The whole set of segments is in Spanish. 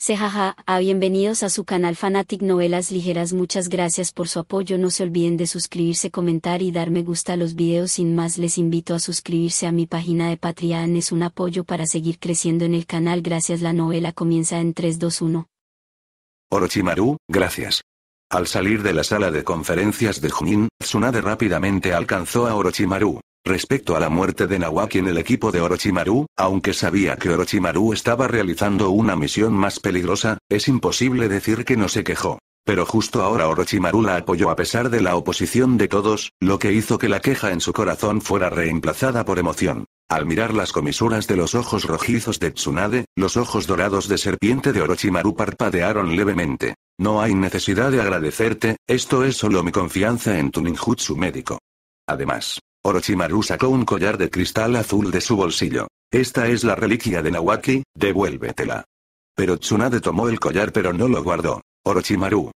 Sejaja, a ah, bienvenidos a su canal Fanatic Novelas Ligeras muchas gracias por su apoyo no se olviden de suscribirse comentar y dar me gusta a los videos sin más les invito a suscribirse a mi página de Patreon es un apoyo para seguir creciendo en el canal gracias la novela comienza en 321 Orochimaru, gracias. Al salir de la sala de conferencias de Junin, Tsunade rápidamente alcanzó a Orochimaru. Respecto a la muerte de Nawaki en el equipo de Orochimaru, aunque sabía que Orochimaru estaba realizando una misión más peligrosa, es imposible decir que no se quejó. Pero justo ahora Orochimaru la apoyó a pesar de la oposición de todos, lo que hizo que la queja en su corazón fuera reemplazada por emoción. Al mirar las comisuras de los ojos rojizos de Tsunade, los ojos dorados de serpiente de Orochimaru parpadearon levemente. No hay necesidad de agradecerte, esto es solo mi confianza en tu ninjutsu médico. Además, Orochimaru sacó un collar de cristal azul de su bolsillo. Esta es la reliquia de Nawaki, devuélvetela. Pero Tsunade tomó el collar pero no lo guardó. Orochimaru.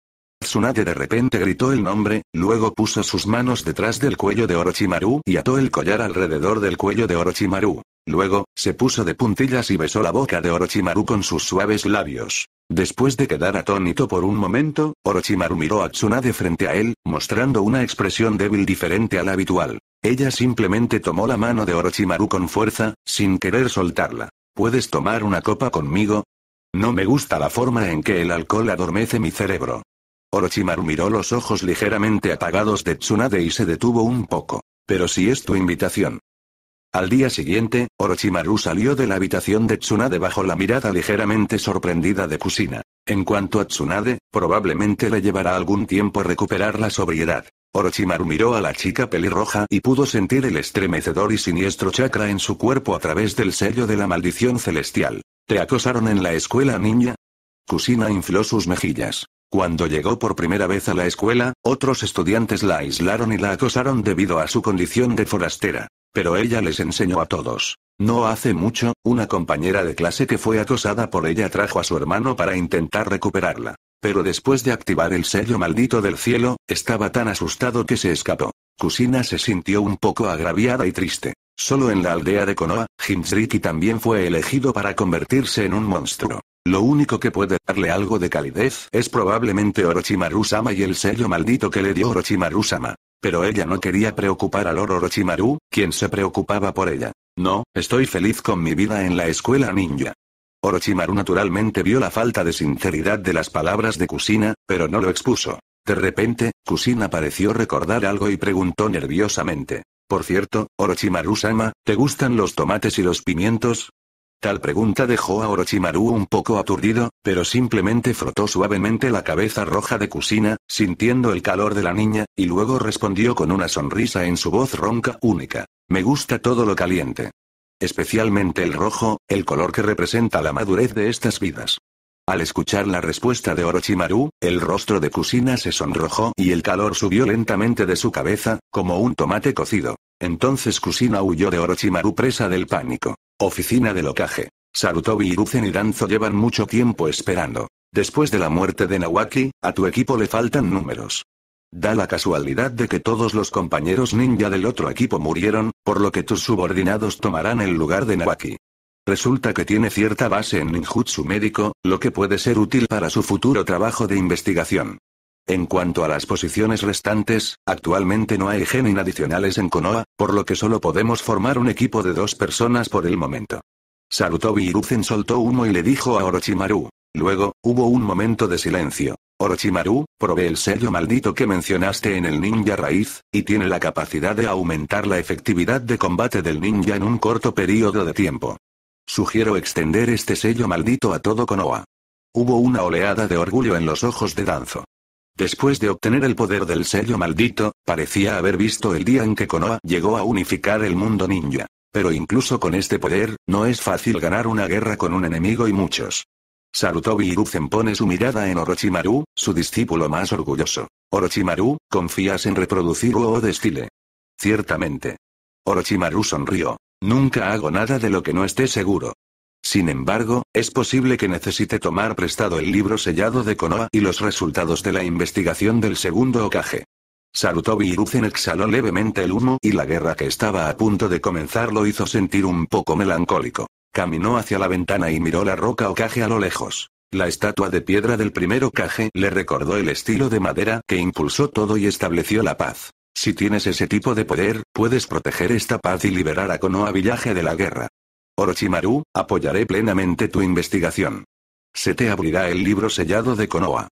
Tsunade de repente gritó el nombre, luego puso sus manos detrás del cuello de Orochimaru y ató el collar alrededor del cuello de Orochimaru. Luego, se puso de puntillas y besó la boca de Orochimaru con sus suaves labios. Después de quedar atónito por un momento, Orochimaru miró a Tsunade frente a él, mostrando una expresión débil diferente a la habitual. Ella simplemente tomó la mano de Orochimaru con fuerza, sin querer soltarla. ¿Puedes tomar una copa conmigo? No me gusta la forma en que el alcohol adormece mi cerebro. Orochimaru miró los ojos ligeramente apagados de Tsunade y se detuvo un poco. Pero si es tu invitación. Al día siguiente, Orochimaru salió de la habitación de Tsunade bajo la mirada ligeramente sorprendida de Kusina. En cuanto a Tsunade, probablemente le llevará algún tiempo recuperar la sobriedad. Orochimaru miró a la chica pelirroja y pudo sentir el estremecedor y siniestro chakra en su cuerpo a través del sello de la maldición celestial. ¿Te acosaron en la escuela, niña? Kusina infló sus mejillas. Cuando llegó por primera vez a la escuela, otros estudiantes la aislaron y la acosaron debido a su condición de forastera. Pero ella les enseñó a todos. No hace mucho, una compañera de clase que fue acosada por ella trajo a su hermano para intentar recuperarla. Pero después de activar el sello maldito del cielo, estaba tan asustado que se escapó. Kusina se sintió un poco agraviada y triste. Solo en la aldea de Konoha, Hinsriki también fue elegido para convertirse en un monstruo. Lo único que puede darle algo de calidez es probablemente Orochimaru-sama y el sello maldito que le dio Orochimaru-sama. Pero ella no quería preocupar al oro Orochimaru, quien se preocupaba por ella. No, estoy feliz con mi vida en la escuela ninja. Orochimaru naturalmente vio la falta de sinceridad de las palabras de Kusina, pero no lo expuso. De repente, Kusina pareció recordar algo y preguntó nerviosamente. Por cierto, Orochimaru-sama, ¿te gustan los tomates y los pimientos? Tal pregunta dejó a Orochimaru un poco aturdido, pero simplemente frotó suavemente la cabeza roja de Kusina, sintiendo el calor de la niña, y luego respondió con una sonrisa en su voz ronca única. Me gusta todo lo caliente. Especialmente el rojo, el color que representa la madurez de estas vidas. Al escuchar la respuesta de Orochimaru, el rostro de Kusina se sonrojó y el calor subió lentamente de su cabeza, como un tomate cocido. Entonces Kusina huyó de Orochimaru presa del pánico. Oficina de locaje. Sarutobi y y Danzo llevan mucho tiempo esperando. Después de la muerte de Nawaki, a tu equipo le faltan números. Da la casualidad de que todos los compañeros ninja del otro equipo murieron, por lo que tus subordinados tomarán el lugar de Nawaki. Resulta que tiene cierta base en ninjutsu médico, lo que puede ser útil para su futuro trabajo de investigación. En cuanto a las posiciones restantes, actualmente no hay genin adicionales en Konoha, por lo que solo podemos formar un equipo de dos personas por el momento. Sarutobi Hiruzen soltó humo y le dijo a Orochimaru. Luego, hubo un momento de silencio. Orochimaru, probé el sello maldito que mencionaste en el ninja raíz, y tiene la capacidad de aumentar la efectividad de combate del ninja en un corto periodo de tiempo. Sugiero extender este sello maldito a todo Konoha. Hubo una oleada de orgullo en los ojos de Danzo. Después de obtener el poder del sello maldito, parecía haber visto el día en que Konoha llegó a unificar el mundo ninja. Pero incluso con este poder, no es fácil ganar una guerra con un enemigo y muchos. Sarutobi Hiruzen pone su mirada en Orochimaru, su discípulo más orgulloso. Orochimaru, ¿confías en reproducir o de estile? Ciertamente. Orochimaru sonrió. Nunca hago nada de lo que no esté seguro. Sin embargo, es posible que necesite tomar prestado el libro sellado de Konoha y los resultados de la investigación del segundo Okage. Sarutobi Hiruzen exhaló levemente el humo y la guerra que estaba a punto de comenzar lo hizo sentir un poco melancólico. Caminó hacia la ventana y miró la roca Okage a lo lejos. La estatua de piedra del primer Okage le recordó el estilo de madera que impulsó todo y estableció la paz. Si tienes ese tipo de poder, puedes proteger esta paz y liberar a Konoha Villaje de la guerra. Orochimaru, apoyaré plenamente tu investigación. Se te abrirá el libro sellado de Konoha.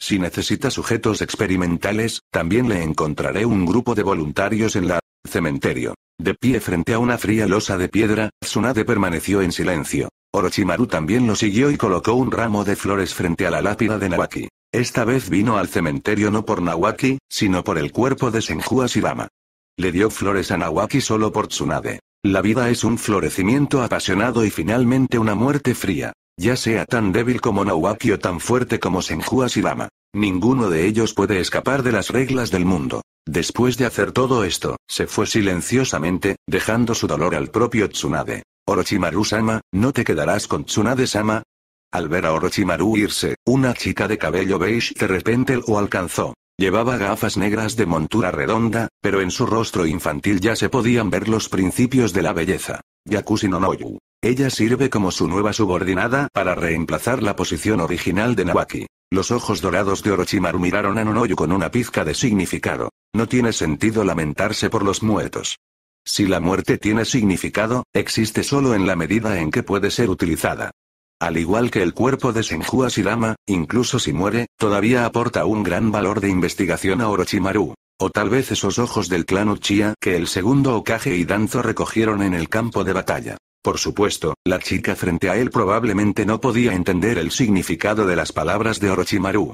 Si necesitas sujetos experimentales, también le encontraré un grupo de voluntarios en la cementerio. De pie frente a una fría losa de piedra, Tsunade permaneció en silencio. Orochimaru también lo siguió y colocó un ramo de flores frente a la lápida de Nawaki. Esta vez vino al cementerio no por Nawaki, sino por el cuerpo de Senju Ashirama. Le dio flores a Nawaki solo por Tsunade. La vida es un florecimiento apasionado y finalmente una muerte fría. Ya sea tan débil como Nawaki o tan fuerte como Senju Asirama. Ninguno de ellos puede escapar de las reglas del mundo. Después de hacer todo esto, se fue silenciosamente, dejando su dolor al propio Tsunade. Orochimaru-sama, ¿no te quedarás con Tsunade-sama? Al ver a Orochimaru irse, una chica de cabello beige de repente lo alcanzó. Llevaba gafas negras de montura redonda, pero en su rostro infantil ya se podían ver los principios de la belleza. Yakushi Nonoyu. Ella sirve como su nueva subordinada para reemplazar la posición original de Nawaki. Los ojos dorados de Orochimaru miraron a Nonoyu con una pizca de significado. No tiene sentido lamentarse por los muertos. Si la muerte tiene significado, existe solo en la medida en que puede ser utilizada. Al igual que el cuerpo de Senju Asirama, incluso si muere, todavía aporta un gran valor de investigación a Orochimaru. O tal vez esos ojos del clan Uchiha que el segundo Okage y Danzo recogieron en el campo de batalla. Por supuesto, la chica frente a él probablemente no podía entender el significado de las palabras de Orochimaru.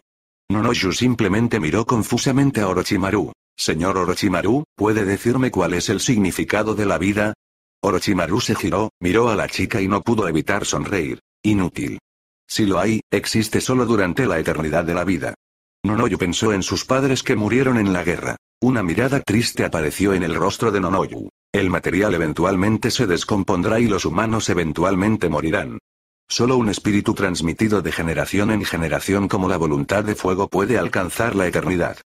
Nonoju simplemente miró confusamente a Orochimaru. Señor Orochimaru, ¿puede decirme cuál es el significado de la vida? Orochimaru se giró, miró a la chica y no pudo evitar sonreír. Inútil. Si lo hay, existe solo durante la eternidad de la vida. Nonoyu pensó en sus padres que murieron en la guerra. Una mirada triste apareció en el rostro de Nonoyu. El material eventualmente se descompondrá y los humanos eventualmente morirán. Solo un espíritu transmitido de generación en generación como la voluntad de fuego puede alcanzar la eternidad.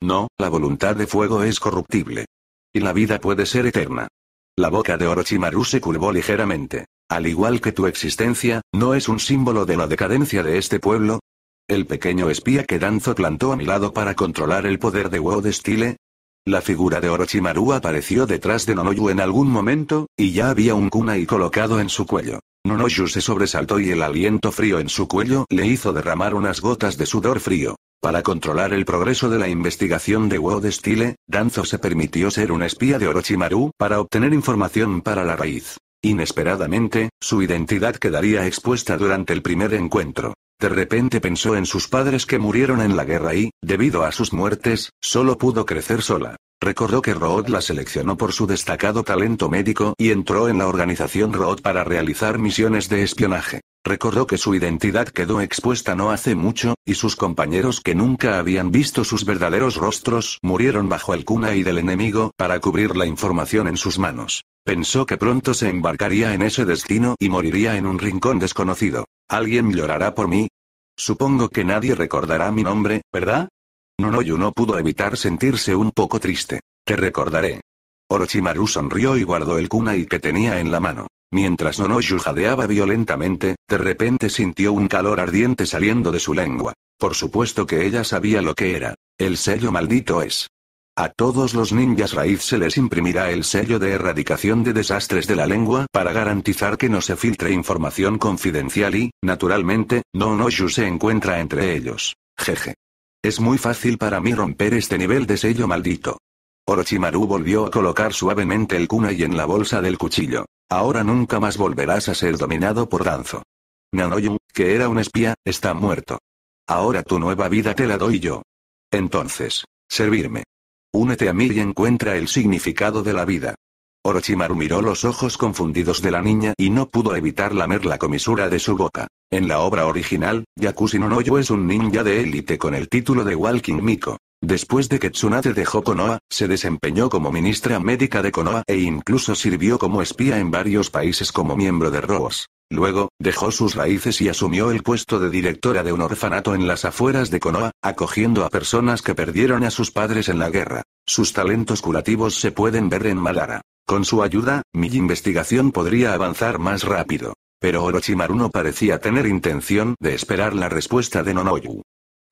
No, la voluntad de fuego es corruptible. Y la vida puede ser eterna. La boca de Orochimaru se curvó ligeramente. Al igual que tu existencia, ¿no es un símbolo de la decadencia de este pueblo? ¿El pequeño espía que Danzo plantó a mi lado para controlar el poder de de Style? La figura de Orochimaru apareció detrás de Nonoyu en algún momento, y ya había un kunai colocado en su cuello. Nonoyu se sobresaltó y el aliento frío en su cuello le hizo derramar unas gotas de sudor frío. Para controlar el progreso de la investigación de de Style, Danzo se permitió ser un espía de Orochimaru para obtener información para la raíz. Inesperadamente, su identidad quedaría expuesta durante el primer encuentro. De repente pensó en sus padres que murieron en la guerra y, debido a sus muertes, solo pudo crecer sola. Recordó que Rod la seleccionó por su destacado talento médico y entró en la organización Rod para realizar misiones de espionaje. Recordó que su identidad quedó expuesta no hace mucho, y sus compañeros que nunca habían visto sus verdaderos rostros murieron bajo el cuna y del enemigo para cubrir la información en sus manos. Pensó que pronto se embarcaría en ese destino y moriría en un rincón desconocido. ¿Alguien llorará por mí? Supongo que nadie recordará mi nombre, ¿verdad? Nonoyu no pudo evitar sentirse un poco triste. Te recordaré. Orochimaru sonrió y guardó el kunai que tenía en la mano. Mientras Nonoyu jadeaba violentamente, de repente sintió un calor ardiente saliendo de su lengua. Por supuesto que ella sabía lo que era. El sello maldito es. A todos los ninjas raíz se les imprimirá el sello de erradicación de desastres de la lengua para garantizar que no se filtre información confidencial y, naturalmente, Nonoyu se encuentra entre ellos. Jeje. Es muy fácil para mí romper este nivel de sello maldito. Orochimaru volvió a colocar suavemente el kunai en la bolsa del cuchillo. Ahora nunca más volverás a ser dominado por Danzo. Nanoyu, que era un espía, está muerto. Ahora tu nueva vida te la doy yo. Entonces, servirme. Únete a mí y encuentra el significado de la vida. Orochimaru miró los ojos confundidos de la niña y no pudo evitar lamer la comisura de su boca. En la obra original, Yakushi Noyo es un ninja de élite con el título de Walking Miko. Después de que Tsunade dejó Konoha, se desempeñó como ministra médica de Konoha e incluso sirvió como espía en varios países como miembro de Robos. Luego, dejó sus raíces y asumió el puesto de directora de un orfanato en las afueras de Konoha, acogiendo a personas que perdieron a sus padres en la guerra. Sus talentos curativos se pueden ver en Madara. Con su ayuda, mi investigación podría avanzar más rápido. Pero Orochimaru no parecía tener intención de esperar la respuesta de Nonoyu.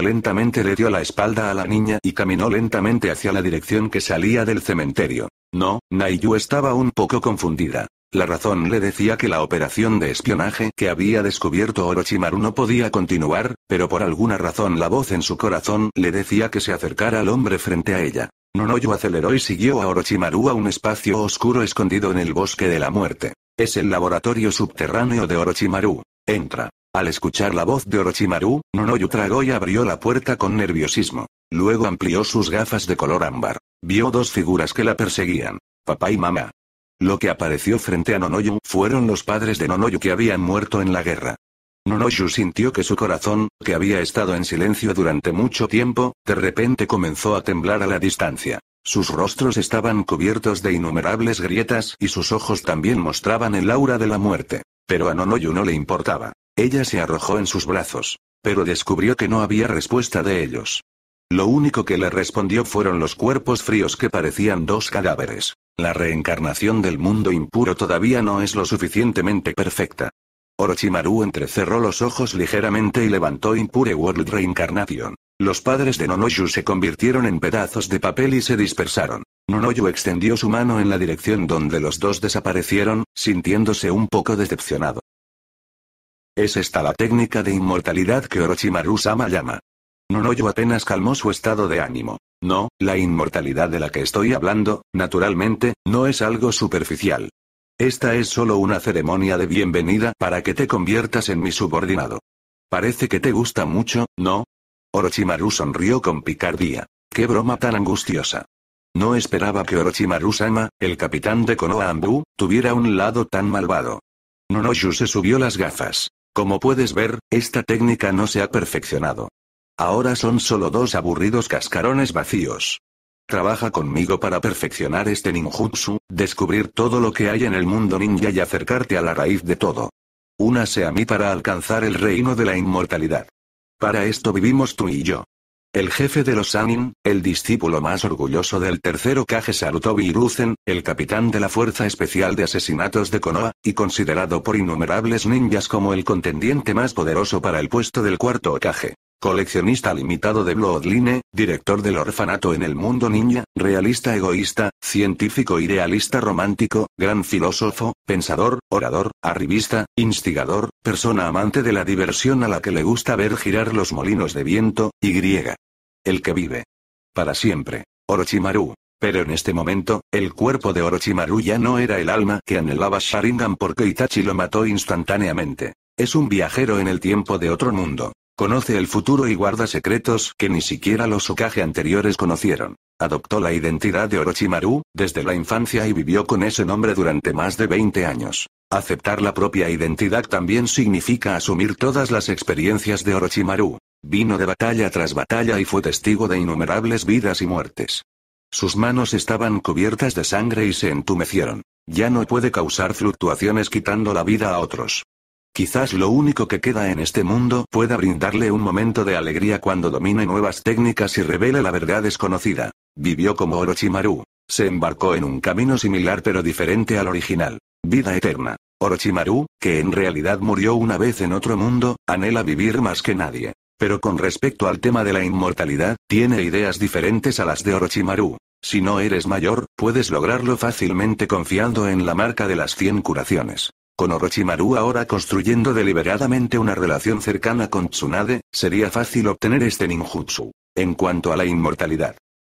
Lentamente le dio la espalda a la niña y caminó lentamente hacia la dirección que salía del cementerio. No, Naiyu estaba un poco confundida. La razón le decía que la operación de espionaje que había descubierto Orochimaru no podía continuar, pero por alguna razón la voz en su corazón le decía que se acercara al hombre frente a ella. Nonoyo aceleró y siguió a Orochimaru a un espacio oscuro escondido en el bosque de la muerte. Es el laboratorio subterráneo de Orochimaru. Entra. Al escuchar la voz de Orochimaru, Nonoyu tragó y abrió la puerta con nerviosismo. Luego amplió sus gafas de color ámbar. Vio dos figuras que la perseguían. Papá y mamá. Lo que apareció frente a Nonoyu fueron los padres de Nonoyu que habían muerto en la guerra. Nonoyu sintió que su corazón, que había estado en silencio durante mucho tiempo, de repente comenzó a temblar a la distancia. Sus rostros estaban cubiertos de innumerables grietas y sus ojos también mostraban el aura de la muerte. Pero a Nonoyu no le importaba. Ella se arrojó en sus brazos. Pero descubrió que no había respuesta de ellos. Lo único que le respondió fueron los cuerpos fríos que parecían dos cadáveres. La reencarnación del mundo impuro todavía no es lo suficientemente perfecta. Orochimaru entrecerró los ojos ligeramente y levantó Impure World Reincarnation. Los padres de Nonoyu se convirtieron en pedazos de papel y se dispersaron. Nonoyu extendió su mano en la dirección donde los dos desaparecieron, sintiéndose un poco decepcionado. Es esta la técnica de inmortalidad que Orochimaru Sama llama Nonoyo apenas calmó su estado de ánimo. No, la inmortalidad de la que estoy hablando, naturalmente, no es algo superficial. Esta es solo una ceremonia de bienvenida para que te conviertas en mi subordinado. Parece que te gusta mucho, ¿no? Orochimaru sonrió con picardía. ¡Qué broma tan angustiosa! No esperaba que Orochimaru-sama, el capitán de ambu, tuviera un lado tan malvado. Nonoshu se subió las gafas. Como puedes ver, esta técnica no se ha perfeccionado. Ahora son solo dos aburridos cascarones vacíos. Trabaja conmigo para perfeccionar este ninjutsu, descubrir todo lo que hay en el mundo ninja y acercarte a la raíz de todo. Únase a mí para alcanzar el reino de la inmortalidad. Para esto vivimos tú y yo. El jefe de los Sanin, el discípulo más orgulloso del tercero Kage Sarutobi Iruzen, el capitán de la Fuerza Especial de Asesinatos de Konoha, y considerado por innumerables ninjas como el contendiente más poderoso para el puesto del cuarto Kage. Coleccionista limitado de Bloodline, director del orfanato en el mundo ninja, realista egoísta, científico idealista romántico, gran filósofo, pensador, orador, arribista, instigador, persona amante de la diversión a la que le gusta ver girar los molinos de viento, y griega. El que vive. Para siempre. Orochimaru. Pero en este momento, el cuerpo de Orochimaru ya no era el alma que anhelaba Sharingan porque Itachi lo mató instantáneamente. Es un viajero en el tiempo de otro mundo. Conoce el futuro y guarda secretos que ni siquiera los Okage anteriores conocieron. Adoptó la identidad de Orochimaru, desde la infancia y vivió con ese nombre durante más de 20 años. Aceptar la propia identidad también significa asumir todas las experiencias de Orochimaru. Vino de batalla tras batalla y fue testigo de innumerables vidas y muertes. Sus manos estaban cubiertas de sangre y se entumecieron. Ya no puede causar fluctuaciones quitando la vida a otros. Quizás lo único que queda en este mundo pueda brindarle un momento de alegría cuando domine nuevas técnicas y revele la verdad desconocida. Vivió como Orochimaru. Se embarcó en un camino similar pero diferente al original. Vida eterna. Orochimaru, que en realidad murió una vez en otro mundo, anhela vivir más que nadie. Pero con respecto al tema de la inmortalidad, tiene ideas diferentes a las de Orochimaru. Si no eres mayor, puedes lograrlo fácilmente confiando en la marca de las 100 curaciones. Con Orochimaru ahora construyendo deliberadamente una relación cercana con Tsunade, sería fácil obtener este ninjutsu. En cuanto a la inmortalidad.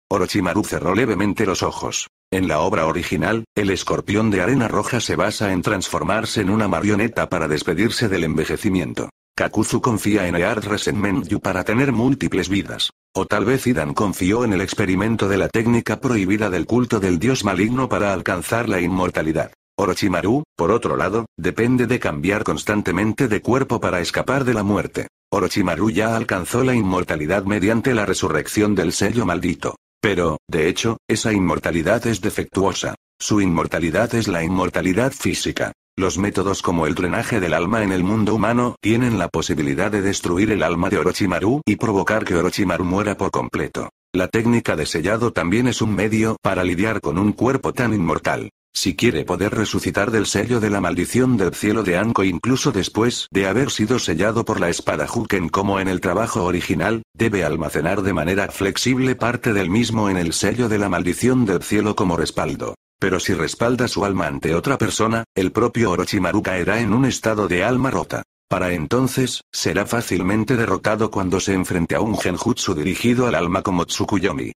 Orochimaru cerró levemente los ojos. En la obra original, el escorpión de arena roja se basa en transformarse en una marioneta para despedirse del envejecimiento. Kakuzu confía en en Resenmenyu para tener múltiples vidas. O tal vez Idan confió en el experimento de la técnica prohibida del culto del dios maligno para alcanzar la inmortalidad. Orochimaru, por otro lado, depende de cambiar constantemente de cuerpo para escapar de la muerte. Orochimaru ya alcanzó la inmortalidad mediante la resurrección del sello maldito. Pero, de hecho, esa inmortalidad es defectuosa. Su inmortalidad es la inmortalidad física. Los métodos como el drenaje del alma en el mundo humano tienen la posibilidad de destruir el alma de Orochimaru y provocar que Orochimaru muera por completo. La técnica de sellado también es un medio para lidiar con un cuerpo tan inmortal si quiere poder resucitar del sello de la maldición del cielo de Anko incluso después de haber sido sellado por la espada Huken como en el trabajo original, debe almacenar de manera flexible parte del mismo en el sello de la maldición del cielo como respaldo. Pero si respalda su alma ante otra persona, el propio Orochimaru caerá en un estado de alma rota. Para entonces, será fácilmente derrotado cuando se enfrente a un genjutsu dirigido al alma como Tsukuyomi.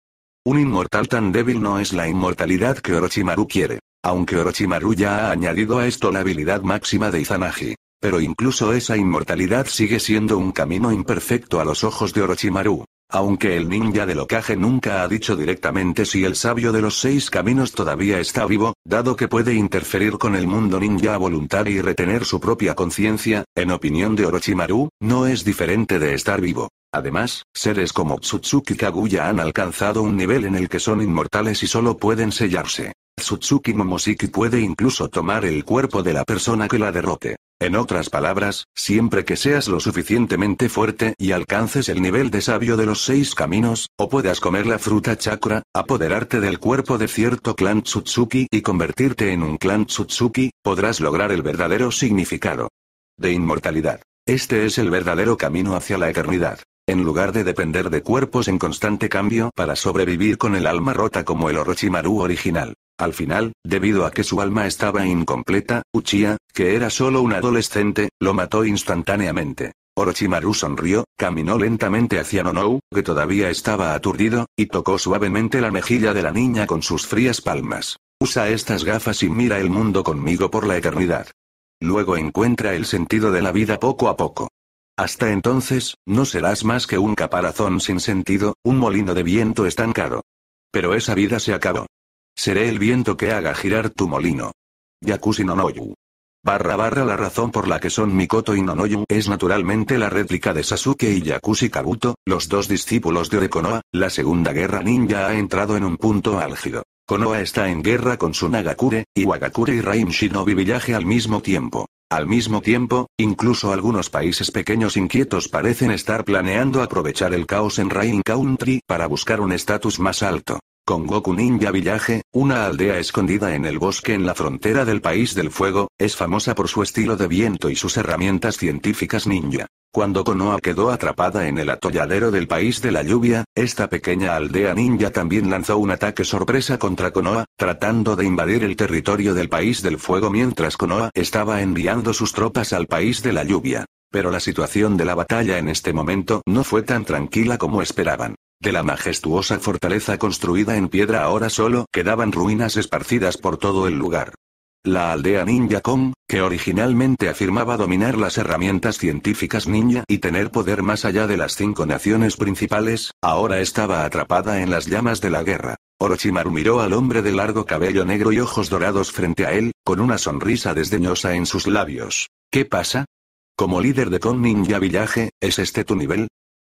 Un inmortal tan débil no es la inmortalidad que Orochimaru quiere. Aunque Orochimaru ya ha añadido a esto la habilidad máxima de Izanagi. Pero incluso esa inmortalidad sigue siendo un camino imperfecto a los ojos de Orochimaru. Aunque el ninja del Okage nunca ha dicho directamente si el sabio de los seis caminos todavía está vivo, dado que puede interferir con el mundo ninja a voluntad y retener su propia conciencia, en opinión de Orochimaru, no es diferente de estar vivo. Además, seres como Tsutsuki Kaguya han alcanzado un nivel en el que son inmortales y solo pueden sellarse. Suzuki Momoshiki puede incluso tomar el cuerpo de la persona que la derrote. En otras palabras, siempre que seas lo suficientemente fuerte y alcances el nivel de sabio de los seis caminos, o puedas comer la fruta chakra, apoderarte del cuerpo de cierto clan Tsutsuki y convertirte en un clan Tsutsuki, podrás lograr el verdadero significado de inmortalidad. Este es el verdadero camino hacia la eternidad. En lugar de depender de cuerpos en constante cambio para sobrevivir con el alma rota como el Orochimaru original. Al final, debido a que su alma estaba incompleta, Uchiha, que era solo un adolescente, lo mató instantáneamente. Orochimaru sonrió, caminó lentamente hacia Nonou, que todavía estaba aturdido, y tocó suavemente la mejilla de la niña con sus frías palmas. Usa estas gafas y mira el mundo conmigo por la eternidad. Luego encuentra el sentido de la vida poco a poco. Hasta entonces, no serás más que un caparazón sin sentido, un molino de viento estancado. Pero esa vida se acabó. Seré el viento que haga girar tu molino. Yakushi Nonoyu. Barra barra la razón por la que son Mikoto y Nonoyu es naturalmente la réplica de Sasuke y Yakushi Kabuto, los dos discípulos de Konoha, la segunda guerra ninja ha entrado en un punto álgido. Konoha está en guerra con su Nagakure, y Wagakure y Raim Shinobi Village al mismo tiempo. Al mismo tiempo, incluso algunos países pequeños inquietos parecen estar planeando aprovechar el caos en Rain Country para buscar un estatus más alto. Goku Ninja Village, una aldea escondida en el bosque en la frontera del país del fuego, es famosa por su estilo de viento y sus herramientas científicas ninja. Cuando Konoha quedó atrapada en el atolladero del país de la lluvia, esta pequeña aldea ninja también lanzó un ataque sorpresa contra Konoha, tratando de invadir el territorio del país del fuego mientras Konoha estaba enviando sus tropas al país de la lluvia. Pero la situación de la batalla en este momento no fue tan tranquila como esperaban. De la majestuosa fortaleza construida en piedra ahora solo quedaban ruinas esparcidas por todo el lugar. La aldea Ninja Kong, que originalmente afirmaba dominar las herramientas científicas ninja y tener poder más allá de las cinco naciones principales, ahora estaba atrapada en las llamas de la guerra. Orochimaru miró al hombre de largo cabello negro y ojos dorados frente a él, con una sonrisa desdeñosa en sus labios. ¿Qué pasa? Como líder de Kong Ninja Village, ¿es este tu nivel?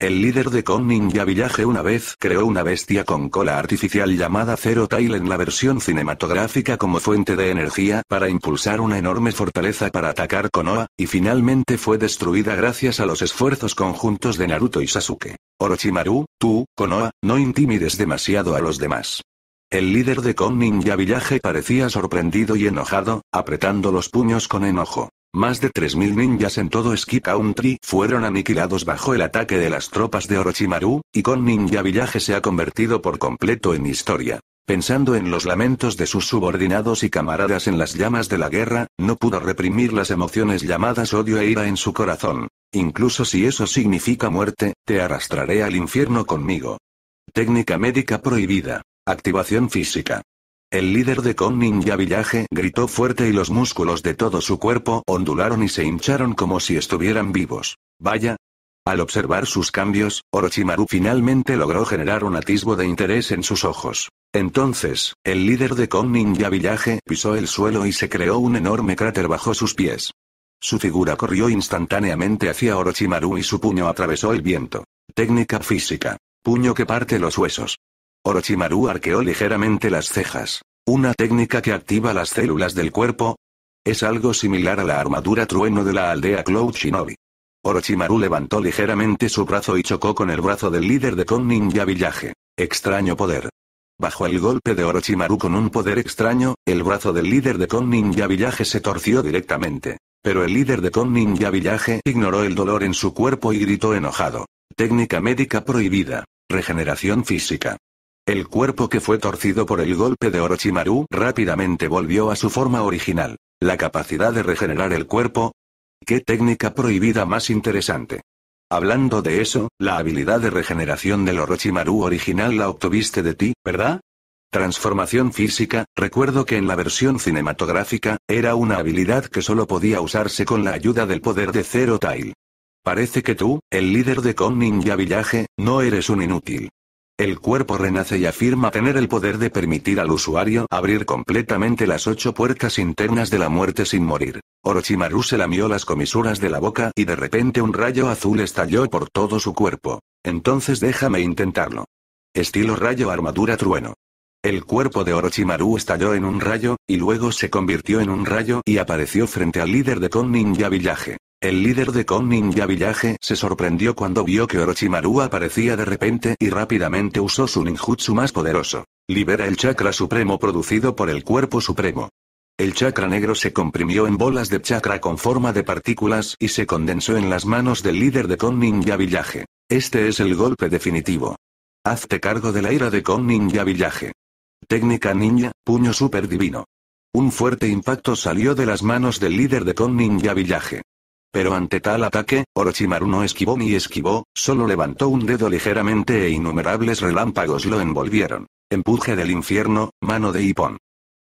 El líder de Kon Ninja Village una vez creó una bestia con cola artificial llamada Zero Tail en la versión cinematográfica como fuente de energía para impulsar una enorme fortaleza para atacar Konoha, y finalmente fue destruida gracias a los esfuerzos conjuntos de Naruto y Sasuke. Orochimaru, tú, Konoha, no intimides demasiado a los demás. El líder de Kon Ninja Village parecía sorprendido y enojado, apretando los puños con enojo. Más de 3.000 ninjas en todo Ski Country fueron aniquilados bajo el ataque de las tropas de Orochimaru, y con Ninja Village se ha convertido por completo en historia. Pensando en los lamentos de sus subordinados y camaradas en las llamas de la guerra, no pudo reprimir las emociones llamadas odio e ira en su corazón. Incluso si eso significa muerte, te arrastraré al infierno conmigo. Técnica médica prohibida. Activación física. El líder de Kon Ninja Villaje gritó fuerte y los músculos de todo su cuerpo ondularon y se hincharon como si estuvieran vivos. Vaya. Al observar sus cambios, Orochimaru finalmente logró generar un atisbo de interés en sus ojos. Entonces, el líder de Kon Ninja Villaje pisó el suelo y se creó un enorme cráter bajo sus pies. Su figura corrió instantáneamente hacia Orochimaru y su puño atravesó el viento. Técnica física. Puño que parte los huesos. Orochimaru arqueó ligeramente las cejas. ¿Una técnica que activa las células del cuerpo? Es algo similar a la armadura trueno de la aldea Cloud Shinobi. Orochimaru levantó ligeramente su brazo y chocó con el brazo del líder de Kon Ninja Villaje. Extraño poder. Bajo el golpe de Orochimaru con un poder extraño, el brazo del líder de Kon Ninja Villaje se torció directamente. Pero el líder de Kon Ninja Villaje ignoró el dolor en su cuerpo y gritó enojado. Técnica médica prohibida. Regeneración física. El cuerpo que fue torcido por el golpe de Orochimaru rápidamente volvió a su forma original. La capacidad de regenerar el cuerpo. ¡Qué técnica prohibida más interesante! Hablando de eso, la habilidad de regeneración del Orochimaru original la obtuviste de ti, ¿verdad? Transformación física, recuerdo que en la versión cinematográfica, era una habilidad que solo podía usarse con la ayuda del poder de Zero Tail. Parece que tú, el líder de conning Ninja Village, no eres un inútil. El cuerpo renace y afirma tener el poder de permitir al usuario abrir completamente las ocho puertas internas de la muerte sin morir. Orochimaru se lamió las comisuras de la boca y de repente un rayo azul estalló por todo su cuerpo. Entonces déjame intentarlo. Estilo rayo armadura trueno. El cuerpo de Orochimaru estalló en un rayo, y luego se convirtió en un rayo y apareció frente al líder de Kon Ninja Villaje. El líder de Kon Ninja Villaje se sorprendió cuando vio que Orochimaru aparecía de repente y rápidamente usó su ninjutsu más poderoso. Libera el chakra supremo producido por el cuerpo supremo. El chakra negro se comprimió en bolas de chakra con forma de partículas y se condensó en las manos del líder de Kon Ninja Villaje. Este es el golpe definitivo. Hazte cargo de la ira de Kon Ninja Villaje. Técnica ninja, puño super divino. Un fuerte impacto salió de las manos del líder de Kon Ninja Villaje. Pero ante tal ataque, Orochimaru no esquivó ni esquivó, solo levantó un dedo ligeramente e innumerables relámpagos lo envolvieron. Empuje del infierno, mano de Ippon.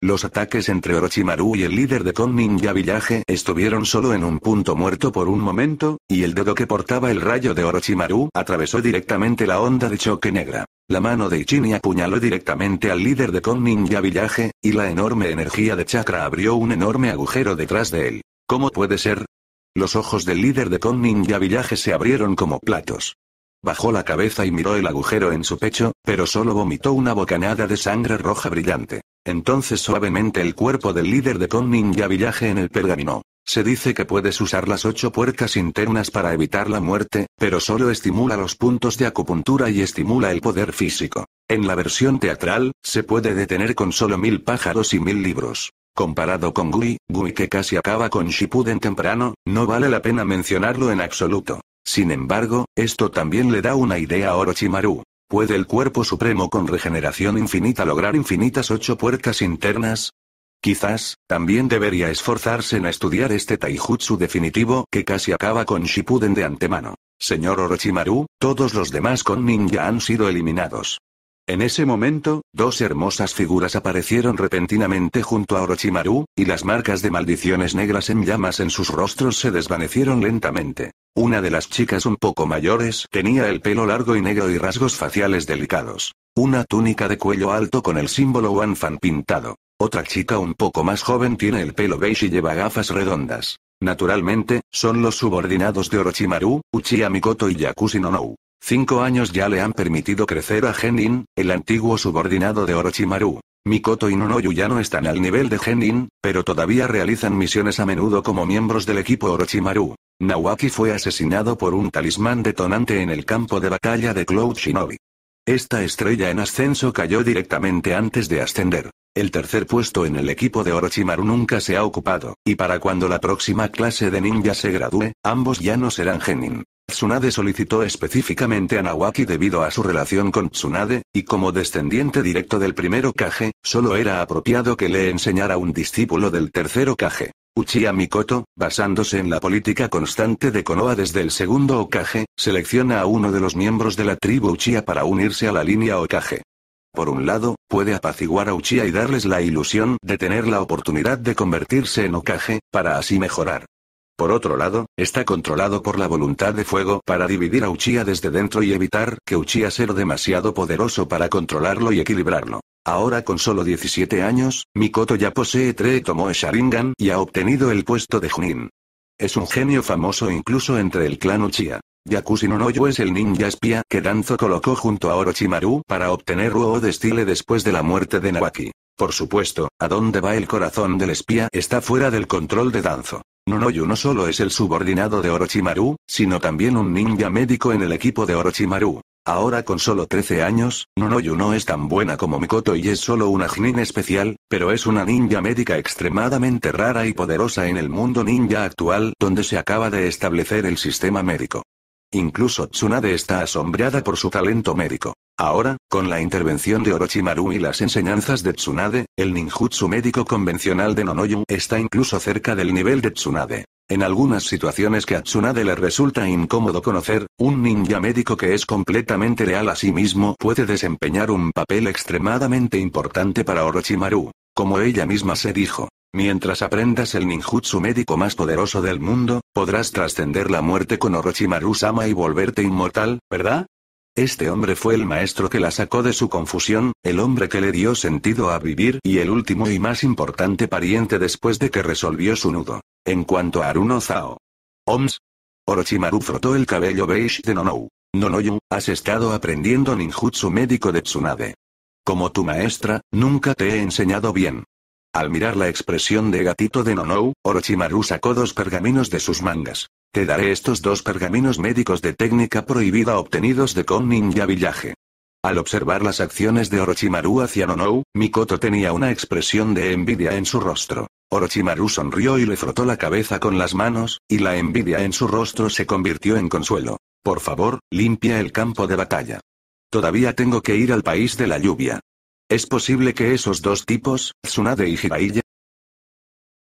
Los ataques entre Orochimaru y el líder de Kon Ninja Villaje estuvieron solo en un punto muerto por un momento, y el dedo que portaba el rayo de Orochimaru atravesó directamente la onda de choque negra. La mano de Ichini apuñaló directamente al líder de Kon Ninja Villaje, y la enorme energía de chakra abrió un enorme agujero detrás de él. ¿Cómo puede ser? Los ojos del líder de y Villaje se abrieron como platos. Bajó la cabeza y miró el agujero en su pecho, pero solo vomitó una bocanada de sangre roja brillante. Entonces suavemente el cuerpo del líder de y Villaje en el pergamino. Se dice que puedes usar las ocho puertas internas para evitar la muerte, pero solo estimula los puntos de acupuntura y estimula el poder físico. En la versión teatral, se puede detener con solo mil pájaros y mil libros. Comparado con Gui, Gui que casi acaba con Shippuden temprano, no vale la pena mencionarlo en absoluto. Sin embargo, esto también le da una idea a Orochimaru. ¿Puede el cuerpo supremo con regeneración infinita lograr infinitas ocho puertas internas? Quizás, también debería esforzarse en estudiar este taijutsu definitivo que casi acaba con Shippuden de antemano. Señor Orochimaru, todos los demás con ninja han sido eliminados. En ese momento, dos hermosas figuras aparecieron repentinamente junto a Orochimaru, y las marcas de maldiciones negras en llamas en sus rostros se desvanecieron lentamente. Una de las chicas un poco mayores tenía el pelo largo y negro y rasgos faciales delicados. Una túnica de cuello alto con el símbolo Wanfan pintado. Otra chica un poco más joven tiene el pelo beige y lleva gafas redondas. Naturalmente, son los subordinados de Orochimaru, Uchiha Mikoto y Yakushi no Cinco años ya le han permitido crecer a Genin, el antiguo subordinado de Orochimaru. Mikoto y Nonoyu ya no están al nivel de Genin, pero todavía realizan misiones a menudo como miembros del equipo Orochimaru. Nawaki fue asesinado por un talismán detonante en el campo de batalla de Cloud Shinobi. Esta estrella en ascenso cayó directamente antes de ascender. El tercer puesto en el equipo de Orochimaru nunca se ha ocupado, y para cuando la próxima clase de ninja se gradúe, ambos ya no serán genin. Tsunade solicitó específicamente a Nawaki debido a su relación con Tsunade, y como descendiente directo del primer Kage, solo era apropiado que le enseñara un discípulo del tercero Kage. Uchiha Mikoto, basándose en la política constante de Konoha desde el segundo Okage, selecciona a uno de los miembros de la tribu Uchiha para unirse a la línea Okage. Por un lado, puede apaciguar a Uchiha y darles la ilusión de tener la oportunidad de convertirse en Okage, para así mejorar. Por otro lado, está controlado por la voluntad de fuego para dividir a Uchiha desde dentro y evitar que Uchiha sea demasiado poderoso para controlarlo y equilibrarlo. Ahora con solo 17 años, Mikoto ya posee tres Tomoe Sharingan y ha obtenido el puesto de Junin. Es un genio famoso incluso entre el clan Uchiha. Yakushi no es el ninja espía que Danzo colocó junto a Orochimaru para obtener Ruo de estilo después de la muerte de Nawaki. Por supuesto, a dónde va el corazón del espía está fuera del control de Danzo. Nonoyu no solo es el subordinado de Orochimaru, sino también un ninja médico en el equipo de Orochimaru. Ahora con solo 13 años, Nonoyu no es tan buena como Mikoto y es solo una jnin especial, pero es una ninja médica extremadamente rara y poderosa en el mundo ninja actual donde se acaba de establecer el sistema médico. Incluso Tsunade está asombrada por su talento médico. Ahora, con la intervención de Orochimaru y las enseñanzas de Tsunade, el ninjutsu médico convencional de Nonoyu está incluso cerca del nivel de Tsunade. En algunas situaciones que a Tsunade le resulta incómodo conocer, un ninja médico que es completamente real a sí mismo puede desempeñar un papel extremadamente importante para Orochimaru. Como ella misma se dijo, Mientras aprendas el ninjutsu médico más poderoso del mundo, podrás trascender la muerte con Orochimaru-sama y volverte inmortal, ¿verdad? Este hombre fue el maestro que la sacó de su confusión, el hombre que le dio sentido a vivir y el último y más importante pariente después de que resolvió su nudo. En cuanto a Aruno Zao. Oms. Orochimaru frotó el cabello beige de Nonou. Nonoyu, has estado aprendiendo ninjutsu médico de Tsunade. Como tu maestra, nunca te he enseñado bien. Al mirar la expresión de gatito de Nonou, Orochimaru sacó dos pergaminos de sus mangas. Te daré estos dos pergaminos médicos de técnica prohibida obtenidos de Kon Ninja villaje Al observar las acciones de Orochimaru hacia Nonou, Mikoto tenía una expresión de envidia en su rostro. Orochimaru sonrió y le frotó la cabeza con las manos, y la envidia en su rostro se convirtió en consuelo. Por favor, limpia el campo de batalla. Todavía tengo que ir al país de la lluvia. ¿Es posible que esos dos tipos, Tsunade y Jiraiya,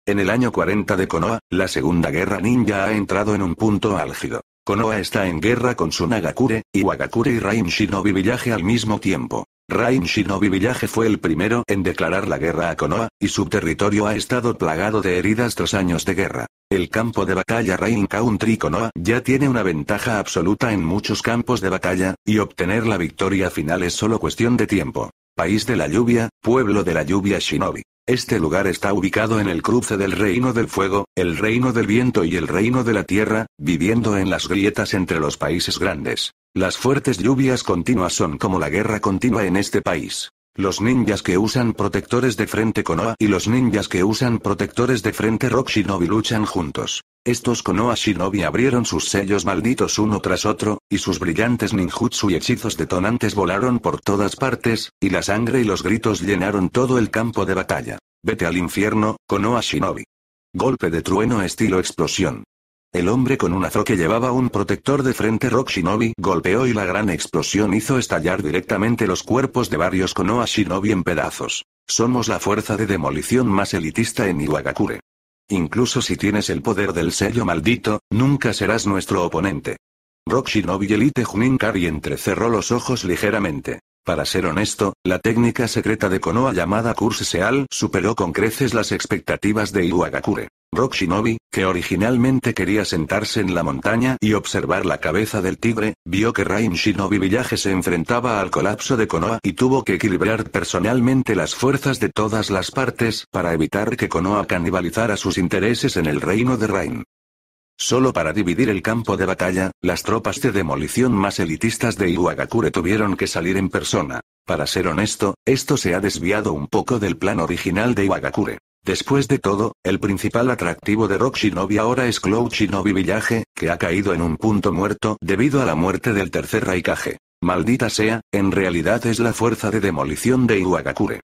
en el año 40 de Konoha, la Segunda Guerra Ninja ha entrado en un punto álgido. Konoha está en guerra con Tsunagakure, Iwagakure y Wagakure y Rain Shinobi Village al mismo tiempo. Rain Shinobi Village fue el primero en declarar la guerra a Konoha, y su territorio ha estado plagado de heridas tras años de guerra. El campo de batalla Rain Country Konoha ya tiene una ventaja absoluta en muchos campos de batalla, y obtener la victoria final es solo cuestión de tiempo. País de la Lluvia, Pueblo de la Lluvia Shinobi. Este lugar está ubicado en el cruce del reino del fuego, el reino del viento y el reino de la tierra, viviendo en las grietas entre los países grandes. Las fuertes lluvias continuas son como la guerra continua en este país. Los ninjas que usan protectores de frente Konoha y los ninjas que usan protectores de frente Rock Shinobi luchan juntos. Estos Konoha Shinobi abrieron sus sellos malditos uno tras otro, y sus brillantes ninjutsu y hechizos detonantes volaron por todas partes, y la sangre y los gritos llenaron todo el campo de batalla. Vete al infierno, Konoha Shinobi. Golpe de trueno estilo explosión. El hombre con un azo que llevaba un protector de frente Rock Shinobi golpeó y la gran explosión hizo estallar directamente los cuerpos de varios Konoha Shinobi en pedazos. Somos la fuerza de demolición más elitista en Iwagakure. Incluso si tienes el poder del sello maldito, nunca serás nuestro oponente. Rock Shinobi Elite Junin entrecerró los ojos ligeramente. Para ser honesto, la técnica secreta de Konoha llamada Curse Seal superó con creces las expectativas de Iwagakure. Rock Shinobi, que originalmente quería sentarse en la montaña y observar la cabeza del tigre, vio que Rain Shinobi Villaje se enfrentaba al colapso de Konoha y tuvo que equilibrar personalmente las fuerzas de todas las partes para evitar que Konoha canibalizara sus intereses en el reino de Rain. Solo para dividir el campo de batalla, las tropas de demolición más elitistas de Iwagakure tuvieron que salir en persona. Para ser honesto, esto se ha desviado un poco del plan original de Iwagakure. Después de todo, el principal atractivo de Rock Shinobi ahora es Cloud Shinobi Village, que ha caído en un punto muerto debido a la muerte del tercer Raikage. Maldita sea, en realidad es la fuerza de demolición de Iwagakure.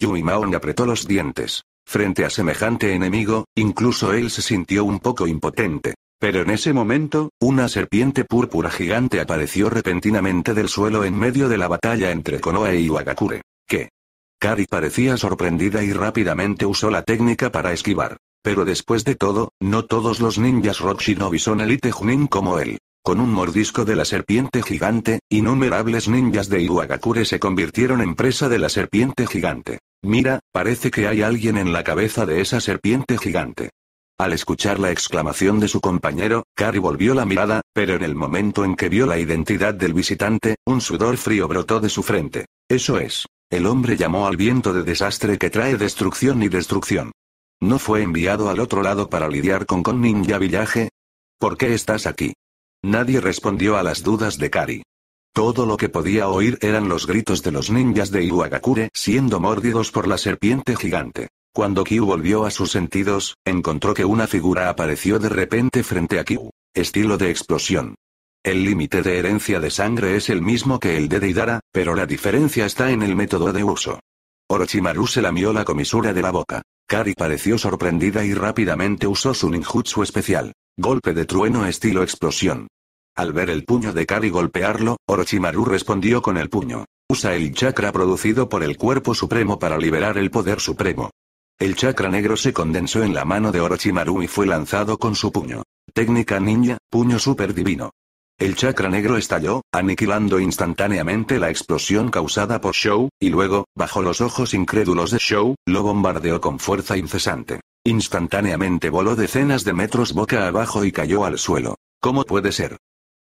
Yumi Maon apretó los dientes. Frente a semejante enemigo, incluso él se sintió un poco impotente. Pero en ese momento, una serpiente púrpura gigante apareció repentinamente del suelo en medio de la batalla entre Konoha y e Iwagakure. Kari parecía sorprendida y rápidamente usó la técnica para esquivar. Pero después de todo, no todos los ninjas Shinobi son elite Junin como él. Con un mordisco de la serpiente gigante, innumerables ninjas de Iwagakure se convirtieron en presa de la serpiente gigante. Mira, parece que hay alguien en la cabeza de esa serpiente gigante. Al escuchar la exclamación de su compañero, Kari volvió la mirada, pero en el momento en que vio la identidad del visitante, un sudor frío brotó de su frente. Eso es. El hombre llamó al viento de desastre que trae destrucción y destrucción. ¿No fue enviado al otro lado para lidiar con Con Ninja villaje? ¿Por qué estás aquí? Nadie respondió a las dudas de Kari. Todo lo que podía oír eran los gritos de los ninjas de Iwagakure siendo mordidos por la serpiente gigante. Cuando Kyu volvió a sus sentidos, encontró que una figura apareció de repente frente a Kyu. Estilo de explosión. El límite de herencia de sangre es el mismo que el de Deidara, pero la diferencia está en el método de uso. Orochimaru se lamió la comisura de la boca. Kari pareció sorprendida y rápidamente usó su ninjutsu especial. Golpe de trueno estilo explosión. Al ver el puño de Kari golpearlo, Orochimaru respondió con el puño. Usa el chakra producido por el cuerpo supremo para liberar el poder supremo. El chakra negro se condensó en la mano de Orochimaru y fue lanzado con su puño. Técnica ninja, puño super divino. El chakra negro estalló, aniquilando instantáneamente la explosión causada por Show, y luego, bajo los ojos incrédulos de Show, lo bombardeó con fuerza incesante. Instantáneamente voló decenas de metros boca abajo y cayó al suelo. ¿Cómo puede ser?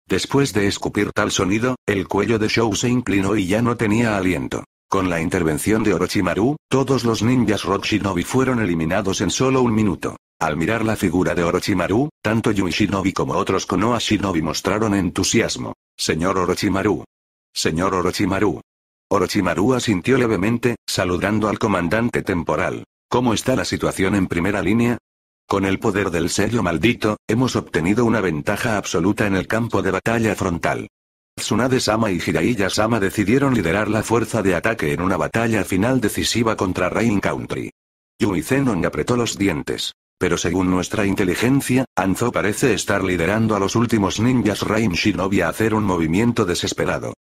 Después de escupir tal sonido, el cuello de Show se inclinó y ya no tenía aliento. Con la intervención de Orochimaru, todos los ninjas Rock fueron eliminados en solo un minuto. Al mirar la figura de Orochimaru, tanto Yui Shinobi como otros Konoha Shinobi mostraron entusiasmo. Señor Orochimaru. Señor Orochimaru. Orochimaru asintió levemente, saludando al comandante temporal. ¿Cómo está la situación en primera línea? Con el poder del sello maldito, hemos obtenido una ventaja absoluta en el campo de batalla frontal. Tsunade-sama y hiraiya sama decidieron liderar la fuerza de ataque en una batalla final decisiva contra Rain Country. Yui Zenon apretó los dientes. Pero según nuestra inteligencia, Anzo parece estar liderando a los últimos ninjas Rain Shinobi a hacer un movimiento desesperado.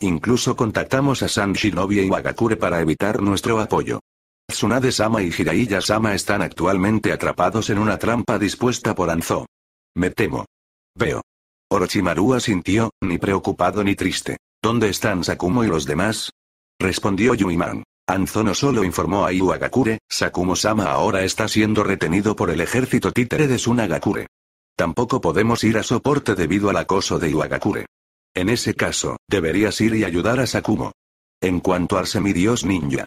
Incluso contactamos a San Shinobi y Wagakure para evitar nuestro apoyo. Tsunade-sama y Jiraiya-sama están actualmente atrapados en una trampa dispuesta por Anzo. Me temo. Veo. Orochimaru asintió, ni preocupado ni triste. ¿Dónde están Sakumo y los demás? Respondió Yuiman. Anzono solo informó a Iwagakure, Sakumo-sama ahora está siendo retenido por el ejército títere de Sunagakure. Tampoco podemos ir a soporte debido al acoso de Iwagakure. En ese caso, deberías ir y ayudar a Sakumo. En cuanto a Dios ninja.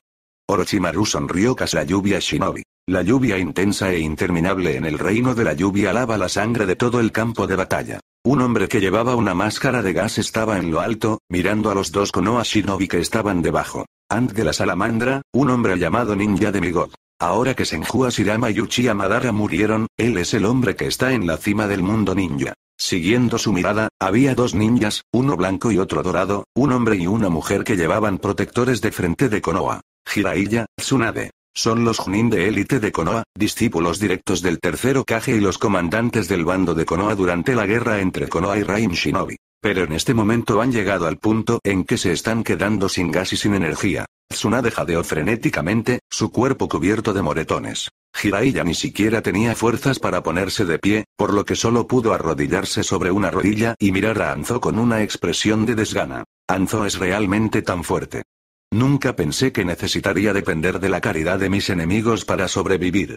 Orochimaru sonrió casi la lluvia shinobi. La lluvia intensa e interminable en el reino de la lluvia lava la sangre de todo el campo de batalla. Un hombre que llevaba una máscara de gas estaba en lo alto, mirando a los dos Konoha shinobi que estaban debajo. Ant de la Salamandra, un hombre llamado Ninja de Migot. Ahora que Senju Asirama y Uchiha Madara murieron, él es el hombre que está en la cima del mundo ninja. Siguiendo su mirada, había dos ninjas, uno blanco y otro dorado, un hombre y una mujer que llevaban protectores de frente de Konoha. Jiraiya, Tsunade. Son los Junin de élite de Konoha, discípulos directos del tercero Kage y los comandantes del bando de Konoha durante la guerra entre Konoha y Raim Shinobi. Pero en este momento han llegado al punto en que se están quedando sin gas y sin energía. Tsunade jadeó frenéticamente, su cuerpo cubierto de moretones. Hiraiya ni siquiera tenía fuerzas para ponerse de pie, por lo que solo pudo arrodillarse sobre una rodilla y mirar a Anzo con una expresión de desgana. Anzo es realmente tan fuerte. Nunca pensé que necesitaría depender de la caridad de mis enemigos para sobrevivir.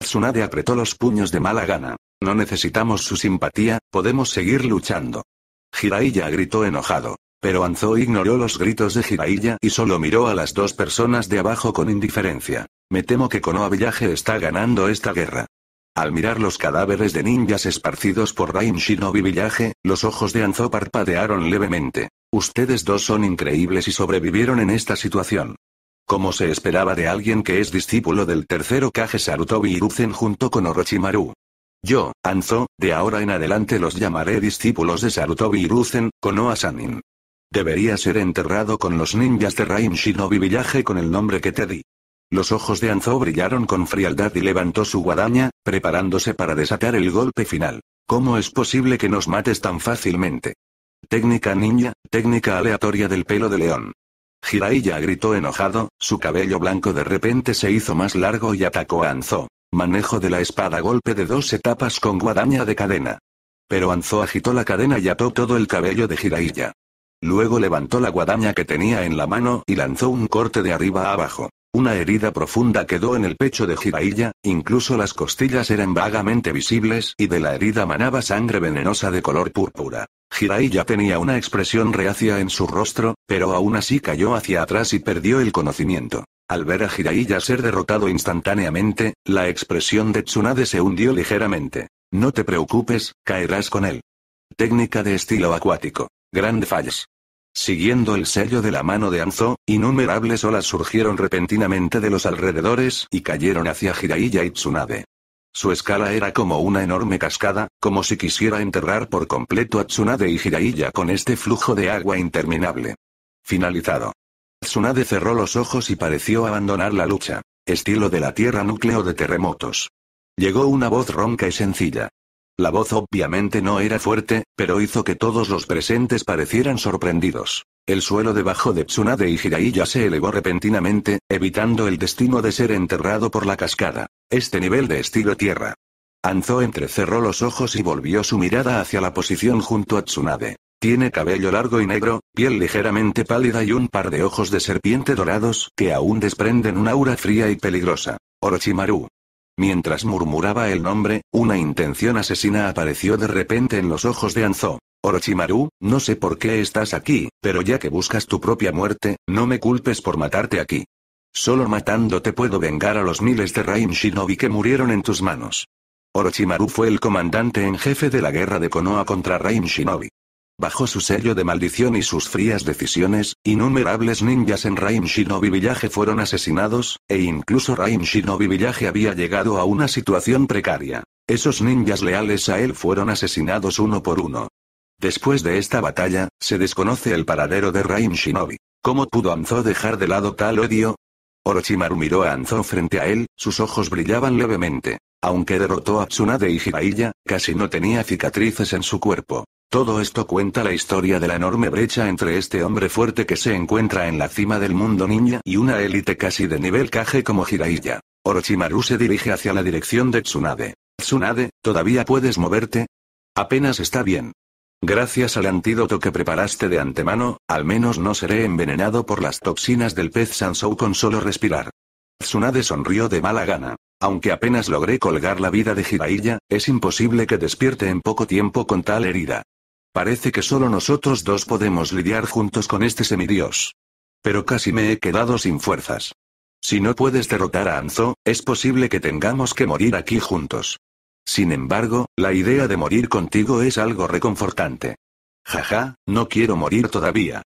Tsunade apretó los puños de mala gana. No necesitamos su simpatía, podemos seguir luchando. Jiraiya gritó enojado. Pero Anzo ignoró los gritos de Jiraiya y solo miró a las dos personas de abajo con indiferencia. Me temo que Konoha Villaje está ganando esta guerra. Al mirar los cadáveres de ninjas esparcidos por Rain Shinobi Villaje, los ojos de Anzo parpadearon levemente. Ustedes dos son increíbles y sobrevivieron en esta situación. Como se esperaba de alguien que es discípulo del tercero Kage Sarutobi Hiruzen junto con Orochimaru, yo, Anzo, de ahora en adelante los llamaré discípulos de Sarutobi y Ruzen, Konoha Sanin. Debería ser enterrado con los ninjas de Rain Shinobi Villaje con el nombre que te di. Los ojos de Anzo brillaron con frialdad y levantó su guadaña, preparándose para desatar el golpe final. ¿Cómo es posible que nos mates tan fácilmente? Técnica ninja, técnica aleatoria del pelo de león. Jiraiya gritó enojado, su cabello blanco de repente se hizo más largo y atacó a Anzo. Manejo de la espada golpe de dos etapas con guadaña de cadena. Pero Anzo agitó la cadena y ató todo el cabello de Jiraiya. Luego levantó la guadaña que tenía en la mano y lanzó un corte de arriba a abajo. Una herida profunda quedó en el pecho de Jiraiya, incluso las costillas eran vagamente visibles y de la herida manaba sangre venenosa de color púrpura. Jiraiya tenía una expresión reacia en su rostro, pero aún así cayó hacia atrás y perdió el conocimiento. Al ver a Jiraiya ser derrotado instantáneamente, la expresión de Tsunade se hundió ligeramente. No te preocupes, caerás con él. Técnica de estilo acuático. Grand Falls. Siguiendo el sello de la mano de Anzo, innumerables olas surgieron repentinamente de los alrededores y cayeron hacia Jiraiya y Tsunade. Su escala era como una enorme cascada, como si quisiera enterrar por completo a Tsunade y Jiraiya con este flujo de agua interminable. Finalizado. Tsunade cerró los ojos y pareció abandonar la lucha. Estilo de la Tierra núcleo de terremotos. Llegó una voz ronca y sencilla. La voz obviamente no era fuerte, pero hizo que todos los presentes parecieran sorprendidos. El suelo debajo de Tsunade y Jiraiya se elevó repentinamente, evitando el destino de ser enterrado por la cascada. Este nivel de estilo tierra. Anzo entrecerró los ojos y volvió su mirada hacia la posición junto a Tsunade. Tiene cabello largo y negro, piel ligeramente pálida y un par de ojos de serpiente dorados que aún desprenden un aura fría y peligrosa. Orochimaru. Mientras murmuraba el nombre, una intención asesina apareció de repente en los ojos de Anzo. Orochimaru, no sé por qué estás aquí, pero ya que buscas tu propia muerte, no me culpes por matarte aquí. Solo matándote puedo vengar a los miles de Rain Shinobi que murieron en tus manos. Orochimaru fue el comandante en jefe de la guerra de Konoha contra Rain Shinobi. Bajo su sello de maldición y sus frías decisiones, innumerables ninjas en Rain Shinobi Village fueron asesinados, e incluso Rain Shinobi Village había llegado a una situación precaria. Esos ninjas leales a él fueron asesinados uno por uno. Después de esta batalla, se desconoce el paradero de Rain Shinobi. ¿Cómo pudo Anzo dejar de lado tal odio? Orochimaru miró a Anzo frente a él, sus ojos brillaban levemente. Aunque derrotó a Tsunade y Jiraiya, casi no tenía cicatrices en su cuerpo. Todo esto cuenta la historia de la enorme brecha entre este hombre fuerte que se encuentra en la cima del mundo ninja y una élite casi de nivel caje como Jiraiya. Orochimaru se dirige hacia la dirección de Tsunade. Tsunade, ¿todavía puedes moverte? Apenas está bien. Gracias al antídoto que preparaste de antemano, al menos no seré envenenado por las toxinas del pez Sansou con solo respirar. Tsunade sonrió de mala gana. Aunque apenas logré colgar la vida de Jiraiya, es imposible que despierte en poco tiempo con tal herida. Parece que solo nosotros dos podemos lidiar juntos con este semidios. Pero casi me he quedado sin fuerzas. Si no puedes derrotar a Anzo, es posible que tengamos que morir aquí juntos. Sin embargo, la idea de morir contigo es algo reconfortante. Jaja, no quiero morir todavía.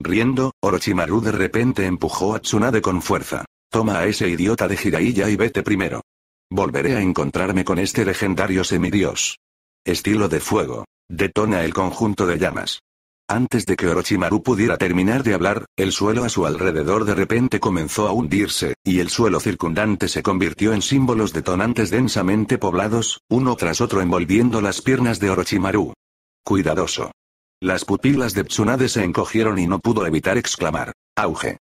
Riendo, Orochimaru de repente empujó a Tsunade con fuerza. Toma a ese idiota de Jiraiya y vete primero. Volveré a encontrarme con este legendario semidios. Estilo de fuego. Detona el conjunto de llamas. Antes de que Orochimaru pudiera terminar de hablar, el suelo a su alrededor de repente comenzó a hundirse, y el suelo circundante se convirtió en símbolos detonantes densamente poblados, uno tras otro envolviendo las piernas de Orochimaru. Cuidadoso. Las pupilas de Tsunade se encogieron y no pudo evitar exclamar. Auge.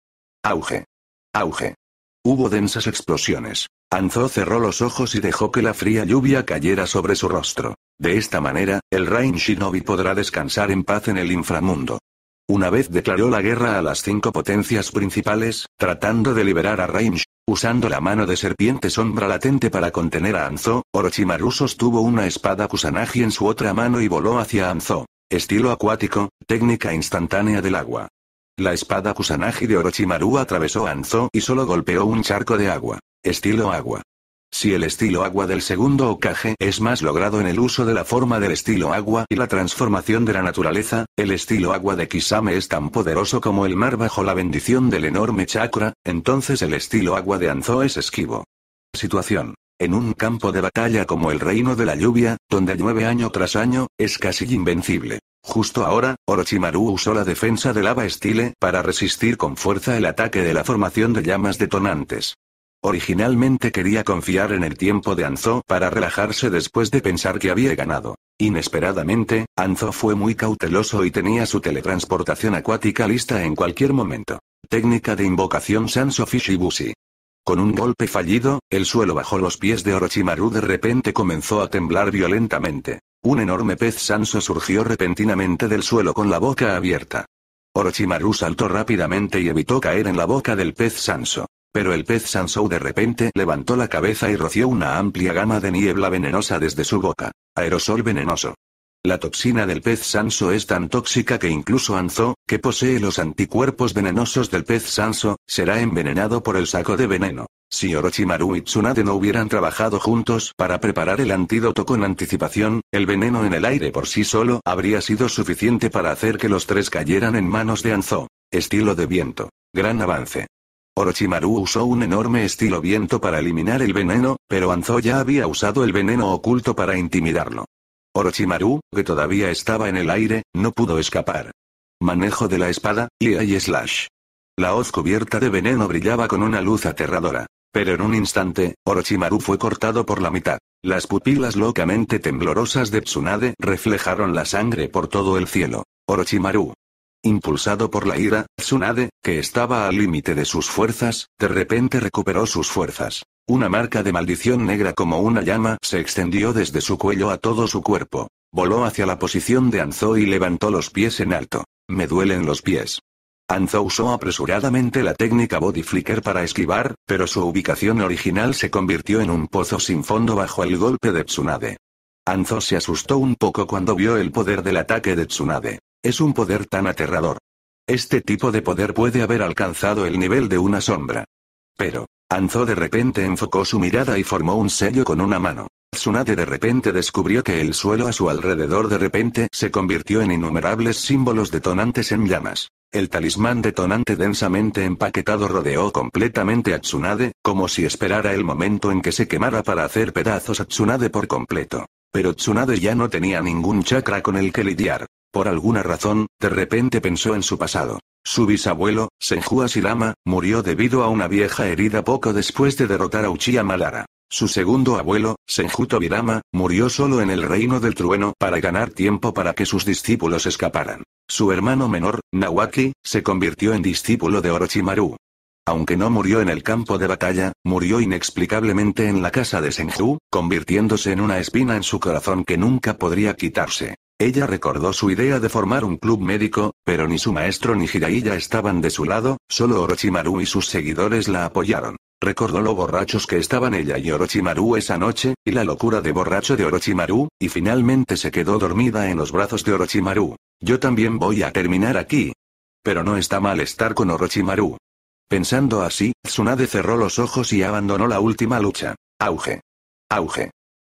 Auge. Auge. Hubo densas explosiones. Anzo cerró los ojos y dejó que la fría lluvia cayera sobre su rostro. De esta manera, el Rain Shinobi podrá descansar en paz en el inframundo. Una vez declaró la guerra a las cinco potencias principales, tratando de liberar a Rain, usando la mano de serpiente sombra latente para contener a Anzo, Orochimaru sostuvo una espada Kusanagi en su otra mano y voló hacia Anzo. Estilo acuático, técnica instantánea del agua. La espada Kusanagi de Orochimaru atravesó a Anzo y solo golpeó un charco de agua. Estilo agua. Si el estilo agua del segundo okaje es más logrado en el uso de la forma del estilo agua y la transformación de la naturaleza, el estilo agua de Kisame es tan poderoso como el mar bajo la bendición del enorme chakra, entonces el estilo agua de Anzo es esquivo. Situación. En un campo de batalla como el reino de la lluvia, donde llueve año tras año, es casi invencible. Justo ahora, Orochimaru usó la defensa de lava estile para resistir con fuerza el ataque de la formación de llamas detonantes. Originalmente quería confiar en el tiempo de Anzo para relajarse después de pensar que había ganado. Inesperadamente, Anzo fue muy cauteloso y tenía su teletransportación acuática lista en cualquier momento. Técnica de invocación Sanso Fishibushi. Con un golpe fallido, el suelo bajo los pies de Orochimaru de repente comenzó a temblar violentamente. Un enorme pez Sanso surgió repentinamente del suelo con la boca abierta. Orochimaru saltó rápidamente y evitó caer en la boca del pez Sanso. Pero el pez Sansou de repente levantó la cabeza y roció una amplia gama de niebla venenosa desde su boca. Aerosol venenoso. La toxina del pez sanso es tan tóxica que incluso Anzo, que posee los anticuerpos venenosos del pez sanso, será envenenado por el saco de veneno. Si Orochimaru y Tsunade no hubieran trabajado juntos para preparar el antídoto con anticipación, el veneno en el aire por sí solo habría sido suficiente para hacer que los tres cayeran en manos de Anzo. Estilo de viento. Gran avance. Orochimaru usó un enorme estilo viento para eliminar el veneno, pero Anzo ya había usado el veneno oculto para intimidarlo. Orochimaru, que todavía estaba en el aire, no pudo escapar. Manejo de la espada, y y slash. La hoz cubierta de veneno brillaba con una luz aterradora. Pero en un instante, Orochimaru fue cortado por la mitad. Las pupilas locamente temblorosas de Tsunade reflejaron la sangre por todo el cielo. Orochimaru, Impulsado por la ira, Tsunade, que estaba al límite de sus fuerzas, de repente recuperó sus fuerzas. Una marca de maldición negra como una llama se extendió desde su cuello a todo su cuerpo. Voló hacia la posición de Anzo y levantó los pies en alto. Me duelen los pies. Anzo usó apresuradamente la técnica body flicker para esquivar, pero su ubicación original se convirtió en un pozo sin fondo bajo el golpe de Tsunade. Anzo se asustó un poco cuando vio el poder del ataque de Tsunade. Es un poder tan aterrador. Este tipo de poder puede haber alcanzado el nivel de una sombra. Pero, Anzo de repente enfocó su mirada y formó un sello con una mano. Tsunade de repente descubrió que el suelo a su alrededor de repente se convirtió en innumerables símbolos detonantes en llamas. El talismán detonante densamente empaquetado rodeó completamente a Tsunade, como si esperara el momento en que se quemara para hacer pedazos a Tsunade por completo. Pero Tsunade ya no tenía ningún chakra con el que lidiar. Por alguna razón, de repente pensó en su pasado. Su bisabuelo, Senju Asirama, murió debido a una vieja herida poco después de derrotar a Uchiha Malara. Su segundo abuelo, Senju Tobirama, murió solo en el reino del trueno para ganar tiempo para que sus discípulos escaparan. Su hermano menor, Nawaki, se convirtió en discípulo de Orochimaru. Aunque no murió en el campo de batalla, murió inexplicablemente en la casa de Senju, convirtiéndose en una espina en su corazón que nunca podría quitarse. Ella recordó su idea de formar un club médico, pero ni su maestro ni Jiraiya estaban de su lado, solo Orochimaru y sus seguidores la apoyaron. Recordó lo borrachos que estaban ella y Orochimaru esa noche, y la locura de borracho de Orochimaru, y finalmente se quedó dormida en los brazos de Orochimaru. Yo también voy a terminar aquí. Pero no está mal estar con Orochimaru. Pensando así, Tsunade cerró los ojos y abandonó la última lucha. Auge. Auge.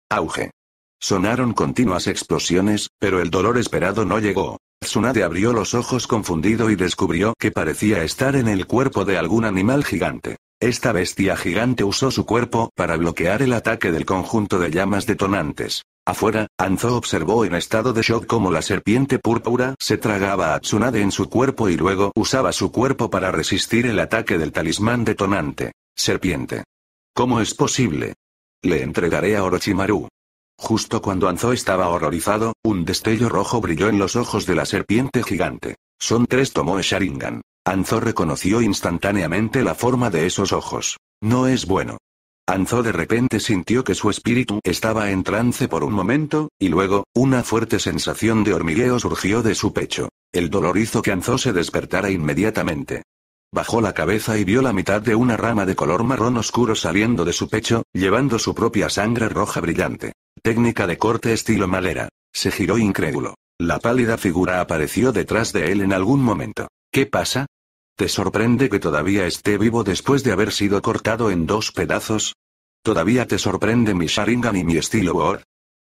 Auge. Sonaron continuas explosiones, pero el dolor esperado no llegó. Tsunade abrió los ojos confundido y descubrió que parecía estar en el cuerpo de algún animal gigante. Esta bestia gigante usó su cuerpo para bloquear el ataque del conjunto de llamas detonantes. Afuera, Anzo observó en estado de shock cómo la serpiente púrpura se tragaba a Tsunade en su cuerpo y luego usaba su cuerpo para resistir el ataque del talismán detonante. Serpiente. ¿Cómo es posible? Le entregaré a Orochimaru. Justo cuando Anzo estaba horrorizado, un destello rojo brilló en los ojos de la serpiente gigante. Son tres tomó Sharingan. Anzo reconoció instantáneamente la forma de esos ojos. No es bueno. Anzo de repente sintió que su espíritu estaba en trance por un momento, y luego, una fuerte sensación de hormigueo surgió de su pecho. El dolor hizo que Anzo se despertara inmediatamente. Bajó la cabeza y vio la mitad de una rama de color marrón oscuro saliendo de su pecho, llevando su propia sangre roja brillante. Técnica de corte estilo madera. Se giró incrédulo. La pálida figura apareció detrás de él en algún momento. ¿Qué pasa? ¿Te sorprende que todavía esté vivo después de haber sido cortado en dos pedazos? ¿Todavía te sorprende mi Sharingan y mi estilo Board.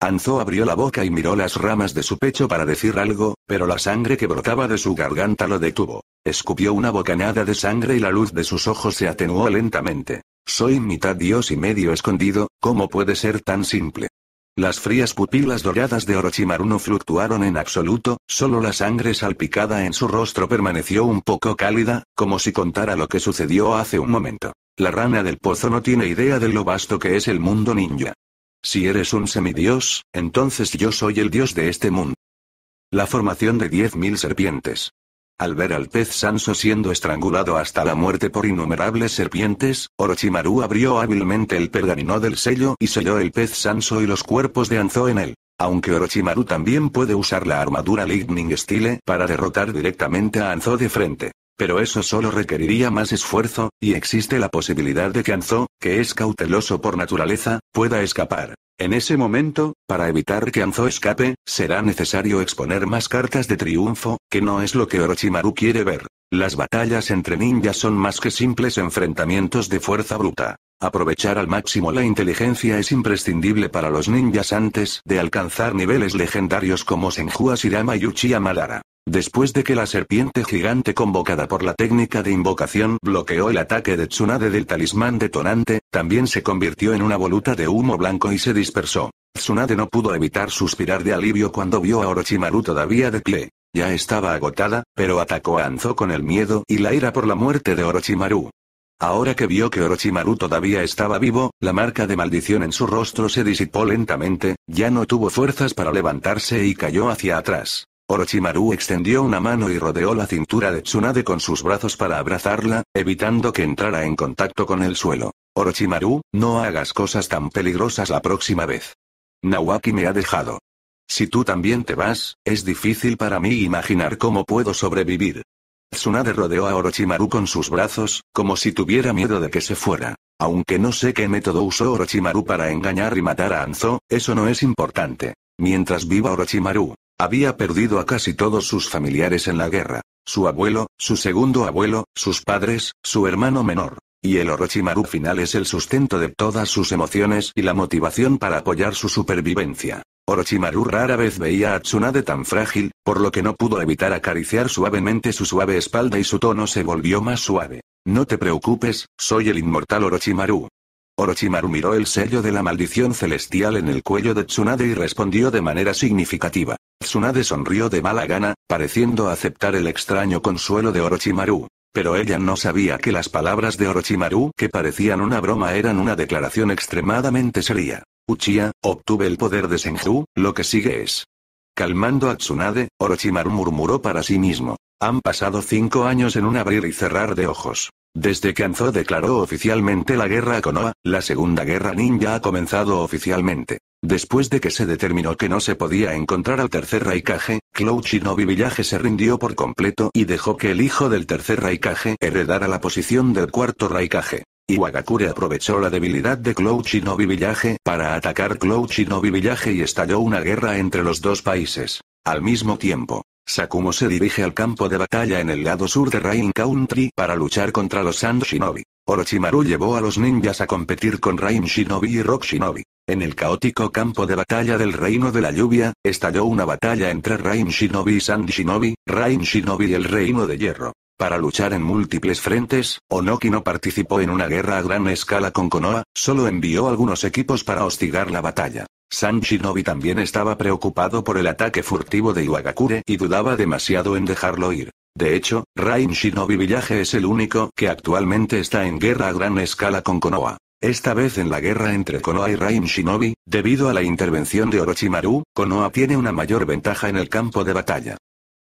Anzo abrió la boca y miró las ramas de su pecho para decir algo, pero la sangre que brotaba de su garganta lo detuvo. Escupió una bocanada de sangre y la luz de sus ojos se atenuó lentamente. Soy mitad dios y medio escondido, ¿cómo puede ser tan simple? Las frías pupilas doradas de Orochimaru no fluctuaron en absoluto, solo la sangre salpicada en su rostro permaneció un poco cálida, como si contara lo que sucedió hace un momento. La rana del pozo no tiene idea de lo vasto que es el mundo ninja. Si eres un semidios, entonces yo soy el dios de este mundo. La formación de 10.000 serpientes. Al ver al pez Sanso siendo estrangulado hasta la muerte por innumerables serpientes, Orochimaru abrió hábilmente el pergamino del sello y selló el pez Sanso y los cuerpos de Anzo en él. Aunque Orochimaru también puede usar la armadura Lightning Style para derrotar directamente a Anzo de frente. Pero eso solo requeriría más esfuerzo, y existe la posibilidad de que Anzo, que es cauteloso por naturaleza, pueda escapar. En ese momento, para evitar que Anzo escape, será necesario exponer más cartas de triunfo, que no es lo que Orochimaru quiere ver. Las batallas entre ninjas son más que simples enfrentamientos de fuerza bruta. Aprovechar al máximo la inteligencia es imprescindible para los ninjas antes de alcanzar niveles legendarios como Senju Shirama y Uchiha Madara. Después de que la serpiente gigante convocada por la técnica de invocación bloqueó el ataque de Tsunade del talismán detonante, también se convirtió en una voluta de humo blanco y se dispersó. Tsunade no pudo evitar suspirar de alivio cuando vio a Orochimaru todavía de pie. Ya estaba agotada, pero atacó a Anzo con el miedo y la ira por la muerte de Orochimaru. Ahora que vio que Orochimaru todavía estaba vivo, la marca de maldición en su rostro se disipó lentamente, ya no tuvo fuerzas para levantarse y cayó hacia atrás. Orochimaru extendió una mano y rodeó la cintura de Tsunade con sus brazos para abrazarla, evitando que entrara en contacto con el suelo. Orochimaru, no hagas cosas tan peligrosas la próxima vez. Nawaki me ha dejado. Si tú también te vas, es difícil para mí imaginar cómo puedo sobrevivir. Tsunade rodeó a Orochimaru con sus brazos, como si tuviera miedo de que se fuera. Aunque no sé qué método usó Orochimaru para engañar y matar a Anzo, eso no es importante. Mientras viva Orochimaru, había perdido a casi todos sus familiares en la guerra. Su abuelo, su segundo abuelo, sus padres, su hermano menor. Y el Orochimaru final es el sustento de todas sus emociones y la motivación para apoyar su supervivencia. Orochimaru rara vez veía a Tsunade tan frágil, por lo que no pudo evitar acariciar suavemente su suave espalda y su tono se volvió más suave. No te preocupes, soy el inmortal Orochimaru. Orochimaru miró el sello de la maldición celestial en el cuello de Tsunade y respondió de manera significativa. Tsunade sonrió de mala gana, pareciendo aceptar el extraño consuelo de Orochimaru. Pero ella no sabía que las palabras de Orochimaru que parecían una broma eran una declaración extremadamente seria. Uchiha, obtuve el poder de Senju, lo que sigue es. Calmando a Tsunade, Orochimaru murmuró para sí mismo. Han pasado cinco años en un abrir y cerrar de ojos. Desde que Anzo declaró oficialmente la guerra a Konoha, la Segunda Guerra Ninja ha comenzado oficialmente. Después de que se determinó que no se podía encontrar al tercer Raikage, Cloud no Village se rindió por completo y dejó que el hijo del tercer Raikage heredara la posición del cuarto Raikage. Iwagakure aprovechó la debilidad de Cloud Shinobi Village para atacar Cloud Shinobi Village y estalló una guerra entre los dos países. Al mismo tiempo, Sakumo se dirige al campo de batalla en el lado sur de Rain Country para luchar contra los Sand Shinobi. Orochimaru llevó a los ninjas a competir con Rain Shinobi y Rock Shinobi. En el caótico campo de batalla del Reino de la Lluvia, estalló una batalla entre Rain Shinobi y Sand Shinobi, Rain Shinobi y el Reino de Hierro. Para luchar en múltiples frentes, Onoki no participó en una guerra a gran escala con Konoha, solo envió algunos equipos para hostigar la batalla. San Shinobi también estaba preocupado por el ataque furtivo de Iwagakure y dudaba demasiado en dejarlo ir. De hecho, Rain Shinobi Villaje es el único que actualmente está en guerra a gran escala con Konoha. Esta vez en la guerra entre Konoha y Rain Shinobi, debido a la intervención de Orochimaru, Konoha tiene una mayor ventaja en el campo de batalla.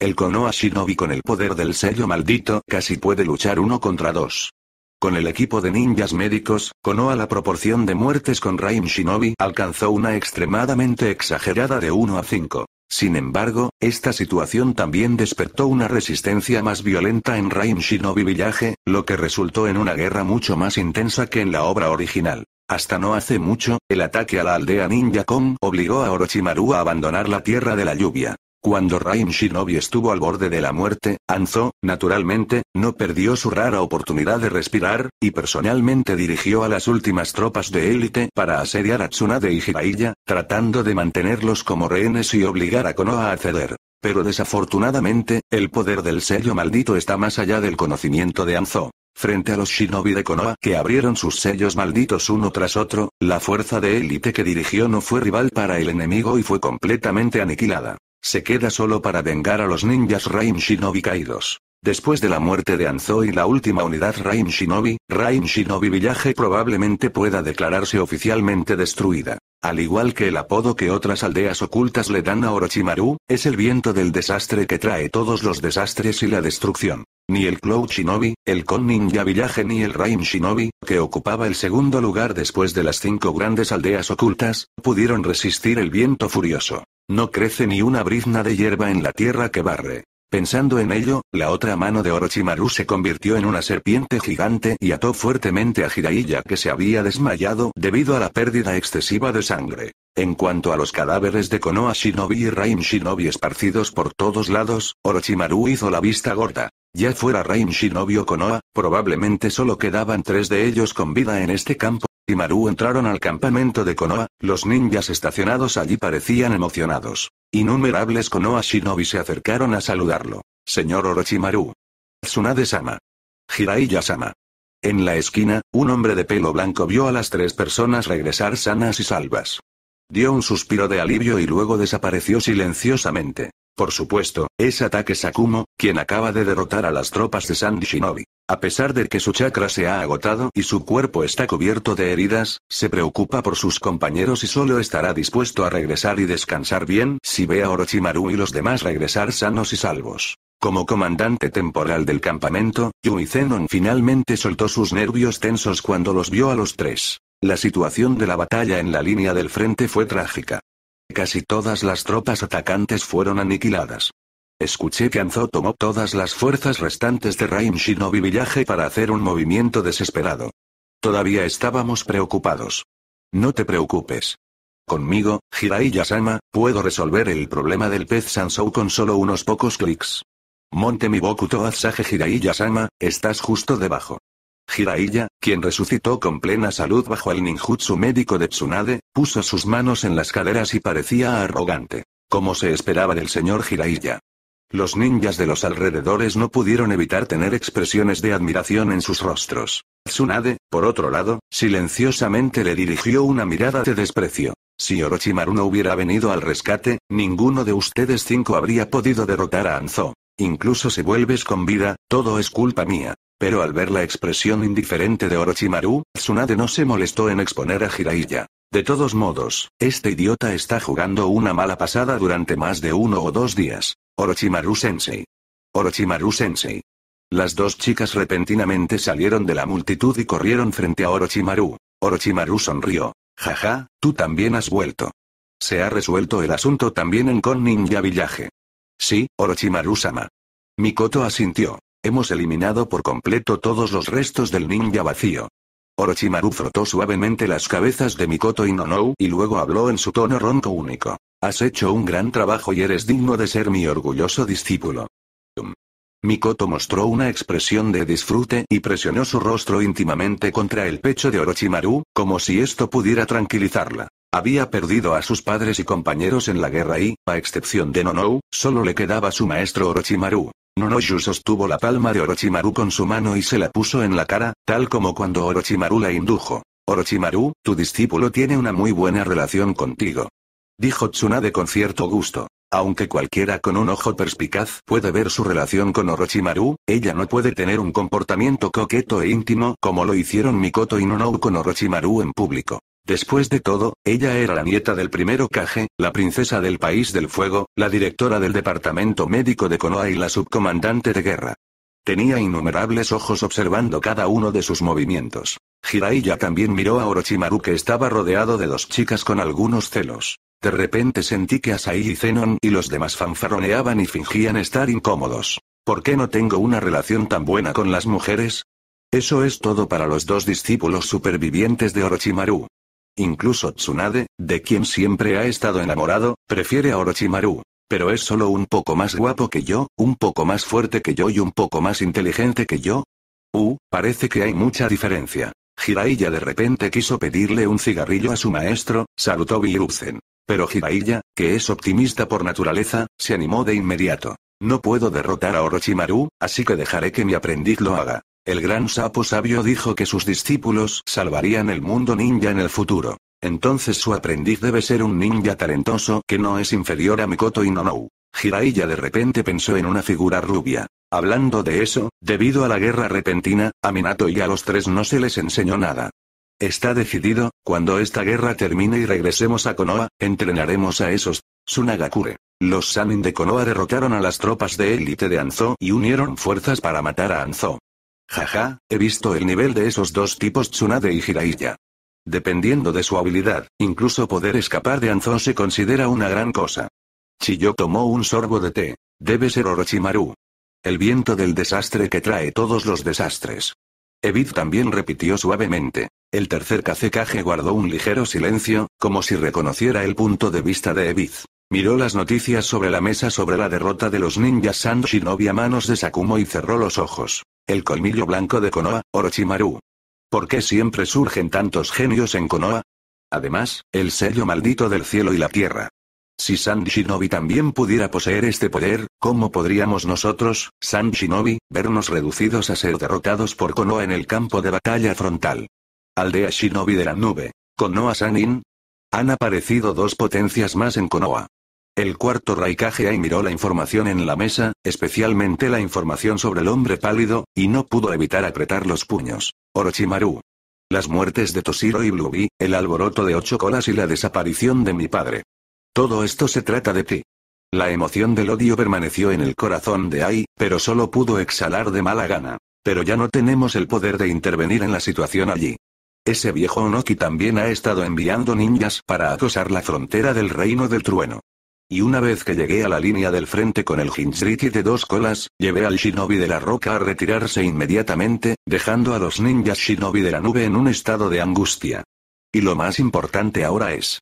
El Konoha Shinobi con el poder del sello maldito casi puede luchar uno contra dos. Con el equipo de ninjas médicos, Konoha la proporción de muertes con Raim Shinobi alcanzó una extremadamente exagerada de 1 a 5. Sin embargo, esta situación también despertó una resistencia más violenta en Raim Shinobi Villaje, lo que resultó en una guerra mucho más intensa que en la obra original. Hasta no hace mucho, el ataque a la aldea Ninja Kong obligó a Orochimaru a abandonar la Tierra de la Lluvia. Cuando Rain Shinobi estuvo al borde de la muerte, Anzo, naturalmente, no perdió su rara oportunidad de respirar, y personalmente dirigió a las últimas tropas de élite para asediar a Tsunade y Jiraiya, tratando de mantenerlos como rehenes y obligar a Konoha a ceder. Pero desafortunadamente, el poder del sello maldito está más allá del conocimiento de Anzo. Frente a los shinobi de Konoha que abrieron sus sellos malditos uno tras otro, la fuerza de élite que dirigió no fue rival para el enemigo y fue completamente aniquilada. Se queda solo para vengar a los ninjas Rain Shinobi caídos. Después de la muerte de Anzo y la última unidad Rain Shinobi, Rain Shinobi Villaje probablemente pueda declararse oficialmente destruida. Al igual que el apodo que otras aldeas ocultas le dan a Orochimaru, es el viento del desastre que trae todos los desastres y la destrucción. Ni el Cloud Shinobi, el Con Ninja Villaje ni el Rain Shinobi, que ocupaba el segundo lugar después de las cinco grandes aldeas ocultas, pudieron resistir el viento furioso. No crece ni una brizna de hierba en la tierra que barre. Pensando en ello, la otra mano de Orochimaru se convirtió en una serpiente gigante y ató fuertemente a Hiraiya que se había desmayado debido a la pérdida excesiva de sangre. En cuanto a los cadáveres de Konoha Shinobi y Rain Shinobi esparcidos por todos lados, Orochimaru hizo la vista gorda. Ya fuera Rain Shinobi o Konoha, probablemente solo quedaban tres de ellos con vida en este campo, y Maru entraron al campamento de Konoha, los ninjas estacionados allí parecían emocionados. Innumerables Konoha Shinobi se acercaron a saludarlo. Señor Orochimaru. Tsunade-sama. Jiraiya-sama. En la esquina, un hombre de pelo blanco vio a las tres personas regresar sanas y salvas. Dio un suspiro de alivio y luego desapareció silenciosamente. Por supuesto, es ataque Sakumo, quien acaba de derrotar a las tropas de Sandy Shinobi. A pesar de que su chakra se ha agotado y su cuerpo está cubierto de heridas, se preocupa por sus compañeros y solo estará dispuesto a regresar y descansar bien si ve a Orochimaru y los demás regresar sanos y salvos. Como comandante temporal del campamento, Yui finalmente soltó sus nervios tensos cuando los vio a los tres. La situación de la batalla en la línea del frente fue trágica. Casi todas las tropas atacantes fueron aniquiladas. Escuché que Anzo tomó todas las fuerzas restantes de Raim Shinobi Village para hacer un movimiento desesperado. Todavía estábamos preocupados. No te preocupes. Conmigo, Hirai sama puedo resolver el problema del pez Sansou con solo unos pocos clics. Monte mi Bokuto Asage Hirai sama estás justo debajo. Jiraiya, quien resucitó con plena salud bajo el ninjutsu médico de Tsunade, puso sus manos en las caderas y parecía arrogante. Como se esperaba del señor Jiraiya. Los ninjas de los alrededores no pudieron evitar tener expresiones de admiración en sus rostros. Tsunade, por otro lado, silenciosamente le dirigió una mirada de desprecio. Si Orochimaru no hubiera venido al rescate, ninguno de ustedes cinco habría podido derrotar a Anzo. Incluso si vuelves con vida, todo es culpa mía. Pero al ver la expresión indiferente de Orochimaru, Tsunade no se molestó en exponer a Jiraiya. De todos modos, este idiota está jugando una mala pasada durante más de uno o dos días. Orochimaru Sensei. Orochimaru Sensei. Las dos chicas repentinamente salieron de la multitud y corrieron frente a Orochimaru. Orochimaru sonrió. Jaja, tú también has vuelto. Se ha resuelto el asunto también en Con Ninja Village. Sí, Orochimaru-sama. Mikoto asintió. Hemos eliminado por completo todos los restos del ninja vacío. Orochimaru frotó suavemente las cabezas de Mikoto y Nonou y luego habló en su tono ronco único. Has hecho un gran trabajo y eres digno de ser mi orgulloso discípulo. Mikoto mostró una expresión de disfrute y presionó su rostro íntimamente contra el pecho de Orochimaru, como si esto pudiera tranquilizarla. Había perdido a sus padres y compañeros en la guerra y, a excepción de Nonou, solo le quedaba su maestro Orochimaru. Nonoyu sostuvo la palma de Orochimaru con su mano y se la puso en la cara, tal como cuando Orochimaru la indujo. Orochimaru, tu discípulo tiene una muy buena relación contigo. Dijo Tsunade con cierto gusto. Aunque cualquiera con un ojo perspicaz puede ver su relación con Orochimaru, ella no puede tener un comportamiento coqueto e íntimo como lo hicieron Mikoto y Nonou con Orochimaru en público. Después de todo, ella era la nieta del primero Kage, la princesa del País del Fuego, la directora del departamento médico de Konoha y la subcomandante de guerra. Tenía innumerables ojos observando cada uno de sus movimientos. Jiraiya también miró a Orochimaru que estaba rodeado de dos chicas con algunos celos. De repente sentí que Asai y Zenon y los demás fanfaroneaban y fingían estar incómodos. ¿Por qué no tengo una relación tan buena con las mujeres? Eso es todo para los dos discípulos supervivientes de Orochimaru. Incluso Tsunade, de quien siempre ha estado enamorado, prefiere a Orochimaru. Pero es solo un poco más guapo que yo, un poco más fuerte que yo y un poco más inteligente que yo. Uh, parece que hay mucha diferencia. Jiraiya de repente quiso pedirle un cigarrillo a su maestro, Sarutobi Hiruzen. Pero Jiraiya, que es optimista por naturaleza, se animó de inmediato. No puedo derrotar a Orochimaru, así que dejaré que mi aprendiz lo haga. El gran sapo sabio dijo que sus discípulos salvarían el mundo ninja en el futuro. Entonces su aprendiz debe ser un ninja talentoso que no es inferior a Mikoto y Nonou. Jiraiya de repente pensó en una figura rubia. Hablando de eso, debido a la guerra repentina, a Minato y a los tres no se les enseñó nada. Está decidido, cuando esta guerra termine y regresemos a Konoha, entrenaremos a esos Sunagakure. Los Sanin de Konoha derrotaron a las tropas de élite de Anzo y unieron fuerzas para matar a Anzo. Jaja, he visto el nivel de esos dos tipos Tsunade y Jiraiya. Dependiendo de su habilidad, incluso poder escapar de Anzón se considera una gran cosa. Chiyo tomó un sorbo de té. Debe ser Orochimaru. El viento del desastre que trae todos los desastres. Evid también repitió suavemente. El tercer Kazekage guardó un ligero silencio, como si reconociera el punto de vista de Evid. Miró las noticias sobre la mesa sobre la derrota de los ninjas Sand Shinobi a manos de Sakumo y cerró los ojos. El colmillo blanco de Konoha, Orochimaru. ¿Por qué siempre surgen tantos genios en Konoha? Además, el sello maldito del cielo y la tierra. Si San Shinobi también pudiera poseer este poder, ¿cómo podríamos nosotros, San Shinobi, vernos reducidos a ser derrotados por Konoha en el campo de batalla frontal? Aldea Shinobi de la nube. Konoha Sanin. Han aparecido dos potencias más en Konoha. El cuarto Raikage Ai miró la información en la mesa, especialmente la información sobre el hombre pálido, y no pudo evitar apretar los puños. Orochimaru. Las muertes de Toshiro y Blubi, el alboroto de ocho colas y la desaparición de mi padre. Todo esto se trata de ti. La emoción del odio permaneció en el corazón de Ai, pero solo pudo exhalar de mala gana. Pero ya no tenemos el poder de intervenir en la situación allí. Ese viejo Onoki también ha estado enviando ninjas para acosar la frontera del reino del trueno. Y una vez que llegué a la línea del frente con el Hinsriti de dos colas, llevé al shinobi de la roca a retirarse inmediatamente, dejando a los ninjas shinobi de la nube en un estado de angustia. Y lo más importante ahora es.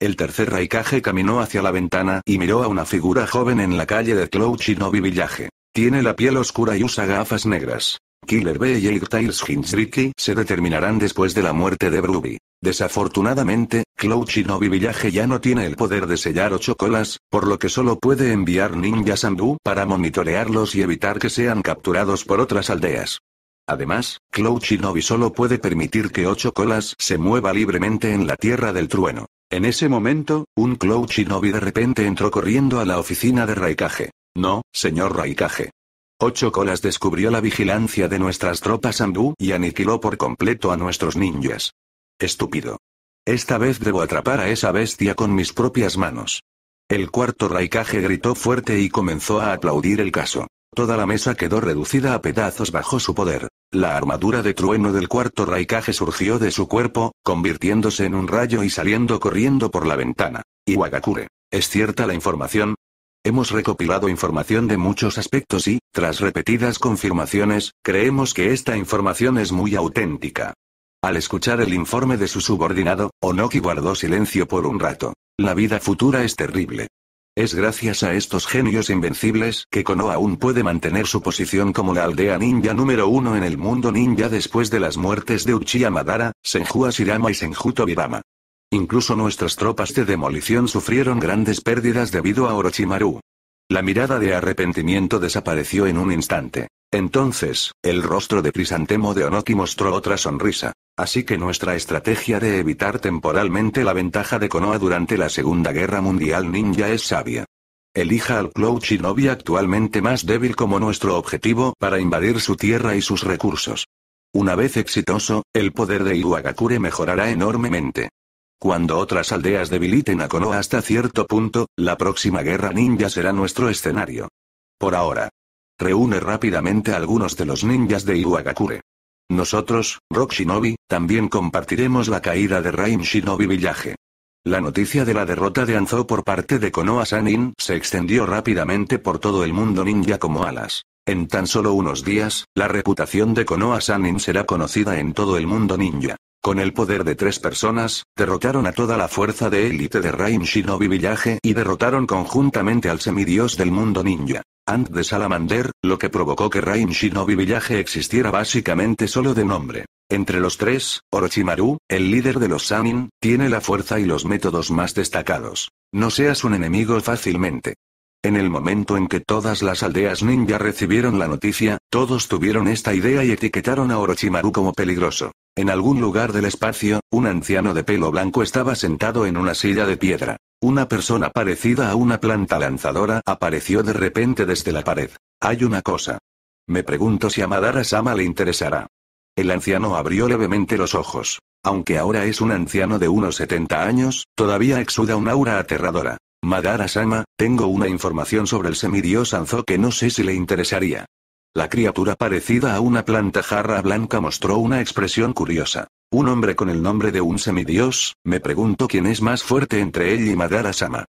El tercer Raikage caminó hacia la ventana y miró a una figura joven en la calle de Cloud Shinobi Village. Tiene la piel oscura y usa gafas negras. Killer B y Eight Tails Hinsriki se determinarán después de la muerte de Ruby. Desafortunadamente, Cloud Shinobi Village ya no tiene el poder de sellar ocho colas, por lo que solo puede enviar ninjas Sandu para monitorearlos y evitar que sean capturados por otras aldeas. Además, Cloud solo puede permitir que ocho colas se mueva libremente en la Tierra del Trueno. En ese momento, un Cloud de repente entró corriendo a la oficina de Raikage. No, señor Raikage. Ocho Colas descubrió la vigilancia de nuestras tropas Andú y aniquiló por completo a nuestros ninjas. Estúpido. Esta vez debo atrapar a esa bestia con mis propias manos. El cuarto raikaje gritó fuerte y comenzó a aplaudir el caso. Toda la mesa quedó reducida a pedazos bajo su poder. La armadura de trueno del cuarto raikaje surgió de su cuerpo, convirtiéndose en un rayo y saliendo corriendo por la ventana. Iwagakure. ¿Es cierta la información? Hemos recopilado información de muchos aspectos y, tras repetidas confirmaciones, creemos que esta información es muy auténtica. Al escuchar el informe de su subordinado, Onoki guardó silencio por un rato. La vida futura es terrible. Es gracias a estos genios invencibles que Kono aún puede mantener su posición como la aldea ninja número uno en el mundo ninja después de las muertes de Uchiha Madara, Senju Asirama y Senju Tobirama. Incluso nuestras tropas de demolición sufrieron grandes pérdidas debido a Orochimaru. La mirada de arrepentimiento desapareció en un instante. Entonces, el rostro de Crisantemo de Onoki mostró otra sonrisa. Así que nuestra estrategia de evitar temporalmente la ventaja de Konoha durante la Segunda Guerra Mundial Ninja es sabia. Elija al Cloud Shinobi actualmente más débil como nuestro objetivo para invadir su tierra y sus recursos. Una vez exitoso, el poder de Iwagakure mejorará enormemente. Cuando otras aldeas debiliten a Konoha hasta cierto punto, la próxima guerra ninja será nuestro escenario. Por ahora. Reúne rápidamente a algunos de los ninjas de Iwagakure. Nosotros, Rock Shinobi, también compartiremos la caída de Rain Shinobi Villaje. La noticia de la derrota de Anzo por parte de Konoha Sanin se extendió rápidamente por todo el mundo ninja como alas. En tan solo unos días, la reputación de Konoha Sanin será conocida en todo el mundo ninja. Con el poder de tres personas, derrotaron a toda la fuerza de élite de Rain Shinobi Village y derrotaron conjuntamente al semidios del mundo ninja. Ant de Salamander, lo que provocó que Rain Shinobi Village existiera básicamente solo de nombre. Entre los tres, Orochimaru, el líder de los Sanin, tiene la fuerza y los métodos más destacados. No seas un enemigo fácilmente. En el momento en que todas las aldeas ninja recibieron la noticia, todos tuvieron esta idea y etiquetaron a Orochimaru como peligroso. En algún lugar del espacio, un anciano de pelo blanco estaba sentado en una silla de piedra. Una persona parecida a una planta lanzadora apareció de repente desde la pared. Hay una cosa. Me pregunto si a Madara-sama le interesará. El anciano abrió levemente los ojos. Aunque ahora es un anciano de unos 70 años, todavía exuda un aura aterradora. Madara-sama, tengo una información sobre el semidios Anzo que no sé si le interesaría. La criatura parecida a una planta jarra blanca mostró una expresión curiosa. Un hombre con el nombre de un semidios, me pregunto quién es más fuerte entre él y Madara-sama.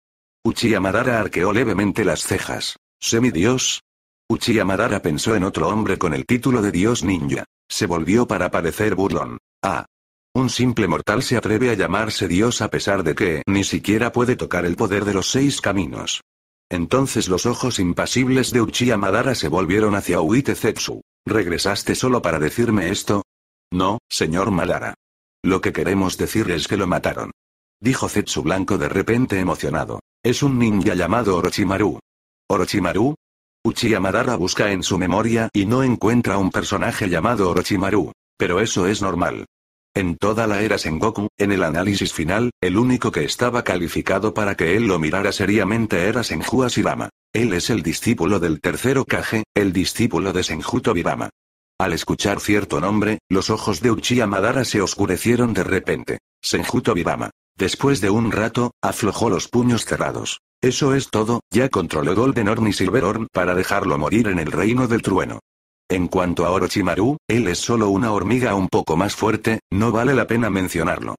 Uchiha Madara arqueó levemente las cejas. ¿Semidios? Uchiha Madara pensó en otro hombre con el título de dios ninja. Se volvió para parecer burlón. Ah, un simple mortal se atreve a llamarse Dios a pesar de que ni siquiera puede tocar el poder de los seis caminos. Entonces los ojos impasibles de Uchiha Madara se volvieron hacia Uite Zetsu. ¿Regresaste solo para decirme esto? No, señor Madara. Lo que queremos decir es que lo mataron. Dijo Zetsu Blanco de repente emocionado. Es un ninja llamado Orochimaru. ¿Orochimaru? Uchiha Madara busca en su memoria y no encuentra un personaje llamado Orochimaru. Pero eso es normal. En toda la era Sengoku, en el análisis final, el único que estaba calificado para que él lo mirara seriamente era Senju Asirama. Él es el discípulo del tercero Kage, el discípulo de Senjuto Bibama. Al escuchar cierto nombre, los ojos de Uchiha Madara se oscurecieron de repente. Senjuto Bibama, Después de un rato, aflojó los puños cerrados. Eso es todo, ya controló Golden Horn y Silver Horn para dejarlo morir en el reino del trueno. En cuanto a Orochimaru, él es solo una hormiga un poco más fuerte, no vale la pena mencionarlo.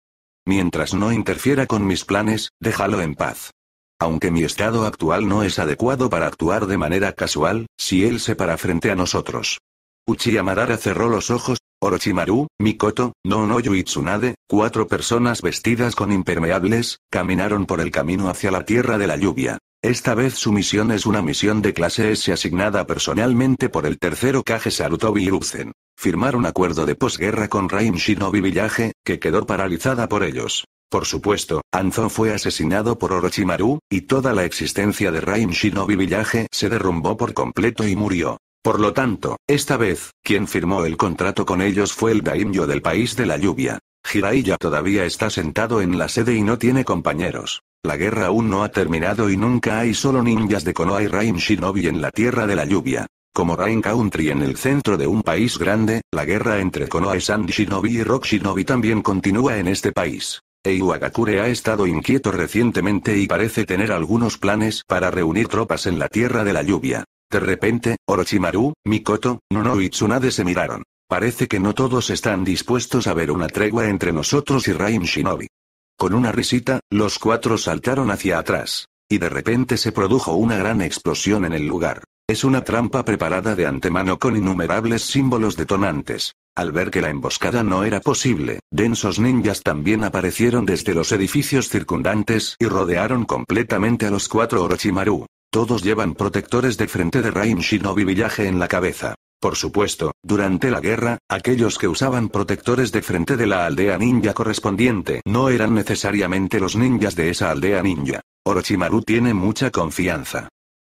Mientras no interfiera con mis planes, déjalo en paz. Aunque mi estado actual no es adecuado para actuar de manera casual, si él se para frente a nosotros. Uchiha cerró los ojos, Orochimaru, Mikoto, no y Tsunade, cuatro personas vestidas con impermeables, caminaron por el camino hacia la Tierra de la Lluvia. Esta vez su misión es una misión de clase S asignada personalmente por el tercero Kage Sarutobi Uzen. Firmar un acuerdo de posguerra con Raim Shinobi Village, que quedó paralizada por ellos. Por supuesto, Anzo fue asesinado por Orochimaru, y toda la existencia de Raim Shinobi Village se derrumbó por completo y murió. Por lo tanto, esta vez, quien firmó el contrato con ellos fue el daimyo del país de la lluvia. Jiraiya todavía está sentado en la sede y no tiene compañeros. La guerra aún no ha terminado y nunca hay solo ninjas de Konoha y Rain Shinobi en la Tierra de la Lluvia. Como Rain Country en el centro de un país grande, la guerra entre Konoha y Sand Shinobi y Rock Shinobi también continúa en este país. Eiwagakure ha estado inquieto recientemente y parece tener algunos planes para reunir tropas en la Tierra de la Lluvia. De repente, Orochimaru, Mikoto, Nono y Tsunade se miraron. Parece que no todos están dispuestos a ver una tregua entre nosotros y Rain Shinobi. Con una risita, los cuatro saltaron hacia atrás. Y de repente se produjo una gran explosión en el lugar. Es una trampa preparada de antemano con innumerables símbolos detonantes. Al ver que la emboscada no era posible, densos ninjas también aparecieron desde los edificios circundantes y rodearon completamente a los cuatro Orochimaru. Todos llevan protectores de frente de Rain Shinobi Villaje en la cabeza. Por supuesto, durante la guerra, aquellos que usaban protectores de frente de la aldea ninja correspondiente no eran necesariamente los ninjas de esa aldea ninja. Orochimaru tiene mucha confianza.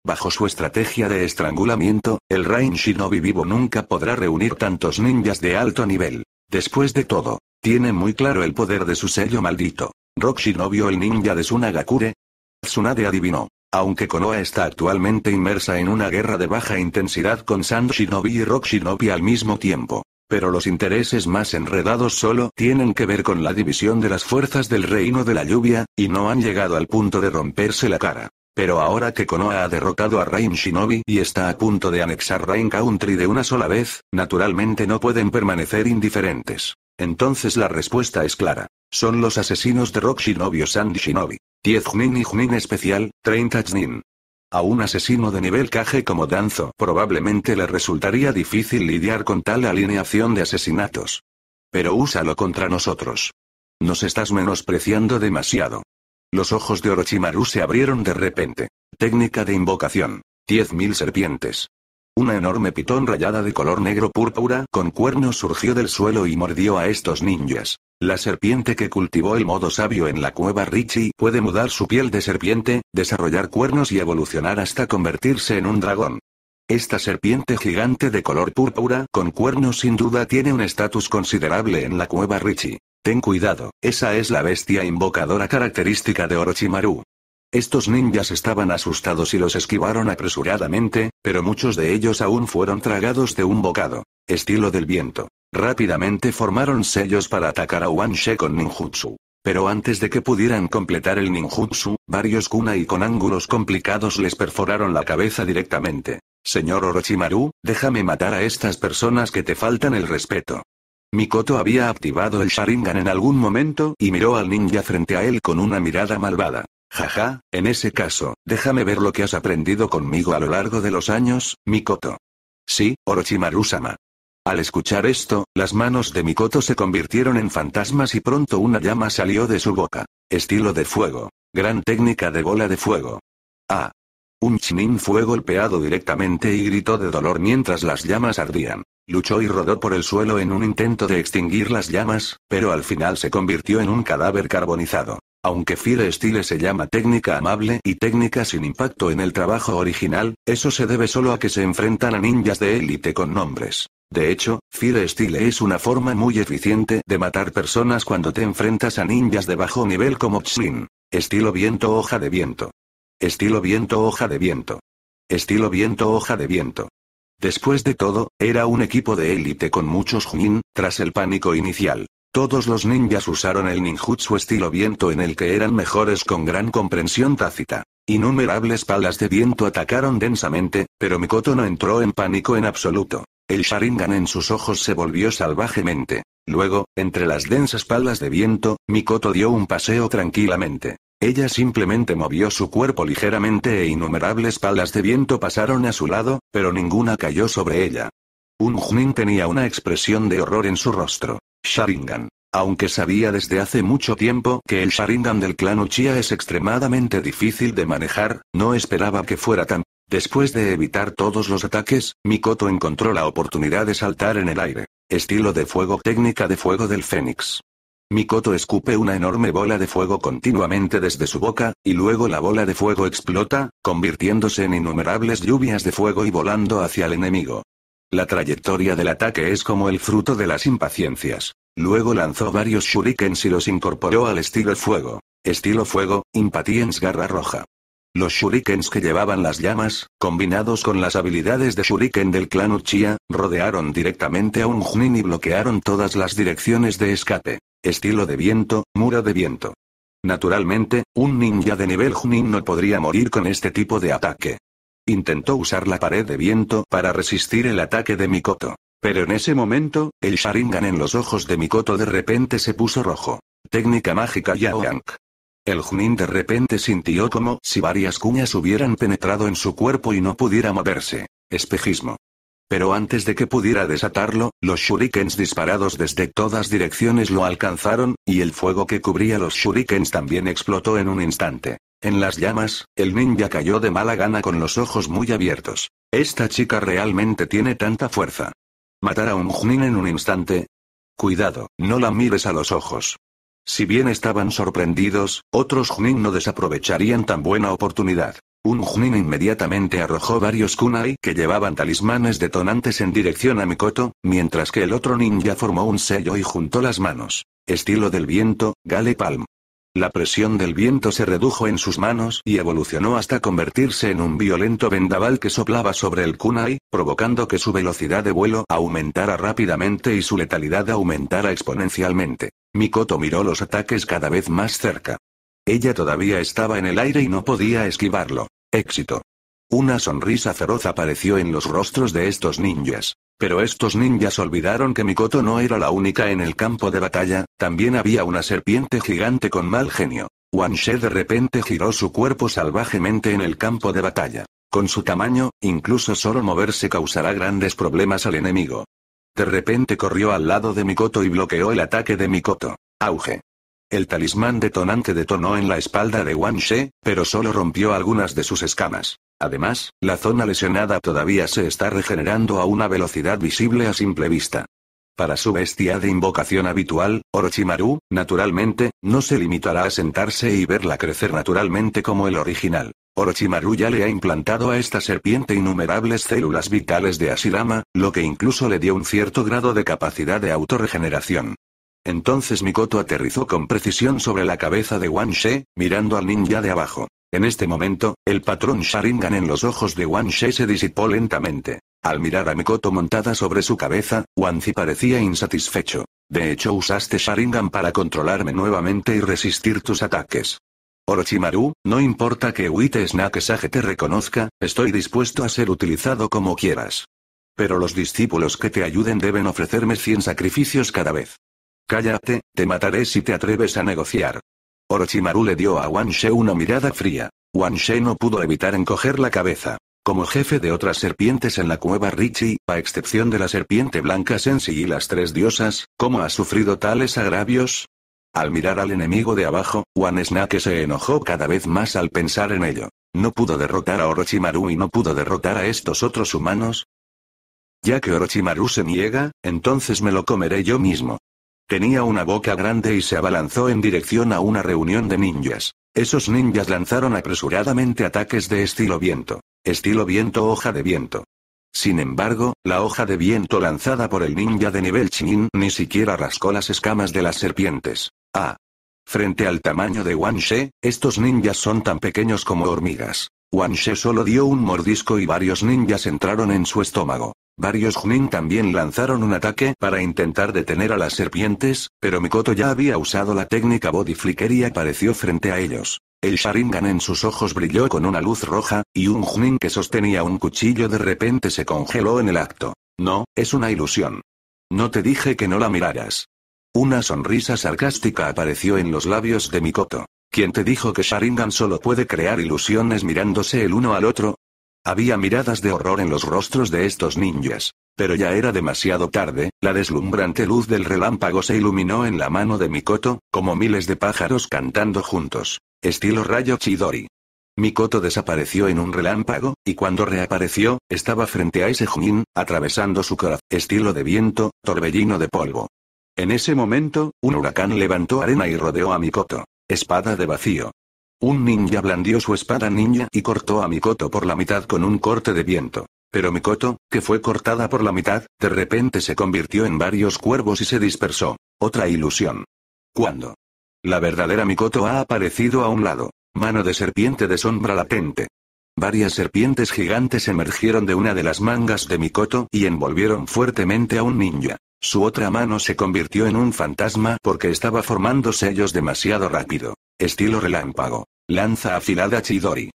Bajo su estrategia de estrangulamiento, el Rain Shinobi vivo nunca podrá reunir tantos ninjas de alto nivel. Después de todo, tiene muy claro el poder de su sello maldito. Rock Shinobi o el ninja de Sunagakure, Tsunade adivinó. Aunque Konoha está actualmente inmersa en una guerra de baja intensidad con Sand Shinobi y Rock Shinobi al mismo tiempo. Pero los intereses más enredados solo tienen que ver con la división de las fuerzas del reino de la lluvia, y no han llegado al punto de romperse la cara. Pero ahora que Konoha ha derrotado a Rain Shinobi y está a punto de anexar Rain Country de una sola vez, naturalmente no pueden permanecer indiferentes. Entonces la respuesta es clara. Son los asesinos de Rock Shinobi o Sand Shinobi. 10 Jnin y Jnin especial, 30 Jnin. A un asesino de nivel caje como Danzo probablemente le resultaría difícil lidiar con tal alineación de asesinatos. Pero úsalo contra nosotros. Nos estás menospreciando demasiado. Los ojos de Orochimaru se abrieron de repente. Técnica de invocación. 10.000 serpientes. Una enorme pitón rayada de color negro púrpura con cuernos surgió del suelo y mordió a estos ninjas. La serpiente que cultivó el modo sabio en la cueva Richie puede mudar su piel de serpiente, desarrollar cuernos y evolucionar hasta convertirse en un dragón. Esta serpiente gigante de color púrpura con cuernos sin duda tiene un estatus considerable en la cueva Richie. Ten cuidado, esa es la bestia invocadora característica de Orochimaru. Estos ninjas estaban asustados y los esquivaron apresuradamente, pero muchos de ellos aún fueron tragados de un bocado. Estilo del viento. Rápidamente formaron sellos para atacar a Wanshe con ninjutsu. Pero antes de que pudieran completar el ninjutsu, varios kunai con ángulos complicados les perforaron la cabeza directamente. Señor Orochimaru, déjame matar a estas personas que te faltan el respeto. Mikoto había activado el Sharingan en algún momento y miró al ninja frente a él con una mirada malvada. Jaja, en ese caso, déjame ver lo que has aprendido conmigo a lo largo de los años, Mikoto. Sí, Orochimaru-sama. Al escuchar esto, las manos de Mikoto se convirtieron en fantasmas y pronto una llama salió de su boca. Estilo de fuego. Gran técnica de bola de fuego. Ah. Un chinin fue golpeado directamente y gritó de dolor mientras las llamas ardían. Luchó y rodó por el suelo en un intento de extinguir las llamas, pero al final se convirtió en un cadáver carbonizado. Aunque Fire Style se llama técnica amable y técnica sin impacto en el trabajo original, eso se debe solo a que se enfrentan a ninjas de élite con nombres. De hecho, Fire Style es una forma muy eficiente de matar personas cuando te enfrentas a ninjas de bajo nivel como Xin. Estilo viento hoja de viento. Estilo viento hoja de viento. Estilo viento hoja de viento. Después de todo, era un equipo de élite con muchos Junin, tras el pánico inicial. Todos los ninjas usaron el ninjutsu estilo viento en el que eran mejores con gran comprensión tácita. Innumerables palas de viento atacaron densamente, pero Mikoto no entró en pánico en absoluto. El Sharingan en sus ojos se volvió salvajemente. Luego, entre las densas palas de viento, Mikoto dio un paseo tranquilamente. Ella simplemente movió su cuerpo ligeramente e innumerables palas de viento pasaron a su lado, pero ninguna cayó sobre ella. Un Jnin tenía una expresión de horror en su rostro. Sharingan. Aunque sabía desde hace mucho tiempo que el Sharingan del clan Uchiha es extremadamente difícil de manejar, no esperaba que fuera tan... Después de evitar todos los ataques, Mikoto encontró la oportunidad de saltar en el aire. Estilo de fuego técnica de fuego del Fénix. Mikoto escupe una enorme bola de fuego continuamente desde su boca, y luego la bola de fuego explota, convirtiéndose en innumerables lluvias de fuego y volando hacia el enemigo. La trayectoria del ataque es como el fruto de las impaciencias. Luego lanzó varios shurikens y los incorporó al estilo fuego. Estilo fuego, impatiens garra roja. Los shurikens que llevaban las llamas, combinados con las habilidades de shuriken del clan Uchiha, rodearon directamente a un junin y bloquearon todas las direcciones de escape. Estilo de viento, muro de viento. Naturalmente, un ninja de nivel junin no podría morir con este tipo de ataque. Intentó usar la pared de viento para resistir el ataque de Mikoto. Pero en ese momento, el Sharingan en los ojos de Mikoto de repente se puso rojo. Técnica mágica Yaoang. El Junin de repente sintió como si varias cuñas hubieran penetrado en su cuerpo y no pudiera moverse. Espejismo. Pero antes de que pudiera desatarlo, los shurikens disparados desde todas direcciones lo alcanzaron, y el fuego que cubría los shurikens también explotó en un instante. En las llamas, el ninja cayó de mala gana con los ojos muy abiertos. Esta chica realmente tiene tanta fuerza. Matar a un Junin en un instante. Cuidado, no la mires a los ojos. Si bien estaban sorprendidos, otros Junin no desaprovecharían tan buena oportunidad. Un Junin inmediatamente arrojó varios kunai que llevaban talismanes detonantes en dirección a Mikoto, mientras que el otro ninja formó un sello y juntó las manos. Estilo del viento, Gale Palm. La presión del viento se redujo en sus manos y evolucionó hasta convertirse en un violento vendaval que soplaba sobre el kunai, provocando que su velocidad de vuelo aumentara rápidamente y su letalidad aumentara exponencialmente. Mikoto miró los ataques cada vez más cerca. Ella todavía estaba en el aire y no podía esquivarlo. Éxito. Una sonrisa feroz apareció en los rostros de estos ninjas. Pero estos ninjas olvidaron que Mikoto no era la única en el campo de batalla, también había una serpiente gigante con mal genio. Wanshe de repente giró su cuerpo salvajemente en el campo de batalla. Con su tamaño, incluso solo moverse causará grandes problemas al enemigo. De repente corrió al lado de Mikoto y bloqueó el ataque de Mikoto. Auge. El talismán detonante detonó en la espalda de Wan pero solo rompió algunas de sus escamas. Además, la zona lesionada todavía se está regenerando a una velocidad visible a simple vista. Para su bestia de invocación habitual, Orochimaru, naturalmente, no se limitará a sentarse y verla crecer naturalmente como el original. Orochimaru ya le ha implantado a esta serpiente innumerables células vitales de Asirama, lo que incluso le dio un cierto grado de capacidad de autorregeneración. Entonces Mikoto aterrizó con precisión sobre la cabeza de Wan She, mirando al ninja de abajo. En este momento, el patrón Sharingan en los ojos de Wan She se disipó lentamente. Al mirar a Mikoto montada sobre su cabeza, Wanzi parecía insatisfecho. De hecho usaste Sharingan para controlarme nuevamente y resistir tus ataques. Orochimaru, no importa que Uite Snack Sage te reconozca, estoy dispuesto a ser utilizado como quieras. Pero los discípulos que te ayuden deben ofrecerme 100 sacrificios cada vez. Cállate, te mataré si te atreves a negociar. Orochimaru le dio a Wanshe una mirada fría. Wanshe no pudo evitar encoger la cabeza. Como jefe de otras serpientes en la cueva Richie, a excepción de la serpiente blanca Sensi y las tres diosas, ¿cómo ha sufrido tales agravios? Al mirar al enemigo de abajo, Wan Snake se enojó cada vez más al pensar en ello. No pudo derrotar a Orochimaru y no pudo derrotar a estos otros humanos, ya que Orochimaru se niega, entonces me lo comeré yo mismo. Tenía una boca grande y se abalanzó en dirección a una reunión de ninjas. Esos ninjas lanzaron apresuradamente ataques de estilo viento. Estilo viento hoja de viento. Sin embargo, la hoja de viento lanzada por el ninja de nivel Chinin ni siquiera rascó las escamas de las serpientes. Ah, Frente al tamaño de Wanshe, estos ninjas son tan pequeños como hormigas. Wanshe solo dio un mordisco y varios ninjas entraron en su estómago. Varios Junin también lanzaron un ataque para intentar detener a las serpientes, pero Mikoto ya había usado la técnica Body Flicker y apareció frente a ellos. El Sharingan en sus ojos brilló con una luz roja, y un Junin que sostenía un cuchillo de repente se congeló en el acto. No, es una ilusión. No te dije que no la miraras. Una sonrisa sarcástica apareció en los labios de Mikoto. ¿Quién te dijo que Sharingan solo puede crear ilusiones mirándose el uno al otro? Había miradas de horror en los rostros de estos ninjas. Pero ya era demasiado tarde, la deslumbrante luz del relámpago se iluminó en la mano de Mikoto, como miles de pájaros cantando juntos. Estilo rayo Chidori. Mikoto desapareció en un relámpago, y cuando reapareció, estaba frente a ese Junin, atravesando su corazón. Estilo de viento, torbellino de polvo. En ese momento, un huracán levantó arena y rodeó a Mikoto. Espada de vacío. Un ninja blandió su espada ninja y cortó a Mikoto por la mitad con un corte de viento. Pero Mikoto, que fue cortada por la mitad, de repente se convirtió en varios cuervos y se dispersó. Otra ilusión. ¿Cuándo? La verdadera Mikoto ha aparecido a un lado. Mano de serpiente de sombra latente. Varias serpientes gigantes emergieron de una de las mangas de Mikoto y envolvieron fuertemente a un ninja. Su otra mano se convirtió en un fantasma porque estaba formando sellos demasiado rápido. Estilo relámpago. Lanza afilada Chidori.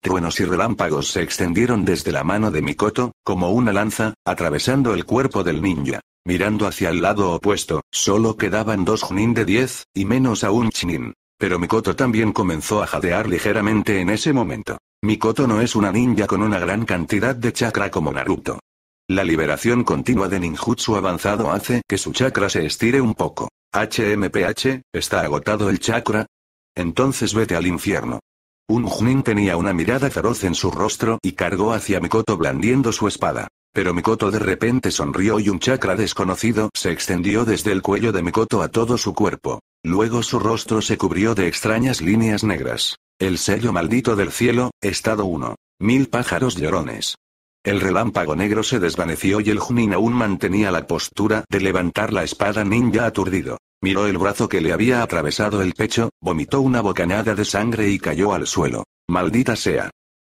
Truenos y relámpagos se extendieron desde la mano de Mikoto, como una lanza, atravesando el cuerpo del ninja. Mirando hacia el lado opuesto, solo quedaban dos Junin de 10, y menos a un Chinin. Pero Mikoto también comenzó a jadear ligeramente en ese momento. Mikoto no es una ninja con una gran cantidad de chakra como Naruto. La liberación continua de ninjutsu avanzado hace que su chakra se estire un poco. HMPH, ¿está agotado el chakra? Entonces vete al infierno. Un Junin tenía una mirada feroz en su rostro y cargó hacia Mikoto blandiendo su espada. Pero Mikoto de repente sonrió y un chakra desconocido se extendió desde el cuello de Mikoto a todo su cuerpo. Luego su rostro se cubrió de extrañas líneas negras. El sello maldito del cielo, estado 1. Mil pájaros llorones. El relámpago negro se desvaneció y el Junin aún mantenía la postura de levantar la espada ninja aturdido. Miró el brazo que le había atravesado el pecho, vomitó una bocanada de sangre y cayó al suelo. Maldita sea.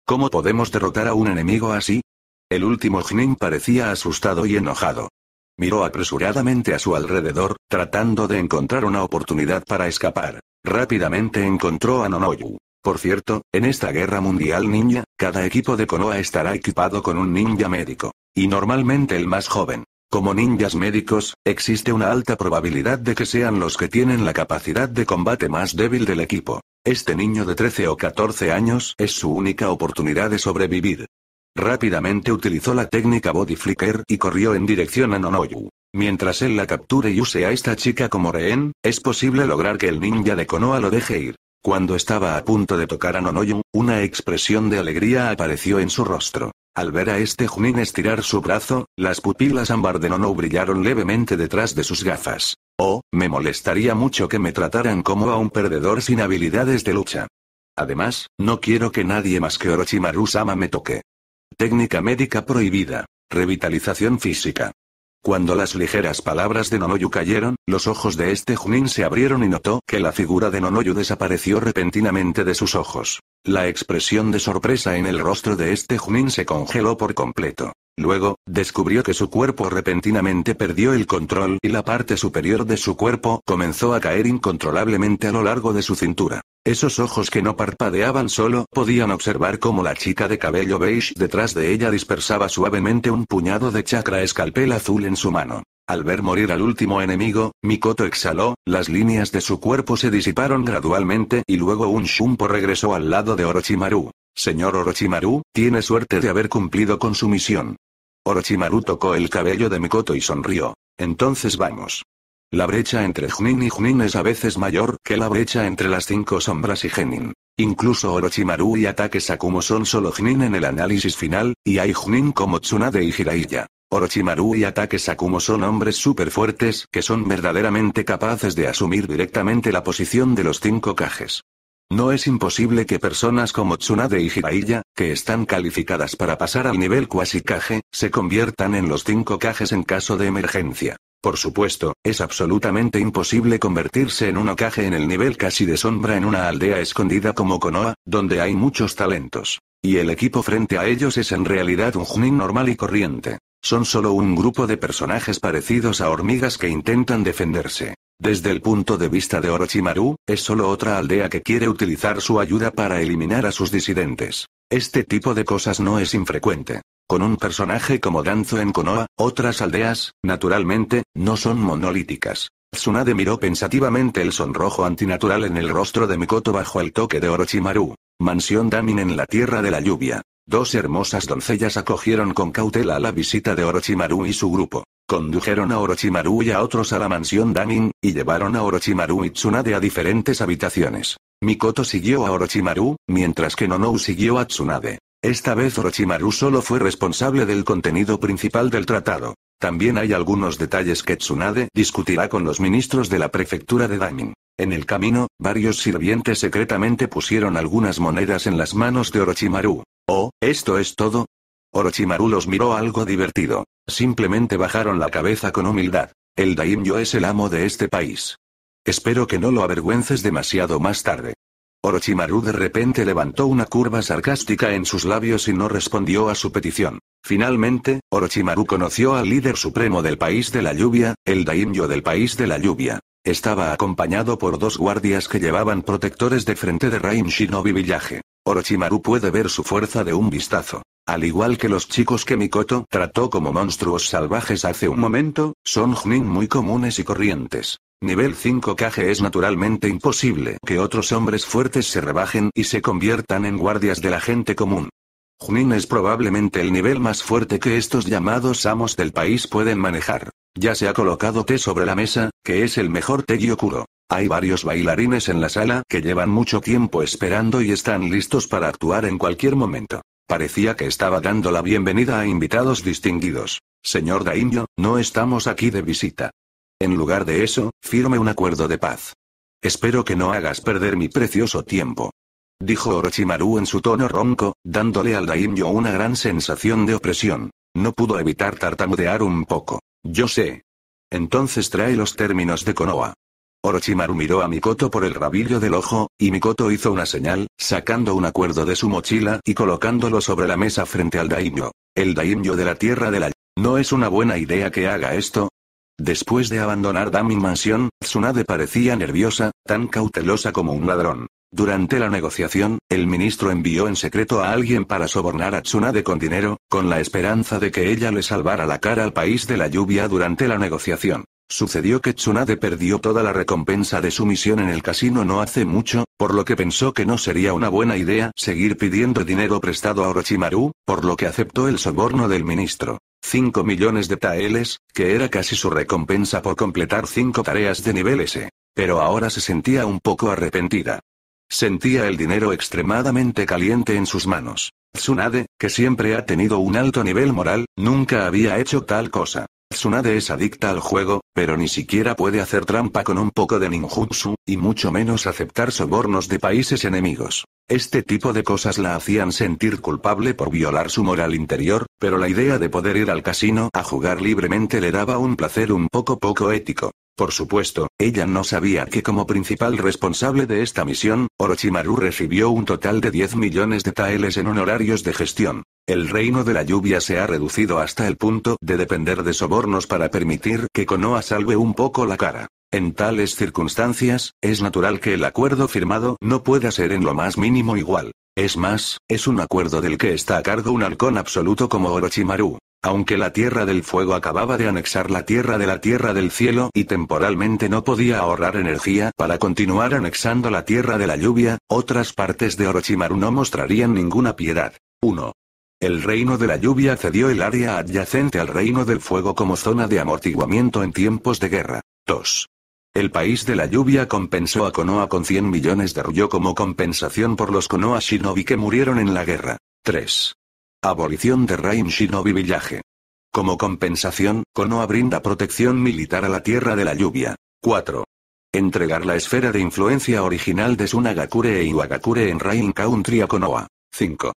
¿Cómo podemos derrotar a un enemigo así? El último jnin parecía asustado y enojado. Miró apresuradamente a su alrededor, tratando de encontrar una oportunidad para escapar. Rápidamente encontró a Nonoyu. Por cierto, en esta guerra mundial ninja, cada equipo de Konoha estará equipado con un ninja médico. Y normalmente el más joven. Como ninjas médicos, existe una alta probabilidad de que sean los que tienen la capacidad de combate más débil del equipo. Este niño de 13 o 14 años es su única oportunidad de sobrevivir. Rápidamente utilizó la técnica body flicker y corrió en dirección a Nonoyu. Mientras él la capture y use a esta chica como rehén, es posible lograr que el ninja de Konoha lo deje ir. Cuando estaba a punto de tocar a Nonoyu, una expresión de alegría apareció en su rostro. Al ver a este Junin estirar su brazo, las pupilas ámbar de Nono brillaron levemente detrás de sus gafas. Oh, me molestaría mucho que me trataran como a un perdedor sin habilidades de lucha. Además, no quiero que nadie más que Orochimaru-sama me toque. Técnica médica prohibida. Revitalización física. Cuando las ligeras palabras de Nonoyu cayeron, los ojos de este Junin se abrieron y notó que la figura de Nonoyu desapareció repentinamente de sus ojos. La expresión de sorpresa en el rostro de este Junin se congeló por completo. Luego, descubrió que su cuerpo repentinamente perdió el control y la parte superior de su cuerpo comenzó a caer incontrolablemente a lo largo de su cintura. Esos ojos que no parpadeaban solo podían observar cómo la chica de cabello beige detrás de ella dispersaba suavemente un puñado de chakra escalpel azul en su mano. Al ver morir al último enemigo, Mikoto exhaló, las líneas de su cuerpo se disiparon gradualmente y luego un Shumpo regresó al lado de Orochimaru. Señor Orochimaru, tiene suerte de haber cumplido con su misión. Orochimaru tocó el cabello de Mikoto y sonrió. Entonces vamos. La brecha entre Jnin y Jnin es a veces mayor que la brecha entre las cinco sombras y Genin. Incluso Orochimaru y Ataque Sakumo son solo Jnin en el análisis final, y hay Jnin como Tsunade y Jiraiya. Orochimaru y Ataque Sakumo son hombres súper fuertes que son verdaderamente capaces de asumir directamente la posición de los cinco cajes. No es imposible que personas como Tsunade y Jiraiya, que están calificadas para pasar al nivel quasi caje, se conviertan en los cinco cajes en caso de emergencia. Por supuesto, es absolutamente imposible convertirse en un ocaje en el nivel casi de sombra en una aldea escondida como Konoha, donde hay muchos talentos. Y el equipo frente a ellos es en realidad un junín normal y corriente. Son solo un grupo de personajes parecidos a hormigas que intentan defenderse. Desde el punto de vista de Orochimaru, es solo otra aldea que quiere utilizar su ayuda para eliminar a sus disidentes. Este tipo de cosas no es infrecuente. Con un personaje como Danzo en Konoha, otras aldeas, naturalmente, no son monolíticas. Tsunade miró pensativamente el sonrojo antinatural en el rostro de Mikoto bajo el toque de Orochimaru. Mansión Damin en la Tierra de la Lluvia. Dos hermosas doncellas acogieron con cautela la visita de Orochimaru y su grupo. Condujeron a Orochimaru y a otros a la mansión Damin, y llevaron a Orochimaru y Tsunade a diferentes habitaciones. Mikoto siguió a Orochimaru, mientras que Nonou siguió a Tsunade. Esta vez Orochimaru solo fue responsable del contenido principal del tratado. También hay algunos detalles que Tsunade discutirá con los ministros de la prefectura de Daimin. En el camino, varios sirvientes secretamente pusieron algunas monedas en las manos de Orochimaru. Oh, ¿esto es todo? Orochimaru los miró algo divertido. Simplemente bajaron la cabeza con humildad. El daimyo es el amo de este país. Espero que no lo avergüences demasiado más tarde. Orochimaru de repente levantó una curva sarcástica en sus labios y no respondió a su petición. Finalmente, Orochimaru conoció al líder supremo del país de la lluvia, el Daimyo del país de la lluvia. Estaba acompañado por dos guardias que llevaban protectores de frente de Rain Shinobi Villaje. Orochimaru puede ver su fuerza de un vistazo. Al igual que los chicos que Mikoto trató como monstruos salvajes hace un momento, son Jnin muy comunes y corrientes. Nivel 5 KG es naturalmente imposible que otros hombres fuertes se rebajen y se conviertan en guardias de la gente común. Junin es probablemente el nivel más fuerte que estos llamados amos del país pueden manejar. Ya se ha colocado té sobre la mesa, que es el mejor té Gyokuro. Hay varios bailarines en la sala que llevan mucho tiempo esperando y están listos para actuar en cualquier momento. Parecía que estaba dando la bienvenida a invitados distinguidos. Señor Daimyo, no estamos aquí de visita. En lugar de eso, firme un acuerdo de paz. Espero que no hagas perder mi precioso tiempo. Dijo Orochimaru en su tono ronco, dándole al daimyo una gran sensación de opresión. No pudo evitar tartamudear un poco. Yo sé. Entonces trae los términos de Konoha. Orochimaru miró a Mikoto por el rabillo del ojo, y Mikoto hizo una señal, sacando un acuerdo de su mochila y colocándolo sobre la mesa frente al daimyo. El daimyo de la tierra de la... No es una buena idea que haga esto, Después de abandonar Dami Mansión, Tsunade parecía nerviosa, tan cautelosa como un ladrón. Durante la negociación, el ministro envió en secreto a alguien para sobornar a Tsunade con dinero, con la esperanza de que ella le salvara la cara al país de la lluvia durante la negociación. Sucedió que Tsunade perdió toda la recompensa de su misión en el casino no hace mucho, por lo que pensó que no sería una buena idea seguir pidiendo dinero prestado a Orochimaru, por lo que aceptó el soborno del ministro. 5 millones de taeles, que era casi su recompensa por completar 5 tareas de nivel S. Pero ahora se sentía un poco arrepentida. Sentía el dinero extremadamente caliente en sus manos. Tsunade, que siempre ha tenido un alto nivel moral, nunca había hecho tal cosa. Tsunade es adicta al juego, pero ni siquiera puede hacer trampa con un poco de ninjutsu, y mucho menos aceptar sobornos de países enemigos. Este tipo de cosas la hacían sentir culpable por violar su moral interior, pero la idea de poder ir al casino a jugar libremente le daba un placer un poco poco ético. Por supuesto, ella no sabía que como principal responsable de esta misión, Orochimaru recibió un total de 10 millones de taeles en honorarios de gestión. El reino de la lluvia se ha reducido hasta el punto de depender de sobornos para permitir que Konoha salve un poco la cara. En tales circunstancias, es natural que el acuerdo firmado no pueda ser en lo más mínimo igual. Es más, es un acuerdo del que está a cargo un halcón absoluto como Orochimaru. Aunque la Tierra del Fuego acababa de anexar la Tierra de la Tierra del Cielo y temporalmente no podía ahorrar energía para continuar anexando la Tierra de la Lluvia, otras partes de Orochimaru no mostrarían ninguna piedad. 1. El reino de la lluvia cedió el área adyacente al reino del fuego como zona de amortiguamiento en tiempos de guerra. 2. El país de la lluvia compensó a Konoha con 100 millones de ryo como compensación por los Konoha shinobi que murieron en la guerra. 3. Abolición de Rain Shinobi Villaje. Como compensación, Konoha brinda protección militar a la Tierra de la Lluvia. 4. Entregar la esfera de influencia original de Sunagakure e Iwagakure en Rain Country a Konoha. 5.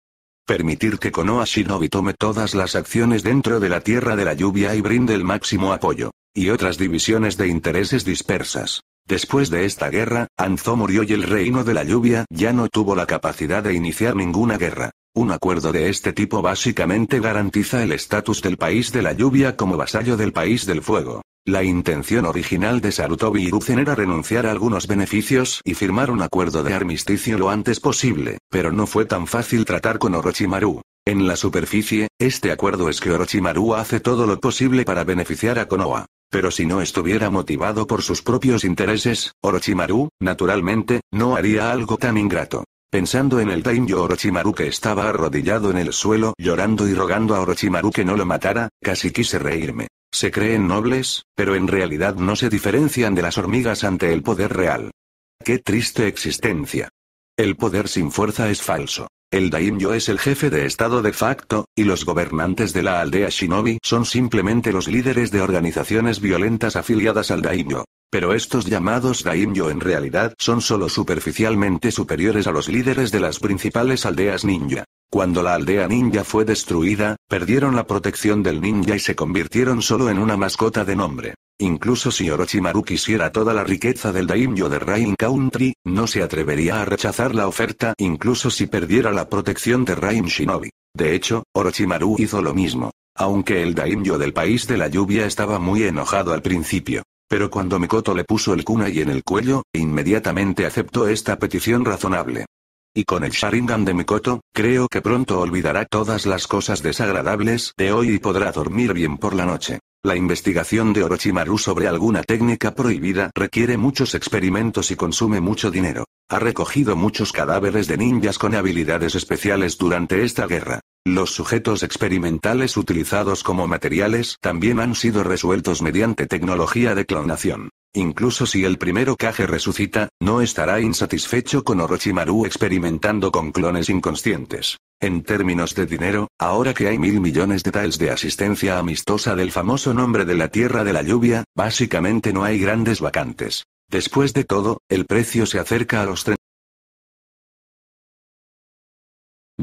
Permitir que Konoha Shinobi tome todas las acciones dentro de la Tierra de la Lluvia y brinde el máximo apoyo. Y otras divisiones de intereses dispersas. Después de esta guerra, Anzo murió y el reino de la lluvia ya no tuvo la capacidad de iniciar ninguna guerra. Un acuerdo de este tipo básicamente garantiza el estatus del país de la lluvia como vasallo del país del fuego. La intención original de Sarutobi y era renunciar a algunos beneficios y firmar un acuerdo de armisticio lo antes posible, pero no fue tan fácil tratar con Orochimaru. En la superficie, este acuerdo es que Orochimaru hace todo lo posible para beneficiar a Konoha. Pero si no estuviera motivado por sus propios intereses, Orochimaru, naturalmente, no haría algo tan ingrato. Pensando en el daimyo Orochimaru que estaba arrodillado en el suelo llorando y rogando a Orochimaru que no lo matara, casi quise reírme. Se creen nobles, pero en realidad no se diferencian de las hormigas ante el poder real. Qué triste existencia. El poder sin fuerza es falso. El daimyo es el jefe de estado de facto, y los gobernantes de la aldea shinobi son simplemente los líderes de organizaciones violentas afiliadas al daimyo. Pero estos llamados daimyo en realidad son solo superficialmente superiores a los líderes de las principales aldeas ninja. Cuando la aldea ninja fue destruida, perdieron la protección del ninja y se convirtieron solo en una mascota de nombre. Incluso si Orochimaru quisiera toda la riqueza del daimyo de Rain Country, no se atrevería a rechazar la oferta incluso si perdiera la protección de Rain Shinobi. De hecho, Orochimaru hizo lo mismo. Aunque el daimyo del país de la lluvia estaba muy enojado al principio. Pero cuando Mikoto le puso el kunai en el cuello, inmediatamente aceptó esta petición razonable. Y con el Sharingan de Mikoto, creo que pronto olvidará todas las cosas desagradables de hoy y podrá dormir bien por la noche. La investigación de Orochimaru sobre alguna técnica prohibida requiere muchos experimentos y consume mucho dinero. Ha recogido muchos cadáveres de ninjas con habilidades especiales durante esta guerra. Los sujetos experimentales utilizados como materiales también han sido resueltos mediante tecnología de clonación. Incluso si el primero Kage resucita, no estará insatisfecho con Orochimaru experimentando con clones inconscientes. En términos de dinero, ahora que hay mil millones de tales de asistencia amistosa del famoso nombre de la Tierra de la Lluvia, básicamente no hay grandes vacantes. Después de todo, el precio se acerca a los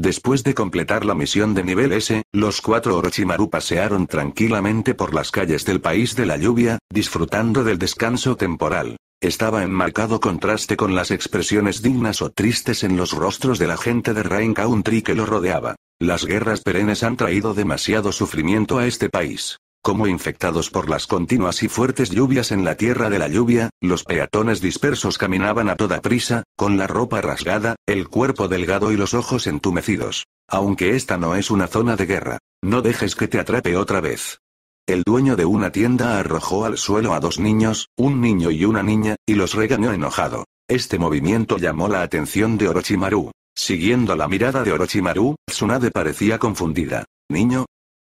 Después de completar la misión de nivel S, los cuatro Orochimaru pasearon tranquilamente por las calles del país de la lluvia, disfrutando del descanso temporal. Estaba en marcado contraste con las expresiones dignas o tristes en los rostros de la gente de Rain Country que lo rodeaba. Las guerras perennes han traído demasiado sufrimiento a este país. Como infectados por las continuas y fuertes lluvias en la tierra de la lluvia, los peatones dispersos caminaban a toda prisa, con la ropa rasgada, el cuerpo delgado y los ojos entumecidos. Aunque esta no es una zona de guerra. No dejes que te atrape otra vez. El dueño de una tienda arrojó al suelo a dos niños, un niño y una niña, y los regañó enojado. Este movimiento llamó la atención de Orochimaru. Siguiendo la mirada de Orochimaru, Tsunade parecía confundida. Niño,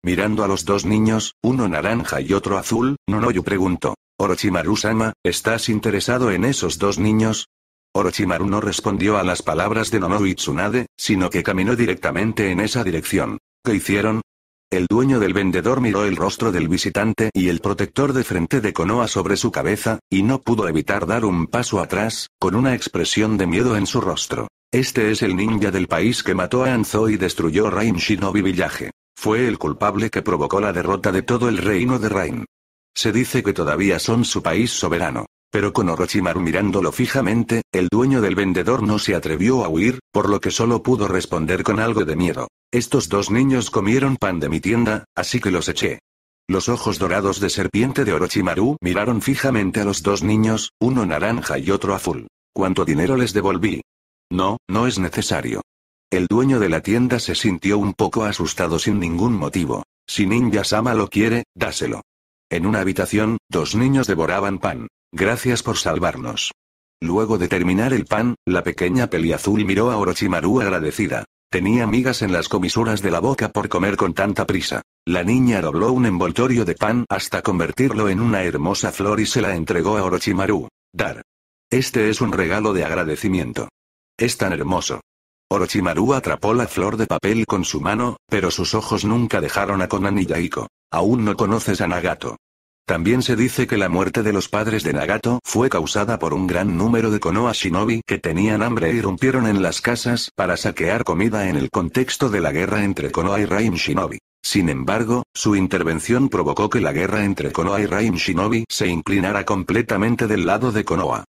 Mirando a los dos niños, uno naranja y otro azul, Nonoyu preguntó. Orochimaru-sama, ¿estás interesado en esos dos niños? Orochimaru no respondió a las palabras de Nonoyu y Tsunade, sino que caminó directamente en esa dirección. ¿Qué hicieron? El dueño del vendedor miró el rostro del visitante y el protector de frente de Konoha sobre su cabeza, y no pudo evitar dar un paso atrás, con una expresión de miedo en su rostro. Este es el ninja del país que mató a Anzo y destruyó Rain Shinobi Villaje. Fue el culpable que provocó la derrota de todo el reino de Rain. Se dice que todavía son su país soberano. Pero con Orochimaru mirándolo fijamente, el dueño del vendedor no se atrevió a huir, por lo que solo pudo responder con algo de miedo. Estos dos niños comieron pan de mi tienda, así que los eché. Los ojos dorados de serpiente de Orochimaru miraron fijamente a los dos niños, uno naranja y otro azul. ¿Cuánto dinero les devolví? No, no es necesario. El dueño de la tienda se sintió un poco asustado sin ningún motivo. Si Ninja Sama lo quiere, dáselo. En una habitación, dos niños devoraban pan. Gracias por salvarnos. Luego de terminar el pan, la pequeña azul miró a Orochimaru agradecida. Tenía migas en las comisuras de la boca por comer con tanta prisa. La niña dobló un envoltorio de pan hasta convertirlo en una hermosa flor y se la entregó a Orochimaru. Dar. Este es un regalo de agradecimiento. Es tan hermoso. Orochimaru atrapó la flor de papel con su mano, pero sus ojos nunca dejaron a Konan y Yaiko. Aún no conoces a Nagato. También se dice que la muerte de los padres de Nagato fue causada por un gran número de Konoha Shinobi que tenían hambre y e irrumpieron en las casas para saquear comida en el contexto de la guerra entre Konoha y Raim Shinobi. Sin embargo, su intervención provocó que la guerra entre Konoha y Raim Shinobi se inclinara completamente del lado de Konoha.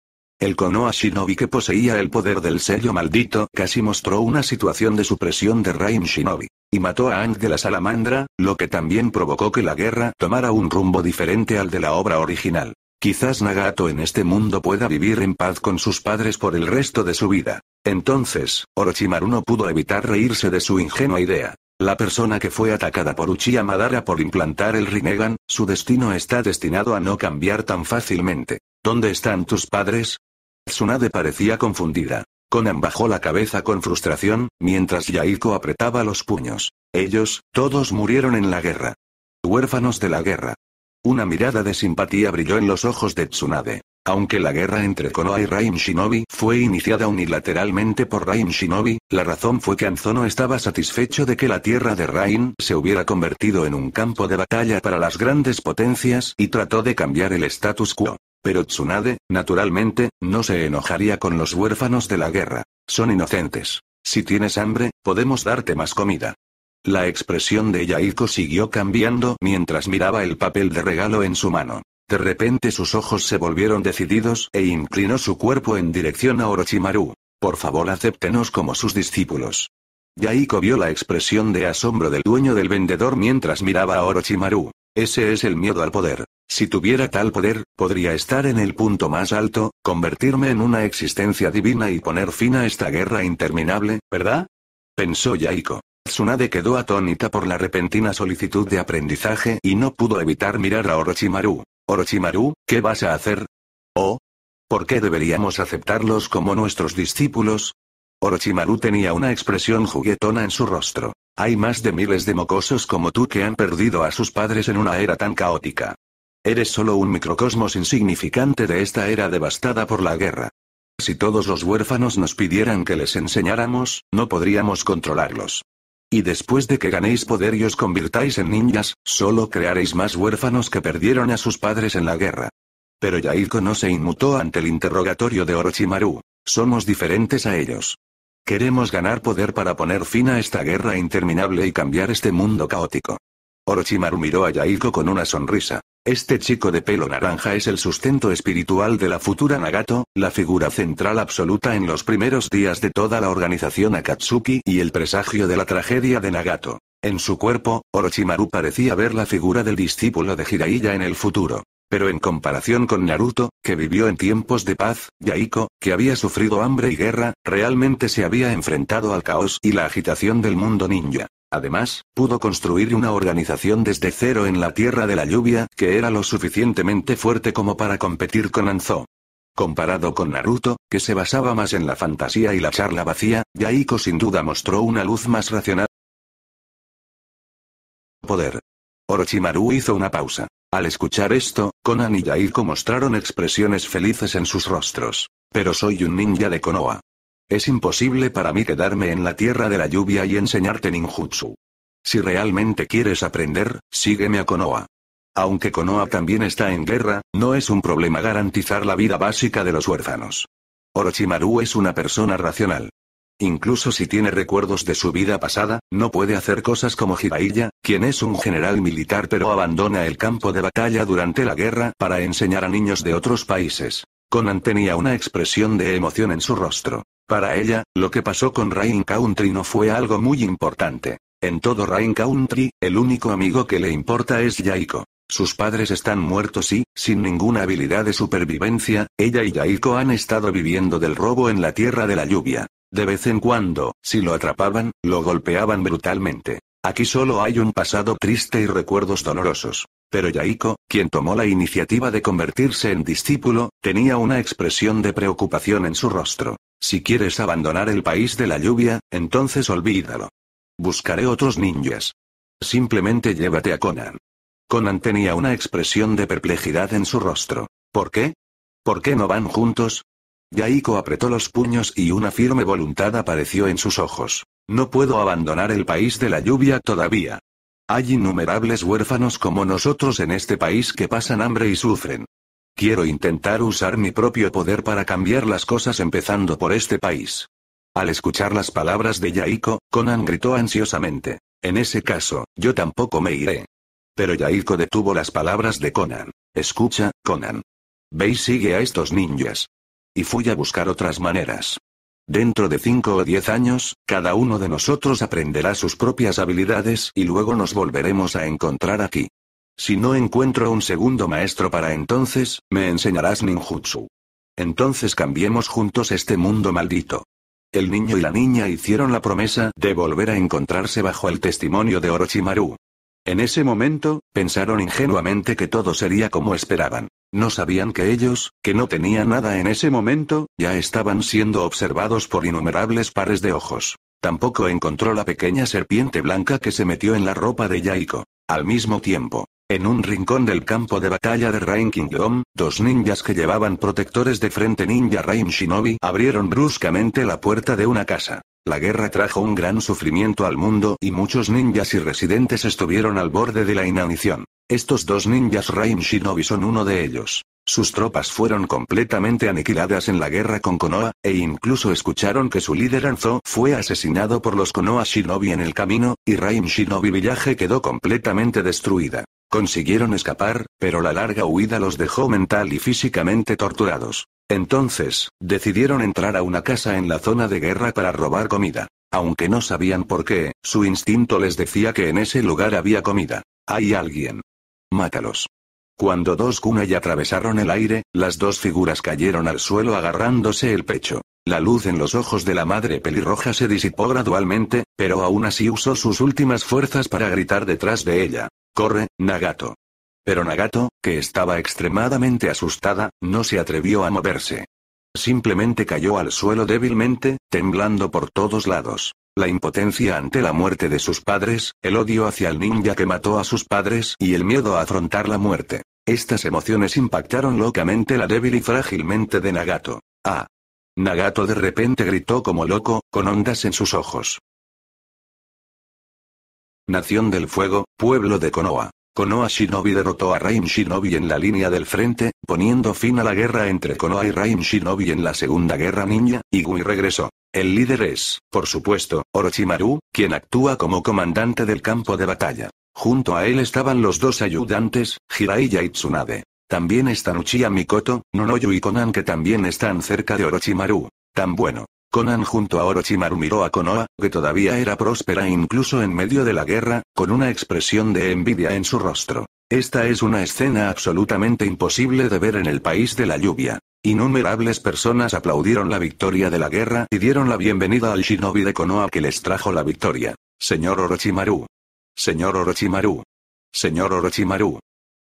El Konoha Shinobi que poseía el poder del sello maldito casi mostró una situación de supresión de Rain Shinobi. Y mató a Ang de la salamandra, lo que también provocó que la guerra tomara un rumbo diferente al de la obra original. Quizás Nagato en este mundo pueda vivir en paz con sus padres por el resto de su vida. Entonces, Orochimaru no pudo evitar reírse de su ingenua idea. La persona que fue atacada por Uchiha Madara por implantar el Rinnegan, su destino está destinado a no cambiar tan fácilmente. ¿Dónde están tus padres? Tsunade parecía confundida. Conan bajó la cabeza con frustración, mientras Yaiko apretaba los puños. Ellos, todos murieron en la guerra. Huérfanos de la guerra. Una mirada de simpatía brilló en los ojos de Tsunade. Aunque la guerra entre Konoha y Rain Shinobi fue iniciada unilateralmente por Rain Shinobi, la razón fue que Anzono estaba satisfecho de que la tierra de Rain se hubiera convertido en un campo de batalla para las grandes potencias y trató de cambiar el status quo. Pero Tsunade, naturalmente, no se enojaría con los huérfanos de la guerra. Son inocentes. Si tienes hambre, podemos darte más comida. La expresión de Yaiko siguió cambiando mientras miraba el papel de regalo en su mano. De repente sus ojos se volvieron decididos e inclinó su cuerpo en dirección a Orochimaru. Por favor, acéptenos como sus discípulos. Yaiko vio la expresión de asombro del dueño del vendedor mientras miraba a Orochimaru. Ese es el miedo al poder. Si tuviera tal poder, podría estar en el punto más alto, convertirme en una existencia divina y poner fin a esta guerra interminable, ¿verdad? Pensó Yaiko. Tsunade quedó atónita por la repentina solicitud de aprendizaje y no pudo evitar mirar a Orochimaru. Orochimaru, ¿qué vas a hacer? ¿O ¿Por qué deberíamos aceptarlos como nuestros discípulos? Orochimaru tenía una expresión juguetona en su rostro. Hay más de miles de mocosos como tú que han perdido a sus padres en una era tan caótica. Eres solo un microcosmos insignificante de esta era devastada por la guerra. Si todos los huérfanos nos pidieran que les enseñáramos, no podríamos controlarlos. Y después de que ganéis poder y os convirtáis en ninjas, solo crearéis más huérfanos que perdieron a sus padres en la guerra. Pero Yaiko no se inmutó ante el interrogatorio de Orochimaru. Somos diferentes a ellos. Queremos ganar poder para poner fin a esta guerra interminable y cambiar este mundo caótico. Orochimaru miró a Yaiko con una sonrisa. Este chico de pelo naranja es el sustento espiritual de la futura Nagato, la figura central absoluta en los primeros días de toda la organización Akatsuki y el presagio de la tragedia de Nagato. En su cuerpo, Orochimaru parecía ver la figura del discípulo de Hiraiya en el futuro. Pero en comparación con Naruto, que vivió en tiempos de paz, Yaiko, que había sufrido hambre y guerra, realmente se había enfrentado al caos y la agitación del mundo ninja. Además, pudo construir una organización desde cero en la Tierra de la Lluvia, que era lo suficientemente fuerte como para competir con Anzo. Comparado con Naruto, que se basaba más en la fantasía y la charla vacía, Yaiko sin duda mostró una luz más racional. Poder. Orochimaru hizo una pausa. Al escuchar esto, Conan y Yaiko mostraron expresiones felices en sus rostros. Pero soy un ninja de Konoha. Es imposible para mí quedarme en la tierra de la lluvia y enseñarte ninjutsu. Si realmente quieres aprender, sígueme a Konoha. Aunque Konoha también está en guerra, no es un problema garantizar la vida básica de los huérfanos. Orochimaru es una persona racional. Incluso si tiene recuerdos de su vida pasada, no puede hacer cosas como Jiraiya, quien es un general militar pero abandona el campo de batalla durante la guerra para enseñar a niños de otros países. Conan tenía una expresión de emoción en su rostro. Para ella, lo que pasó con Rain Country no fue algo muy importante. En todo Rain Country, el único amigo que le importa es Yaiko. Sus padres están muertos y, sin ninguna habilidad de supervivencia, ella y Yaiko han estado viviendo del robo en la tierra de la lluvia. De vez en cuando, si lo atrapaban, lo golpeaban brutalmente. Aquí solo hay un pasado triste y recuerdos dolorosos. Pero Yaiko, quien tomó la iniciativa de convertirse en discípulo, tenía una expresión de preocupación en su rostro. Si quieres abandonar el país de la lluvia, entonces olvídalo. Buscaré otros ninjas. Simplemente llévate a Conan. Conan tenía una expresión de perplejidad en su rostro. ¿Por qué? ¿Por qué no van juntos? Yaiko apretó los puños y una firme voluntad apareció en sus ojos. No puedo abandonar el país de la lluvia todavía. Hay innumerables huérfanos como nosotros en este país que pasan hambre y sufren. Quiero intentar usar mi propio poder para cambiar las cosas empezando por este país. Al escuchar las palabras de Yaiko, Conan gritó ansiosamente. En ese caso, yo tampoco me iré. Pero Yaiko detuvo las palabras de Conan. Escucha, Conan. Ve y sigue a estos ninjas. Y fui a buscar otras maneras. Dentro de cinco o diez años, cada uno de nosotros aprenderá sus propias habilidades y luego nos volveremos a encontrar aquí. Si no encuentro un segundo maestro para entonces, me enseñarás ninjutsu. Entonces cambiemos juntos este mundo maldito. El niño y la niña hicieron la promesa de volver a encontrarse bajo el testimonio de Orochimaru. En ese momento, pensaron ingenuamente que todo sería como esperaban. No sabían que ellos, que no tenían nada en ese momento, ya estaban siendo observados por innumerables pares de ojos. Tampoco encontró la pequeña serpiente blanca que se metió en la ropa de Yaiko. Al mismo tiempo, en un rincón del campo de batalla de Rain Kingdom, dos ninjas que llevaban protectores de frente ninja Rain Shinobi abrieron bruscamente la puerta de una casa. La guerra trajo un gran sufrimiento al mundo y muchos ninjas y residentes estuvieron al borde de la inanición. Estos dos ninjas Rain Shinobi son uno de ellos. Sus tropas fueron completamente aniquiladas en la guerra con Konoha, e incluso escucharon que su líder Anzo fue asesinado por los Konoha Shinobi en el camino, y Rain Shinobi Village quedó completamente destruida. Consiguieron escapar, pero la larga huida los dejó mental y físicamente torturados. Entonces, decidieron entrar a una casa en la zona de guerra para robar comida. Aunque no sabían por qué, su instinto les decía que en ese lugar había comida. Hay alguien. Mátalos. Cuando dos y atravesaron el aire, las dos figuras cayeron al suelo agarrándose el pecho. La luz en los ojos de la madre pelirroja se disipó gradualmente, pero aún así usó sus últimas fuerzas para gritar detrás de ella. Corre, Nagato. Pero Nagato, que estaba extremadamente asustada, no se atrevió a moverse. Simplemente cayó al suelo débilmente, temblando por todos lados. La impotencia ante la muerte de sus padres, el odio hacia el ninja que mató a sus padres y el miedo a afrontar la muerte. Estas emociones impactaron locamente la débil y frágil mente de Nagato. ¡Ah! Nagato de repente gritó como loco, con ondas en sus ojos. Nación del Fuego, pueblo de Konoha. Konoha Shinobi derrotó a Raim Shinobi en la línea del frente, poniendo fin a la guerra entre Konoha y Raim Shinobi en la Segunda Guerra Ninja, y Gui regresó. El líder es, por supuesto, Orochimaru, quien actúa como comandante del campo de batalla. Junto a él estaban los dos ayudantes, Jiraiya y Tsunade. También están Uchiha Mikoto, Nonoyu y Konan que también están cerca de Orochimaru. Tan bueno, Conan junto a Orochimaru miró a Konoha, que todavía era próspera incluso en medio de la guerra, con una expresión de envidia en su rostro. Esta es una escena absolutamente imposible de ver en el país de la lluvia. Innumerables personas aplaudieron la victoria de la guerra y dieron la bienvenida al shinobi de Konoha que les trajo la victoria. Señor Orochimaru. Señor Orochimaru. Señor Orochimaru.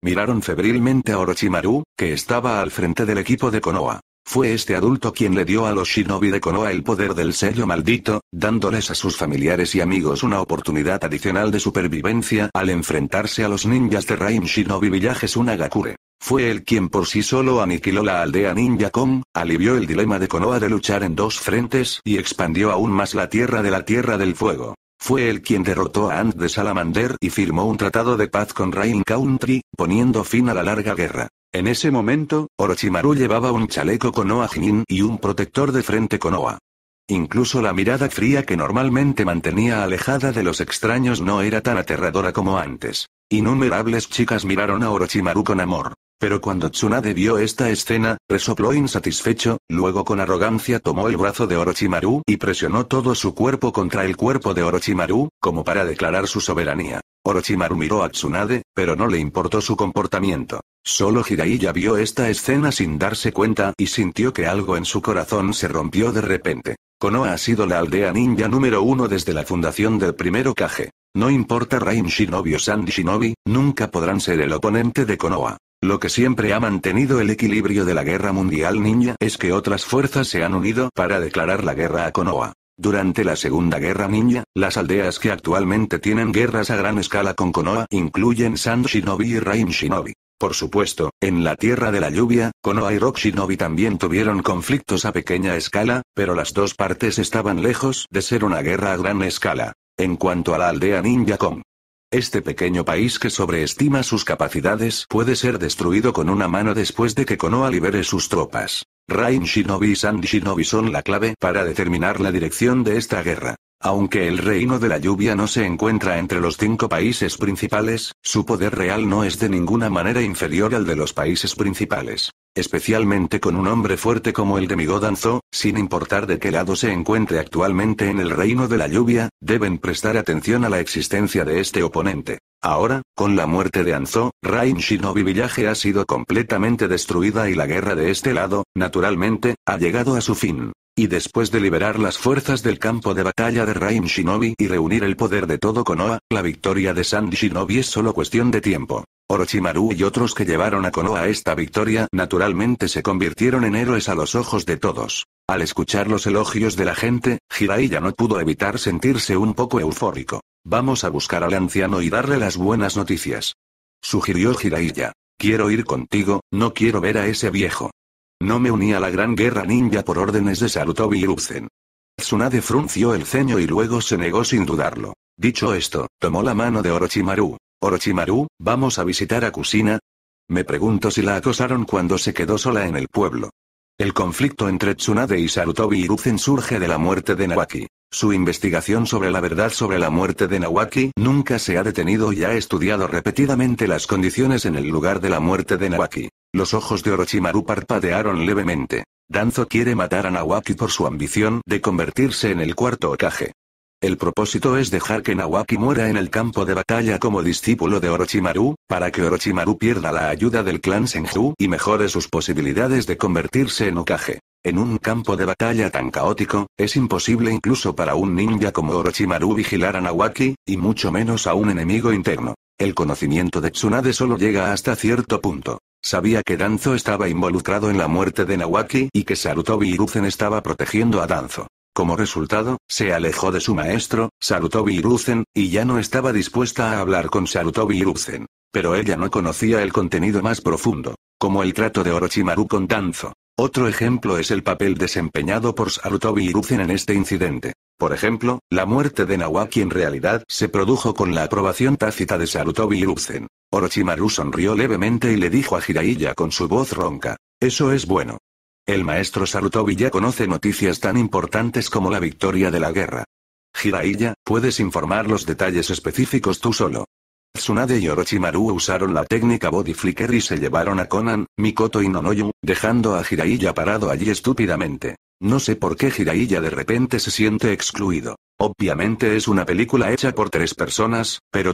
Miraron febrilmente a Orochimaru, que estaba al frente del equipo de Konoha. Fue este adulto quien le dio a los shinobi de Konoha el poder del sello maldito, dándoles a sus familiares y amigos una oportunidad adicional de supervivencia al enfrentarse a los ninjas de Rain Shinobi Village Unagakure. Fue él quien por sí solo aniquiló la aldea Ninja Kong, alivió el dilema de Konoha de luchar en dos frentes y expandió aún más la tierra de la Tierra del Fuego. Fue él quien derrotó a Ant de Salamander y firmó un tratado de paz con Rain Country, poniendo fin a la larga guerra. En ese momento, Orochimaru llevaba un chaleco con Oa y un protector de frente con Oa. Incluso la mirada fría que normalmente mantenía alejada de los extraños no era tan aterradora como antes. Innumerables chicas miraron a Orochimaru con amor. Pero cuando Tsunade vio esta escena, resopló insatisfecho, luego con arrogancia tomó el brazo de Orochimaru y presionó todo su cuerpo contra el cuerpo de Orochimaru, como para declarar su soberanía. Orochimaru miró a Tsunade, pero no le importó su comportamiento. Solo Hiraiya vio esta escena sin darse cuenta y sintió que algo en su corazón se rompió de repente. Konoha ha sido la aldea ninja número uno desde la fundación del primero Kage. No importa Rain Shinobi o Sandy Shinobi, nunca podrán ser el oponente de Konoha. Lo que siempre ha mantenido el equilibrio de la guerra mundial ninja es que otras fuerzas se han unido para declarar la guerra a Konoha. Durante la Segunda Guerra Ninja, las aldeas que actualmente tienen guerras a gran escala con Konoha incluyen Sand Shinobi y Rain Shinobi. Por supuesto, en la Tierra de la Lluvia, Konoha y Rock Shinobi también tuvieron conflictos a pequeña escala, pero las dos partes estaban lejos de ser una guerra a gran escala. En cuanto a la aldea Ninja Kong, este pequeño país que sobreestima sus capacidades puede ser destruido con una mano después de que Konoha libere sus tropas. Rain Shinobi y Sand Shinobi son la clave para determinar la dirección de esta guerra. Aunque el reino de la lluvia no se encuentra entre los cinco países principales, su poder real no es de ninguna manera inferior al de los países principales. Especialmente con un hombre fuerte como el de Migodanzo, sin importar de qué lado se encuentre actualmente en el reino de la lluvia, deben prestar atención a la existencia de este oponente. Ahora, con la muerte de Anzo, Rain Shinobi Village ha sido completamente destruida y la guerra de este lado, naturalmente, ha llegado a su fin. Y después de liberar las fuerzas del campo de batalla de Raim Shinobi y reunir el poder de todo Konoha, la victoria de Sand Shinobi es solo cuestión de tiempo. Orochimaru y otros que llevaron a Konoha a esta victoria naturalmente se convirtieron en héroes a los ojos de todos. Al escuchar los elogios de la gente, Jiraiya no pudo evitar sentirse un poco eufórico. Vamos a buscar al anciano y darle las buenas noticias. Sugirió Jiraiya. Quiero ir contigo, no quiero ver a ese viejo. No me uní a la gran guerra ninja por órdenes de Sarutobi Hiruzen. Tsunade frunció el ceño y luego se negó sin dudarlo. Dicho esto, tomó la mano de Orochimaru. Orochimaru, ¿vamos a visitar a Kusina? Me pregunto si la acosaron cuando se quedó sola en el pueblo. El conflicto entre Tsunade y Sarutobi Iruzen surge de la muerte de Nawaki. Su investigación sobre la verdad sobre la muerte de Nawaki nunca se ha detenido y ha estudiado repetidamente las condiciones en el lugar de la muerte de Nawaki. Los ojos de Orochimaru parpadearon levemente. Danzo quiere matar a Nawaki por su ambición de convertirse en el cuarto Okage. El propósito es dejar que Nawaki muera en el campo de batalla como discípulo de Orochimaru, para que Orochimaru pierda la ayuda del clan Senju y mejore sus posibilidades de convertirse en Okage. En un campo de batalla tan caótico, es imposible incluso para un ninja como Orochimaru vigilar a Nawaki, y mucho menos a un enemigo interno. El conocimiento de Tsunade solo llega hasta cierto punto. Sabía que Danzo estaba involucrado en la muerte de Nawaki y que Sarutobi Hiruzen estaba protegiendo a Danzo. Como resultado, se alejó de su maestro, Sarutobi Hiruzen, y ya no estaba dispuesta a hablar con Sarutobi Hiruzen. Pero ella no conocía el contenido más profundo, como el trato de Orochimaru con Danzo. Otro ejemplo es el papel desempeñado por Sarutobi Hiruzen en este incidente. Por ejemplo, la muerte de Nawaki en realidad se produjo con la aprobación tácita de Sarutobi y Hiruzen. Orochimaru sonrió levemente y le dijo a Jiraiya con su voz ronca. Eso es bueno. El maestro Sarutobi ya conoce noticias tan importantes como la victoria de la guerra. Jiraiya, puedes informar los detalles específicos tú solo. Tsunade y Orochimaru usaron la técnica Body Flicker y se llevaron a Conan, Mikoto y Nonoyu, dejando a Jiraiya parado allí estúpidamente. No sé por qué Jiraiya de repente se siente excluido. Obviamente es una película hecha por tres personas, pero...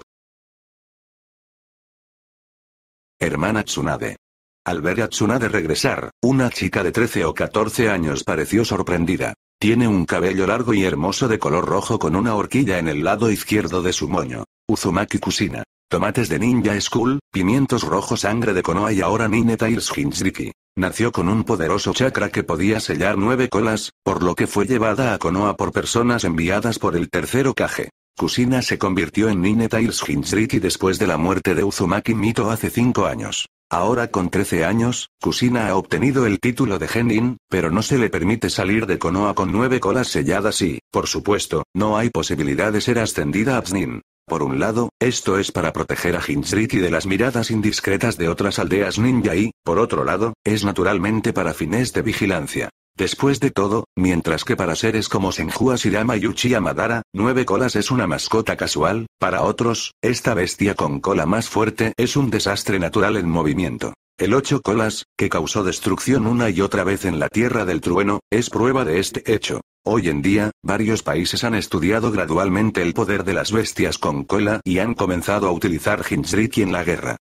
Hermana Tsunade. Al ver a Tsunade regresar, una chica de 13 o 14 años pareció sorprendida. Tiene un cabello largo y hermoso de color rojo con una horquilla en el lado izquierdo de su moño. Uzumaki Kusina. Tomates de Ninja School, pimientos rojos, sangre de Konoha y ahora Nine Hinshiki. Nació con un poderoso chakra que podía sellar nueve colas, por lo que fue llevada a Konoha por personas enviadas por el tercero Kage. Kusina se convirtió en Nineta y después de la muerte de Uzumaki Mito hace cinco años. Ahora con 13 años, Kusina ha obtenido el título de Genin, pero no se le permite salir de Konoha con nueve colas selladas y, por supuesto, no hay posibilidad de ser ascendida a Znin. Por un lado, esto es para proteger a Hinsriti de las miradas indiscretas de otras aldeas ninja y, por otro lado, es naturalmente para fines de vigilancia. Después de todo, mientras que para seres como Senju Shirama y Uchiha Madara, nueve colas es una mascota casual, para otros, esta bestia con cola más fuerte es un desastre natural en movimiento. El ocho colas, que causó destrucción una y otra vez en la Tierra del Trueno, es prueba de este hecho. Hoy en día, varios países han estudiado gradualmente el poder de las bestias con cola y han comenzado a utilizar Jinchuriki en la guerra.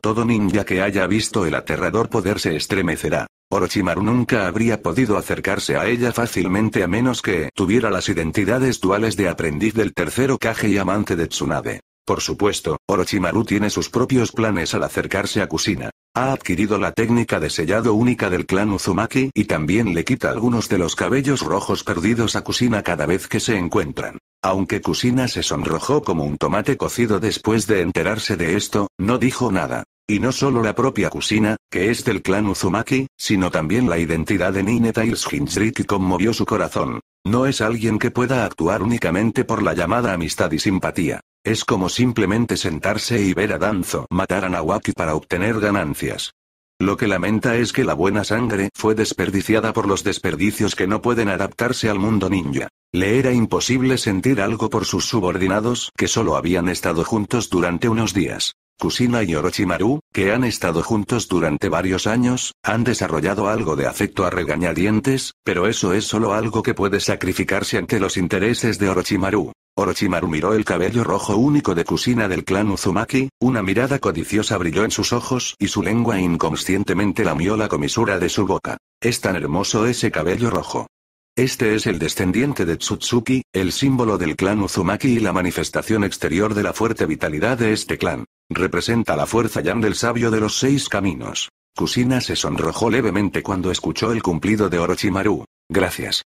Todo ninja que haya visto el aterrador poder se estremecerá. Orochimaru nunca habría podido acercarse a ella fácilmente a menos que tuviera las identidades duales de aprendiz del tercero Kage y amante de Tsunade. Por supuesto, Orochimaru tiene sus propios planes al acercarse a Kusina. Ha adquirido la técnica de sellado única del clan Uzumaki y también le quita algunos de los cabellos rojos perdidos a Kusina cada vez que se encuentran. Aunque Kusina se sonrojó como un tomate cocido después de enterarse de esto, no dijo nada. Y no solo la propia Kusina, que es del clan Uzumaki, sino también la identidad de Nineta Hirshinjiriki conmovió su corazón. No es alguien que pueda actuar únicamente por la llamada amistad y simpatía. Es como simplemente sentarse y ver a Danzo matar a Nawaki para obtener ganancias. Lo que lamenta es que la buena sangre fue desperdiciada por los desperdicios que no pueden adaptarse al mundo ninja. Le era imposible sentir algo por sus subordinados que solo habían estado juntos durante unos días. Kusina y Orochimaru, que han estado juntos durante varios años, han desarrollado algo de afecto a regañadientes, pero eso es solo algo que puede sacrificarse ante los intereses de Orochimaru. Orochimaru miró el cabello rojo único de Kusina del clan Uzumaki, una mirada codiciosa brilló en sus ojos y su lengua inconscientemente lamió la comisura de su boca. Es tan hermoso ese cabello rojo. Este es el descendiente de Tsutsuki, el símbolo del clan Uzumaki y la manifestación exterior de la fuerte vitalidad de este clan. Representa la fuerza Yan del sabio de los seis caminos. Kusina se sonrojó levemente cuando escuchó el cumplido de Orochimaru. Gracias.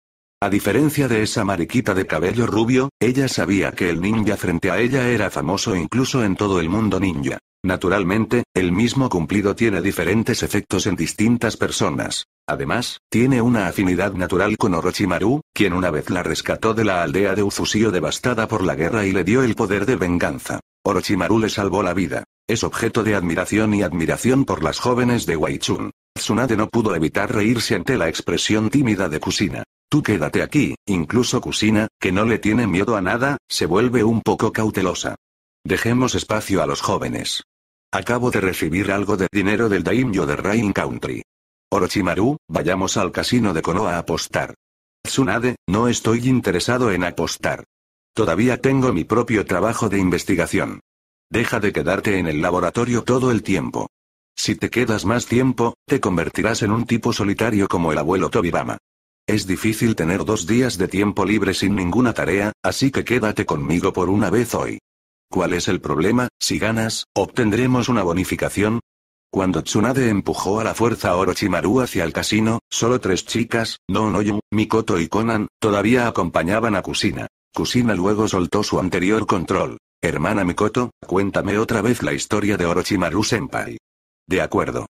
A diferencia de esa mariquita de cabello rubio, ella sabía que el ninja frente a ella era famoso incluso en todo el mundo ninja. Naturalmente, el mismo cumplido tiene diferentes efectos en distintas personas. Además, tiene una afinidad natural con Orochimaru, quien una vez la rescató de la aldea de Ufusio devastada por la guerra y le dio el poder de venganza. Orochimaru le salvó la vida. Es objeto de admiración y admiración por las jóvenes de Waichun. Tsunade no pudo evitar reírse ante la expresión tímida de Kusina. Tú quédate aquí, incluso Kusina, que no le tiene miedo a nada, se vuelve un poco cautelosa. Dejemos espacio a los jóvenes. Acabo de recibir algo de dinero del daimyo de Rain Country. Orochimaru, vayamos al casino de Konoha a apostar. Tsunade, no estoy interesado en apostar. Todavía tengo mi propio trabajo de investigación. Deja de quedarte en el laboratorio todo el tiempo. Si te quedas más tiempo, te convertirás en un tipo solitario como el abuelo Tobibama. Es difícil tener dos días de tiempo libre sin ninguna tarea, así que quédate conmigo por una vez hoy. ¿Cuál es el problema? Si ganas, obtendremos una bonificación. Cuando Tsunade empujó a la fuerza a Orochimaru hacia el casino, solo tres chicas, No Noyu, Mikoto y Conan, todavía acompañaban a Kusina. Kusina luego soltó su anterior control. Hermana Mikoto, cuéntame otra vez la historia de Orochimaru Senpai. De acuerdo.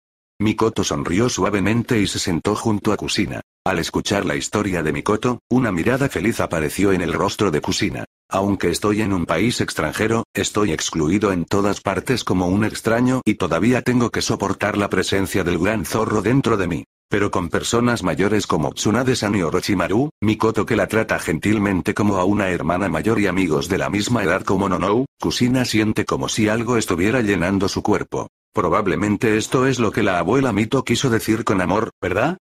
Mikoto sonrió suavemente y se sentó junto a Kusina. Al escuchar la historia de Mikoto, una mirada feliz apareció en el rostro de Kusina. Aunque estoy en un país extranjero, estoy excluido en todas partes como un extraño y todavía tengo que soportar la presencia del gran zorro dentro de mí. Pero con personas mayores como Tsunade-san y Orochimaru, Mikoto que la trata gentilmente como a una hermana mayor y amigos de la misma edad como Nonou, Kusina siente como si algo estuviera llenando su cuerpo. Probablemente esto es lo que la abuela Mito quiso decir con amor, ¿verdad?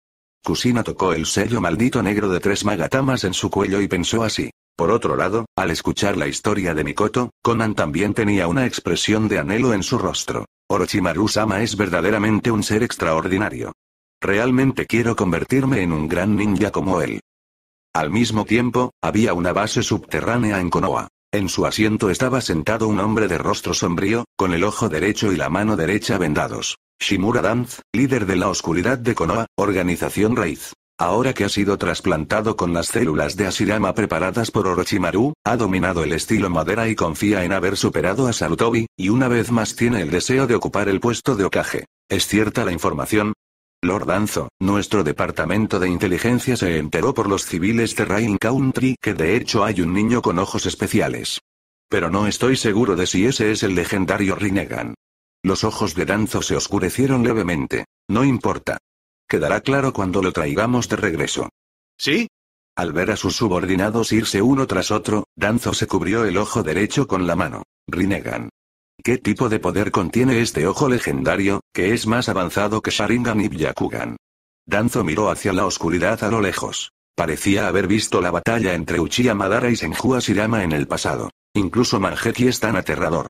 Kusina tocó el sello maldito negro de tres magatamas en su cuello y pensó así. Por otro lado, al escuchar la historia de Mikoto, Conan también tenía una expresión de anhelo en su rostro. Orochimaru-sama es verdaderamente un ser extraordinario. Realmente quiero convertirme en un gran ninja como él. Al mismo tiempo, había una base subterránea en Konoha. En su asiento estaba sentado un hombre de rostro sombrío, con el ojo derecho y la mano derecha vendados. Shimura Danz, líder de la oscuridad de Konoha, organización Raíz. Ahora que ha sido trasplantado con las células de Asirama preparadas por Orochimaru, ha dominado el estilo madera y confía en haber superado a Sarutobi, y una vez más tiene el deseo de ocupar el puesto de Okage. ¿Es cierta la información? Lord Danzo, nuestro departamento de inteligencia se enteró por los civiles de Rain Country que de hecho hay un niño con ojos especiales. Pero no estoy seguro de si ese es el legendario Rinnegan. Los ojos de Danzo se oscurecieron levemente. No importa. Quedará claro cuando lo traigamos de regreso. ¿Sí? Al ver a sus subordinados irse uno tras otro, Danzo se cubrió el ojo derecho con la mano. Rinnegan. ¿Qué tipo de poder contiene este ojo legendario, que es más avanzado que Sharingan y Byakugan? Danzo miró hacia la oscuridad a lo lejos. Parecía haber visto la batalla entre Uchiha Madara y Senju Asirama en el pasado. Incluso Mangeki es tan aterrador.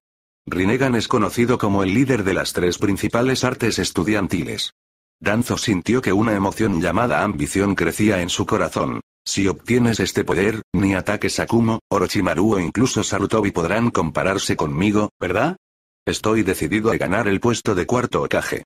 Rinnegan es conocido como el líder de las tres principales artes estudiantiles. Danzo sintió que una emoción llamada ambición crecía en su corazón. Si obtienes este poder, ni ataques a Kumo, Orochimaru o incluso Sarutobi podrán compararse conmigo, ¿verdad? Estoy decidido a ganar el puesto de cuarto ocaje.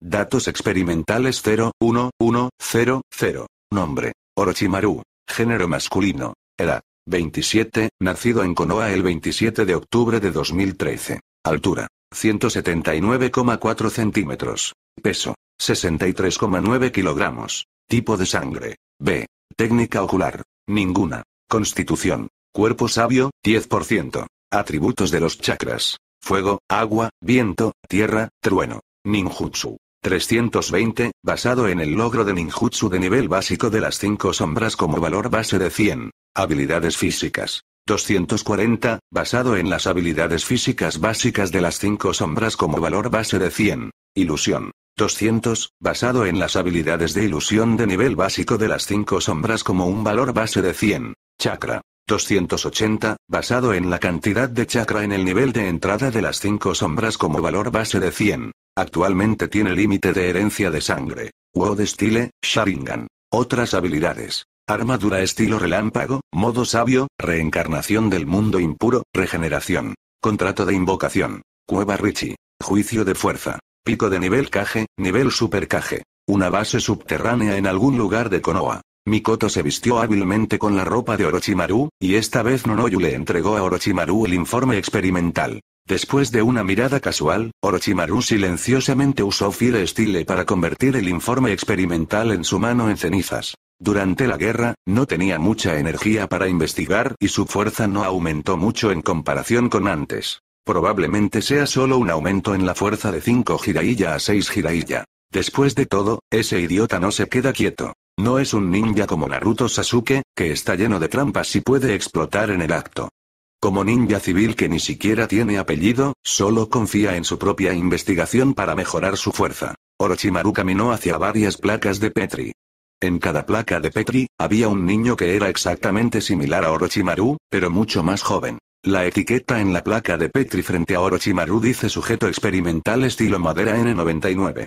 Datos experimentales 0, 1, 1, 0, 0. Nombre. Orochimaru. Género masculino. Edad. 27, nacido en Konoha el 27 de octubre de 2013. Altura. 179,4 centímetros. Peso, 63,9 kilogramos. Tipo de sangre, B. Técnica ocular, ninguna. Constitución, cuerpo sabio, 10%. Atributos de los chakras, fuego, agua, viento, tierra, trueno. Ninjutsu. 320, basado en el logro de ninjutsu de nivel básico de las cinco sombras como valor base de 100. Habilidades físicas. 240, basado en las habilidades físicas básicas de las cinco sombras como valor base de 100. Ilusión. 200, basado en las habilidades de ilusión de nivel básico de las cinco sombras como un valor base de 100. Chakra. 280, basado en la cantidad de chakra en el nivel de entrada de las cinco sombras como valor base de 100. Actualmente tiene límite de herencia de sangre. de Style, Sharingan. Otras habilidades. Armadura estilo relámpago, modo sabio, reencarnación del mundo impuro, regeneración. Contrato de invocación. Cueva Richie. Juicio de fuerza. Pico de nivel caje, nivel super caje, Una base subterránea en algún lugar de Konoha. Mikoto se vistió hábilmente con la ropa de Orochimaru, y esta vez Nonoyu le entregó a Orochimaru el informe experimental. Después de una mirada casual, Orochimaru silenciosamente usó Fire Style para convertir el informe experimental en su mano en cenizas. Durante la guerra, no tenía mucha energía para investigar y su fuerza no aumentó mucho en comparación con antes. Probablemente sea solo un aumento en la fuerza de 5 Jiraiya a 6 Jiraiya. Después de todo, ese idiota no se queda quieto. No es un ninja como Naruto Sasuke, que está lleno de trampas y puede explotar en el acto. Como ninja civil que ni siquiera tiene apellido, solo confía en su propia investigación para mejorar su fuerza. Orochimaru caminó hacia varias placas de Petri. En cada placa de Petri, había un niño que era exactamente similar a Orochimaru, pero mucho más joven. La etiqueta en la placa de Petri frente a Orochimaru dice sujeto experimental estilo madera N99.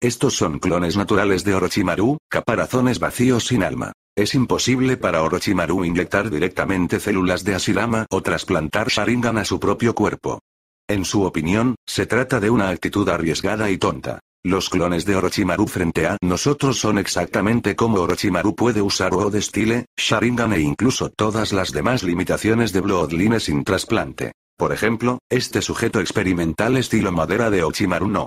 Estos son clones naturales de Orochimaru, caparazones vacíos sin alma. Es imposible para Orochimaru inyectar directamente células de Asilama o trasplantar Sharingan a su propio cuerpo. En su opinión, se trata de una actitud arriesgada y tonta. Los clones de Orochimaru frente a nosotros son exactamente como Orochimaru puede usar o Style, Sharingan e incluso todas las demás limitaciones de Bloodline sin trasplante. Por ejemplo, este sujeto experimental estilo madera de Orochimaru no.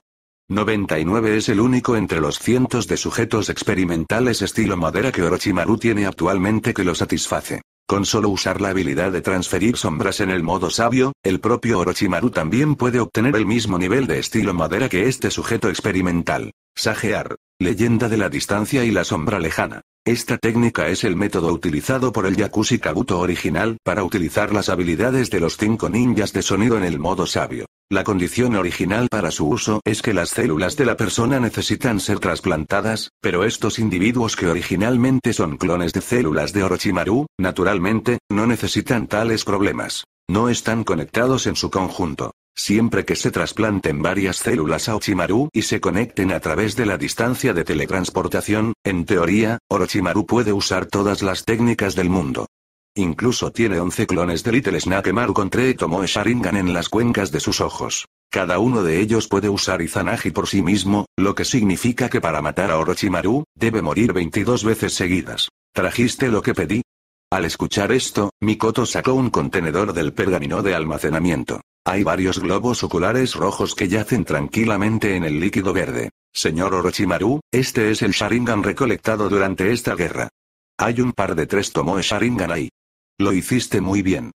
99 es el único entre los cientos de sujetos experimentales estilo madera que Orochimaru tiene actualmente que lo satisface. Con solo usar la habilidad de transferir sombras en el modo sabio, el propio Orochimaru también puede obtener el mismo nivel de estilo madera que este sujeto experimental. Sagear. Leyenda de la distancia y la sombra lejana. Esta técnica es el método utilizado por el Yakushi Kabuto original para utilizar las habilidades de los cinco ninjas de sonido en el modo sabio. La condición original para su uso es que las células de la persona necesitan ser trasplantadas, pero estos individuos que originalmente son clones de células de Orochimaru, naturalmente, no necesitan tales problemas. No están conectados en su conjunto. Siempre que se trasplanten varias células a Orochimaru y se conecten a través de la distancia de teletransportación, en teoría, Orochimaru puede usar todas las técnicas del mundo. Incluso tiene 11 clones de Little Snake con y tomó Sharingan en las cuencas de sus ojos. Cada uno de ellos puede usar Izanagi por sí mismo, lo que significa que para matar a Orochimaru, debe morir 22 veces seguidas. ¿Trajiste lo que pedí? Al escuchar esto, Mikoto sacó un contenedor del pergamino de almacenamiento. Hay varios globos oculares rojos que yacen tranquilamente en el líquido verde. Señor Orochimaru, este es el Sharingan recolectado durante esta guerra. Hay un par de tres tomoe Sharingan ahí. Lo hiciste muy bien.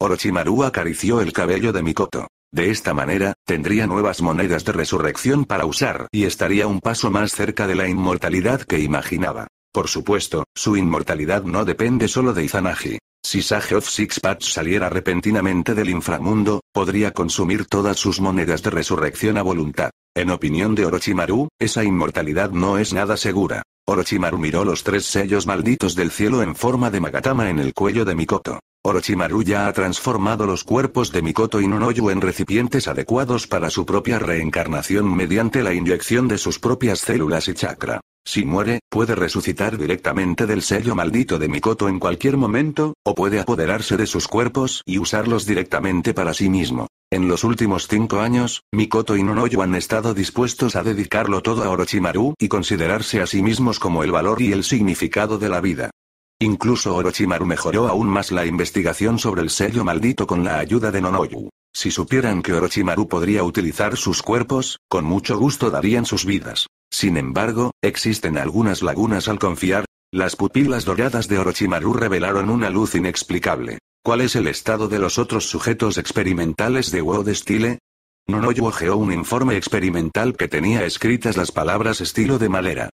Orochimaru acarició el cabello de Mikoto. De esta manera, tendría nuevas monedas de resurrección para usar y estaría un paso más cerca de la inmortalidad que imaginaba. Por supuesto, su inmortalidad no depende solo de Izanagi. Si Sage of Six Paths saliera repentinamente del inframundo, podría consumir todas sus monedas de resurrección a voluntad. En opinión de Orochimaru, esa inmortalidad no es nada segura. Orochimaru miró los tres sellos malditos del cielo en forma de magatama en el cuello de Mikoto. Orochimaru ya ha transformado los cuerpos de Mikoto y hoyo en recipientes adecuados para su propia reencarnación mediante la inyección de sus propias células y chakra. Si muere, puede resucitar directamente del sello maldito de Mikoto en cualquier momento, o puede apoderarse de sus cuerpos y usarlos directamente para sí mismo. En los últimos cinco años, Mikoto y Nonoyu han estado dispuestos a dedicarlo todo a Orochimaru y considerarse a sí mismos como el valor y el significado de la vida. Incluso Orochimaru mejoró aún más la investigación sobre el sello maldito con la ayuda de Nonoyu. Si supieran que Orochimaru podría utilizar sus cuerpos, con mucho gusto darían sus vidas. Sin embargo, existen algunas lagunas al confiar. Las pupilas doradas de Orochimaru revelaron una luz inexplicable. ¿Cuál es el estado de los otros sujetos experimentales de de Style? yo hojeó un informe experimental que tenía escritas las palabras estilo de madera.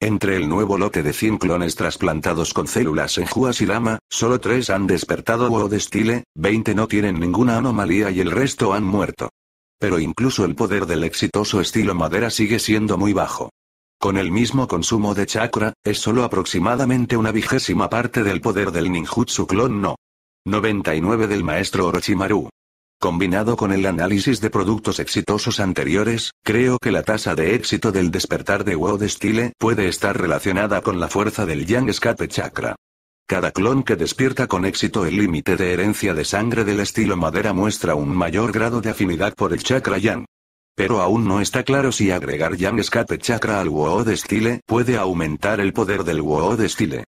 Entre el nuevo lote de 100 clones trasplantados con células en y Lama, solo 3 han despertado de Stile, 20 no tienen ninguna anomalía y el resto han muerto. Pero incluso el poder del exitoso estilo madera sigue siendo muy bajo. Con el mismo consumo de chakra, es solo aproximadamente una vigésima parte del poder del ninjutsu clon no. 99 del maestro Orochimaru. Combinado con el análisis de productos exitosos anteriores, creo que la tasa de éxito del despertar de de Style puede estar relacionada con la fuerza del Yang Escape Chakra. Cada clon que despierta con éxito el límite de herencia de sangre del estilo madera muestra un mayor grado de afinidad por el chakra Yang. Pero aún no está claro si agregar Yang Escape Chakra al de Style puede aumentar el poder del de Style.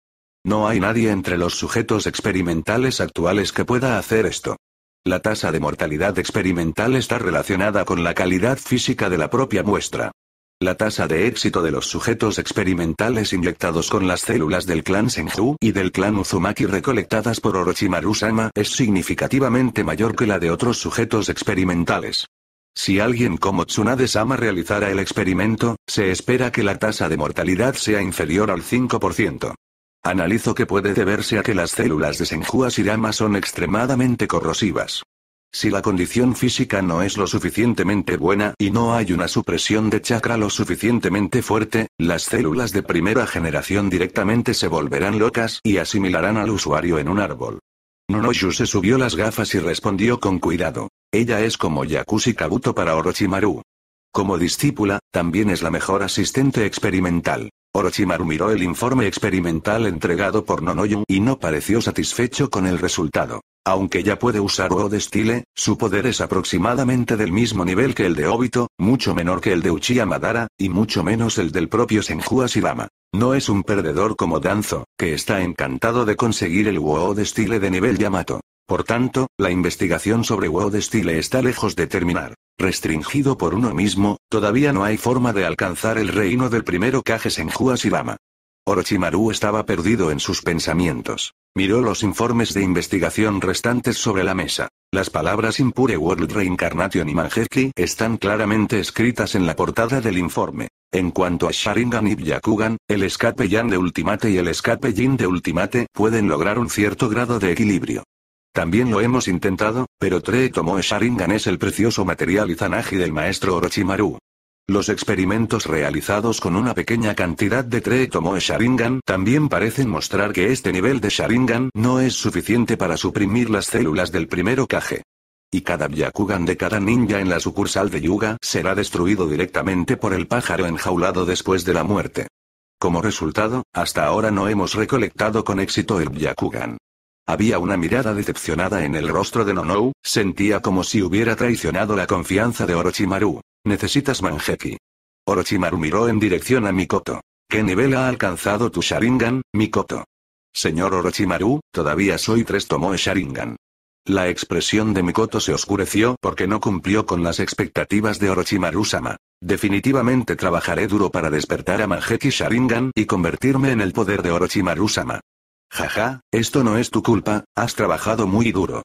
No hay nadie entre los sujetos experimentales actuales que pueda hacer esto. La tasa de mortalidad experimental está relacionada con la calidad física de la propia muestra. La tasa de éxito de los sujetos experimentales inyectados con las células del clan Senju y del clan Uzumaki recolectadas por Orochimaru-sama es significativamente mayor que la de otros sujetos experimentales. Si alguien como Tsunade-sama realizara el experimento, se espera que la tasa de mortalidad sea inferior al 5%. Analizo que puede deberse a que las células de Sirama son extremadamente corrosivas. Si la condición física no es lo suficientemente buena y no hay una supresión de chakra lo suficientemente fuerte, las células de primera generación directamente se volverán locas y asimilarán al usuario en un árbol. Nonoshu se subió las gafas y respondió con cuidado. Ella es como Yakushi Kabuto para Orochimaru. Como discípula, también es la mejor asistente experimental. Orochimaru miró el informe experimental entregado por Nonoyun y no pareció satisfecho con el resultado. Aunque ya puede usar de su poder es aproximadamente del mismo nivel que el de Obito, mucho menor que el de Uchiha Madara, y mucho menos el del propio Senju Asirama. No es un perdedor como Danzo, que está encantado de conseguir el de Style de nivel Yamato. Por tanto, la investigación sobre Wodestile Style está lejos de terminar. Restringido por uno mismo, todavía no hay forma de alcanzar el reino del primero Kage en Lama Orochimaru estaba perdido en sus pensamientos. Miró los informes de investigación restantes sobre la mesa. Las palabras Impure World Reincarnation y manjeki están claramente escritas en la portada del informe. En cuanto a Sharingan y Byakugan, el escape Yan de Ultimate y el escape Jin de Ultimate pueden lograr un cierto grado de equilibrio. También lo hemos intentado, pero Tree tomó Sharingan es el precioso material Izanagi del maestro Orochimaru. Los experimentos realizados con una pequeña cantidad de Tree Tomoe Sharingan también parecen mostrar que este nivel de Sharingan no es suficiente para suprimir las células del primero Kage. Y cada Byakugan de cada ninja en la sucursal de Yuga será destruido directamente por el pájaro enjaulado después de la muerte. Como resultado, hasta ahora no hemos recolectado con éxito el Byakugan. Había una mirada decepcionada en el rostro de Nonou, sentía como si hubiera traicionado la confianza de Orochimaru. Necesitas Manjeki. Orochimaru miró en dirección a Mikoto. ¿Qué nivel ha alcanzado tu Sharingan, Mikoto? Señor Orochimaru, todavía soy tres tomo Sharingan. La expresión de Mikoto se oscureció porque no cumplió con las expectativas de Orochimaru-sama. Definitivamente trabajaré duro para despertar a Manjeki Sharingan y convertirme en el poder de Orochimaru-sama. Jaja, esto no es tu culpa, has trabajado muy duro.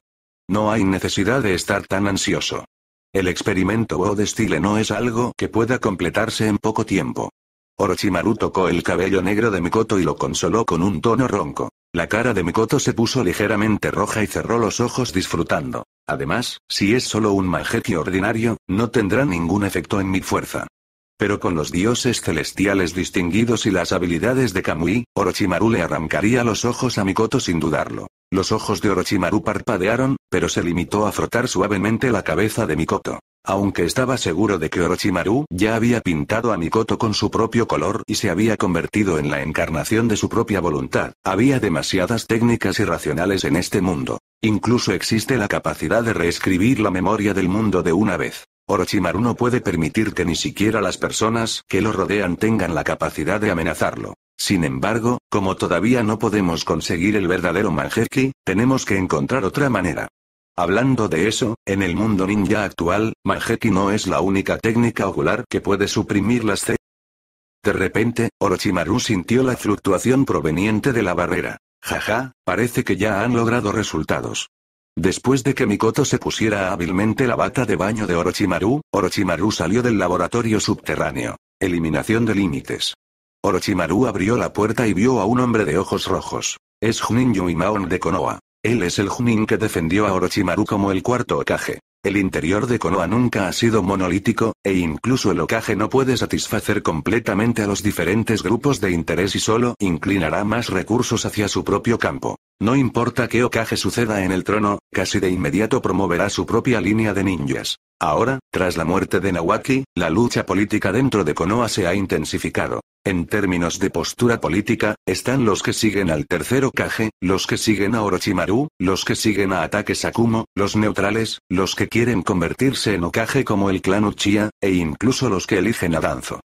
No hay necesidad de estar tan ansioso. El experimento o destile no es algo que pueda completarse en poco tiempo. Orochimaru tocó el cabello negro de Mikoto y lo consoló con un tono ronco. La cara de Mikoto se puso ligeramente roja y cerró los ojos disfrutando. Además, si es solo un majeki ordinario, no tendrá ningún efecto en mi fuerza. Pero con los dioses celestiales distinguidos y las habilidades de Kamui, Orochimaru le arrancaría los ojos a Mikoto sin dudarlo. Los ojos de Orochimaru parpadearon, pero se limitó a frotar suavemente la cabeza de Mikoto. Aunque estaba seguro de que Orochimaru ya había pintado a Mikoto con su propio color y se había convertido en la encarnación de su propia voluntad, había demasiadas técnicas irracionales en este mundo. Incluso existe la capacidad de reescribir la memoria del mundo de una vez. Orochimaru no puede permitir que ni siquiera las personas que lo rodean tengan la capacidad de amenazarlo. Sin embargo, como todavía no podemos conseguir el verdadero Manjeki, tenemos que encontrar otra manera. Hablando de eso, en el mundo ninja actual, manjeki no es la única técnica ocular que puede suprimir las C. De repente, Orochimaru sintió la fluctuación proveniente de la barrera. Jaja, parece que ya han logrado resultados. Después de que Mikoto se pusiera hábilmente la bata de baño de Orochimaru, Orochimaru salió del laboratorio subterráneo. Eliminación de límites. Orochimaru abrió la puerta y vio a un hombre de ojos rojos. Es Junin Yuimaon de Konoha. Él es el Junin que defendió a Orochimaru como el cuarto Okage. El interior de Konoha nunca ha sido monolítico, e incluso el Okage no puede satisfacer completamente a los diferentes grupos de interés y solo inclinará más recursos hacia su propio campo. No importa qué Okage suceda en el trono, casi de inmediato promoverá su propia línea de ninjas. Ahora, tras la muerte de Nawaki, la lucha política dentro de Konoha se ha intensificado. En términos de postura política, están los que siguen al tercer Okage, los que siguen a Orochimaru, los que siguen a Ataque Sakumo, los neutrales, los que quieren convertirse en Okage como el clan Uchiha, e incluso los que eligen a Danzo.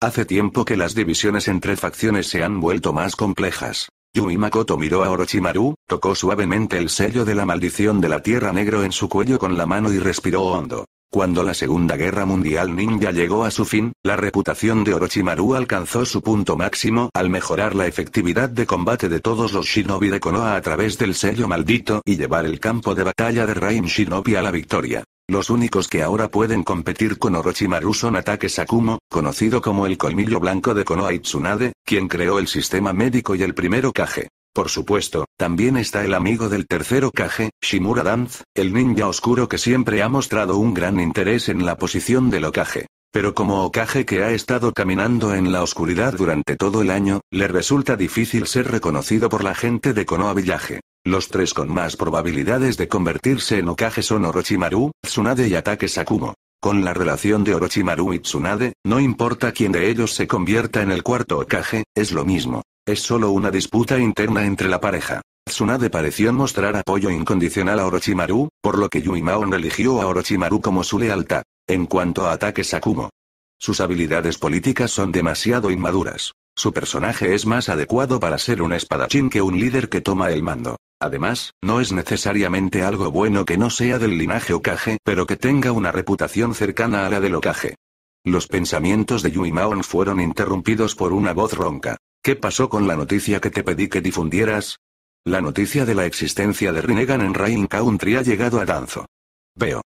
Hace tiempo que las divisiones entre facciones se han vuelto más complejas. Yui Makoto miró a Orochimaru, tocó suavemente el sello de la maldición de la tierra negro en su cuello con la mano y respiró hondo. Cuando la Segunda Guerra Mundial Ninja llegó a su fin, la reputación de Orochimaru alcanzó su punto máximo al mejorar la efectividad de combate de todos los shinobi de Konoha a través del sello maldito y llevar el campo de batalla de Rain Shinobi a la victoria. Los únicos que ahora pueden competir con Orochimaru son Ataque Sakumo, conocido como el colmillo blanco de Konoha Itsunade, quien creó el sistema médico y el primero Kage. Por supuesto, también está el amigo del tercero Okage, Shimura Danz, el ninja oscuro que siempre ha mostrado un gran interés en la posición del Okage. Pero como Okage que ha estado caminando en la oscuridad durante todo el año, le resulta difícil ser reconocido por la gente de Konoha Village. Los tres con más probabilidades de convertirse en Okage son Orochimaru, Tsunade y Ataque Sakumo. Con la relación de Orochimaru y Tsunade, no importa quién de ellos se convierta en el cuarto Okage, es lo mismo. Es solo una disputa interna entre la pareja. Tsunade pareció mostrar apoyo incondicional a Orochimaru, por lo que Yui Maon eligió a Orochimaru como su lealtad. En cuanto a ataques a Kumo, sus habilidades políticas son demasiado inmaduras. Su personaje es más adecuado para ser un espadachín que un líder que toma el mando. Además, no es necesariamente algo bueno que no sea del linaje Okage, pero que tenga una reputación cercana a la del Okage. Los pensamientos de Yui Maon fueron interrumpidos por una voz ronca. ¿Qué pasó con la noticia que te pedí que difundieras? La noticia de la existencia de Rinnegan en Rain Country ha llegado a Danzo. Veo.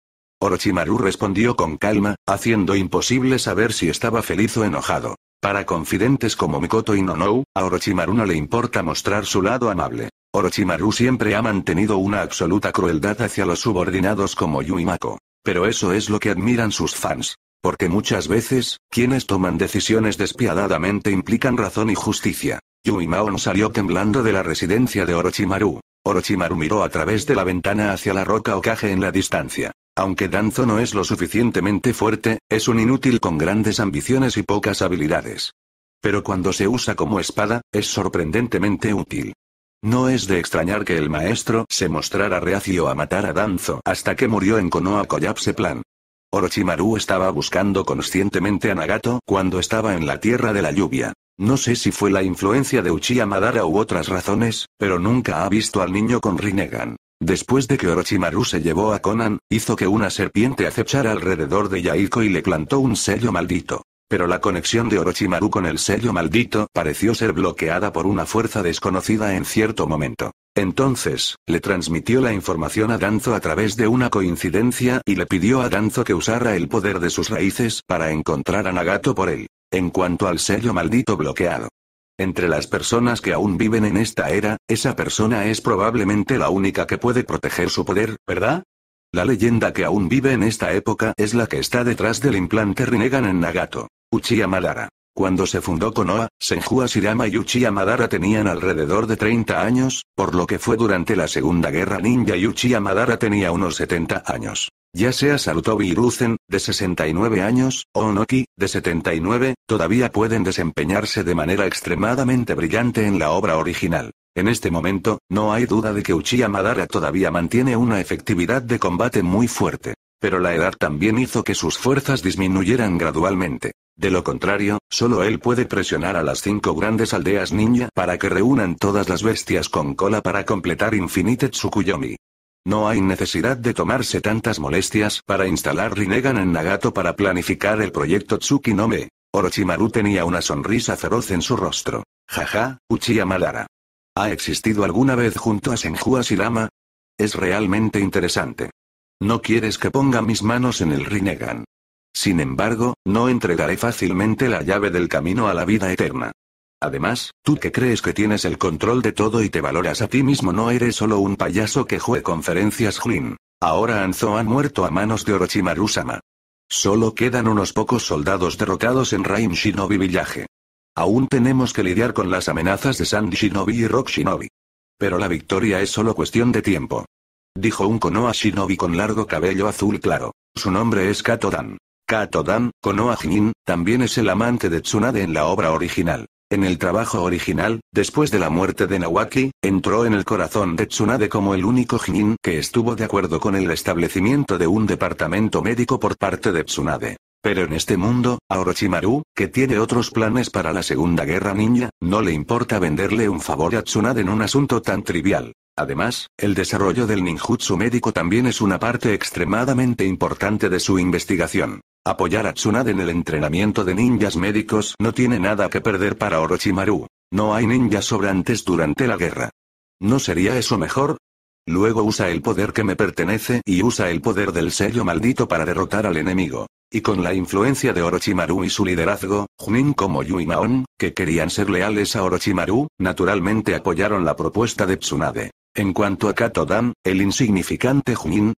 Orochimaru respondió con calma, haciendo imposible saber si estaba feliz o enojado. Para confidentes como Mikoto y Nonou, a Orochimaru no le importa mostrar su lado amable. Orochimaru siempre ha mantenido una absoluta crueldad hacia los subordinados como Yuimako. Pero eso es lo que admiran sus fans. Porque muchas veces, quienes toman decisiones despiadadamente implican razón y justicia. Maon salió temblando de la residencia de Orochimaru. Orochimaru miró a través de la ventana hacia la roca Okage en la distancia. Aunque Danzo no es lo suficientemente fuerte, es un inútil con grandes ambiciones y pocas habilidades. Pero cuando se usa como espada, es sorprendentemente útil. No es de extrañar que el maestro se mostrara reacio a matar a Danzo hasta que murió en Konoha Koyapseplan. Plan. Orochimaru estaba buscando conscientemente a Nagato cuando estaba en la Tierra de la Lluvia. No sé si fue la influencia de Uchiha Madara u otras razones, pero nunca ha visto al niño con Rinnegan. Después de que Orochimaru se llevó a Conan, hizo que una serpiente acechara alrededor de Yaiko y le plantó un sello maldito pero la conexión de Orochimaru con el sello maldito pareció ser bloqueada por una fuerza desconocida en cierto momento. Entonces, le transmitió la información a Danzo a través de una coincidencia y le pidió a Danzo que usara el poder de sus raíces para encontrar a Nagato por él. En cuanto al sello maldito bloqueado. Entre las personas que aún viven en esta era, esa persona es probablemente la única que puede proteger su poder, ¿verdad? La leyenda que aún vive en esta época es la que está detrás del implante Rinnegan en Nagato. Uchiha Madara. Cuando se fundó Konoha, Senju Asirama y Uchiha Madara tenían alrededor de 30 años, por lo que fue durante la Segunda Guerra Ninja y Uchiha Madara tenía unos 70 años. Ya sea Sarutobi Hiruzen, de 69 años, o Onoki, de 79, todavía pueden desempeñarse de manera extremadamente brillante en la obra original. En este momento, no hay duda de que Uchiha Madara todavía mantiene una efectividad de combate muy fuerte. Pero la edad también hizo que sus fuerzas disminuyeran gradualmente. De lo contrario, solo él puede presionar a las cinco grandes aldeas ninja para que reúnan todas las bestias con cola para completar Infinite Tsukuyomi. No hay necesidad de tomarse tantas molestias para instalar Rinnegan en Nagato para planificar el proyecto Tsukinome. Orochimaru tenía una sonrisa feroz en su rostro. Jaja, Uchiha Madara. ¿Ha existido alguna vez junto a Senju Lama? Es realmente interesante. No quieres que ponga mis manos en el Rinnegan. Sin embargo, no entregaré fácilmente la llave del camino a la vida eterna. Además, tú que crees que tienes el control de todo y te valoras a ti mismo no eres solo un payaso que juegue conferencias Jin. Ahora Anzo ha muerto a manos de Orochimaru-sama. Solo quedan unos pocos soldados derrotados en Rain Shinobi Villaje. Aún tenemos que lidiar con las amenazas de Sandy Shinobi y Rock Shinobi. Pero la victoria es solo cuestión de tiempo. Dijo un Konoha Shinobi con largo cabello azul claro. Su nombre es Katodan. Kato Dan, Konoha Jinin, también es el amante de Tsunade en la obra original. En el trabajo original, después de la muerte de Nawaki, entró en el corazón de Tsunade como el único Jinin que estuvo de acuerdo con el establecimiento de un departamento médico por parte de Tsunade. Pero en este mundo, a Orochimaru, que tiene otros planes para la Segunda Guerra Ninja, no le importa venderle un favor a Tsunade en un asunto tan trivial. Además, el desarrollo del ninjutsu médico también es una parte extremadamente importante de su investigación. Apoyar a Tsunade en el entrenamiento de ninjas médicos no tiene nada que perder para Orochimaru. No hay ninjas sobrantes durante la guerra. ¿No sería eso mejor? Luego usa el poder que me pertenece y usa el poder del sello maldito para derrotar al enemigo. Y con la influencia de Orochimaru y su liderazgo, Junin como y que querían ser leales a Orochimaru, naturalmente apoyaron la propuesta de Tsunade. En cuanto a Dan, el insignificante Junin,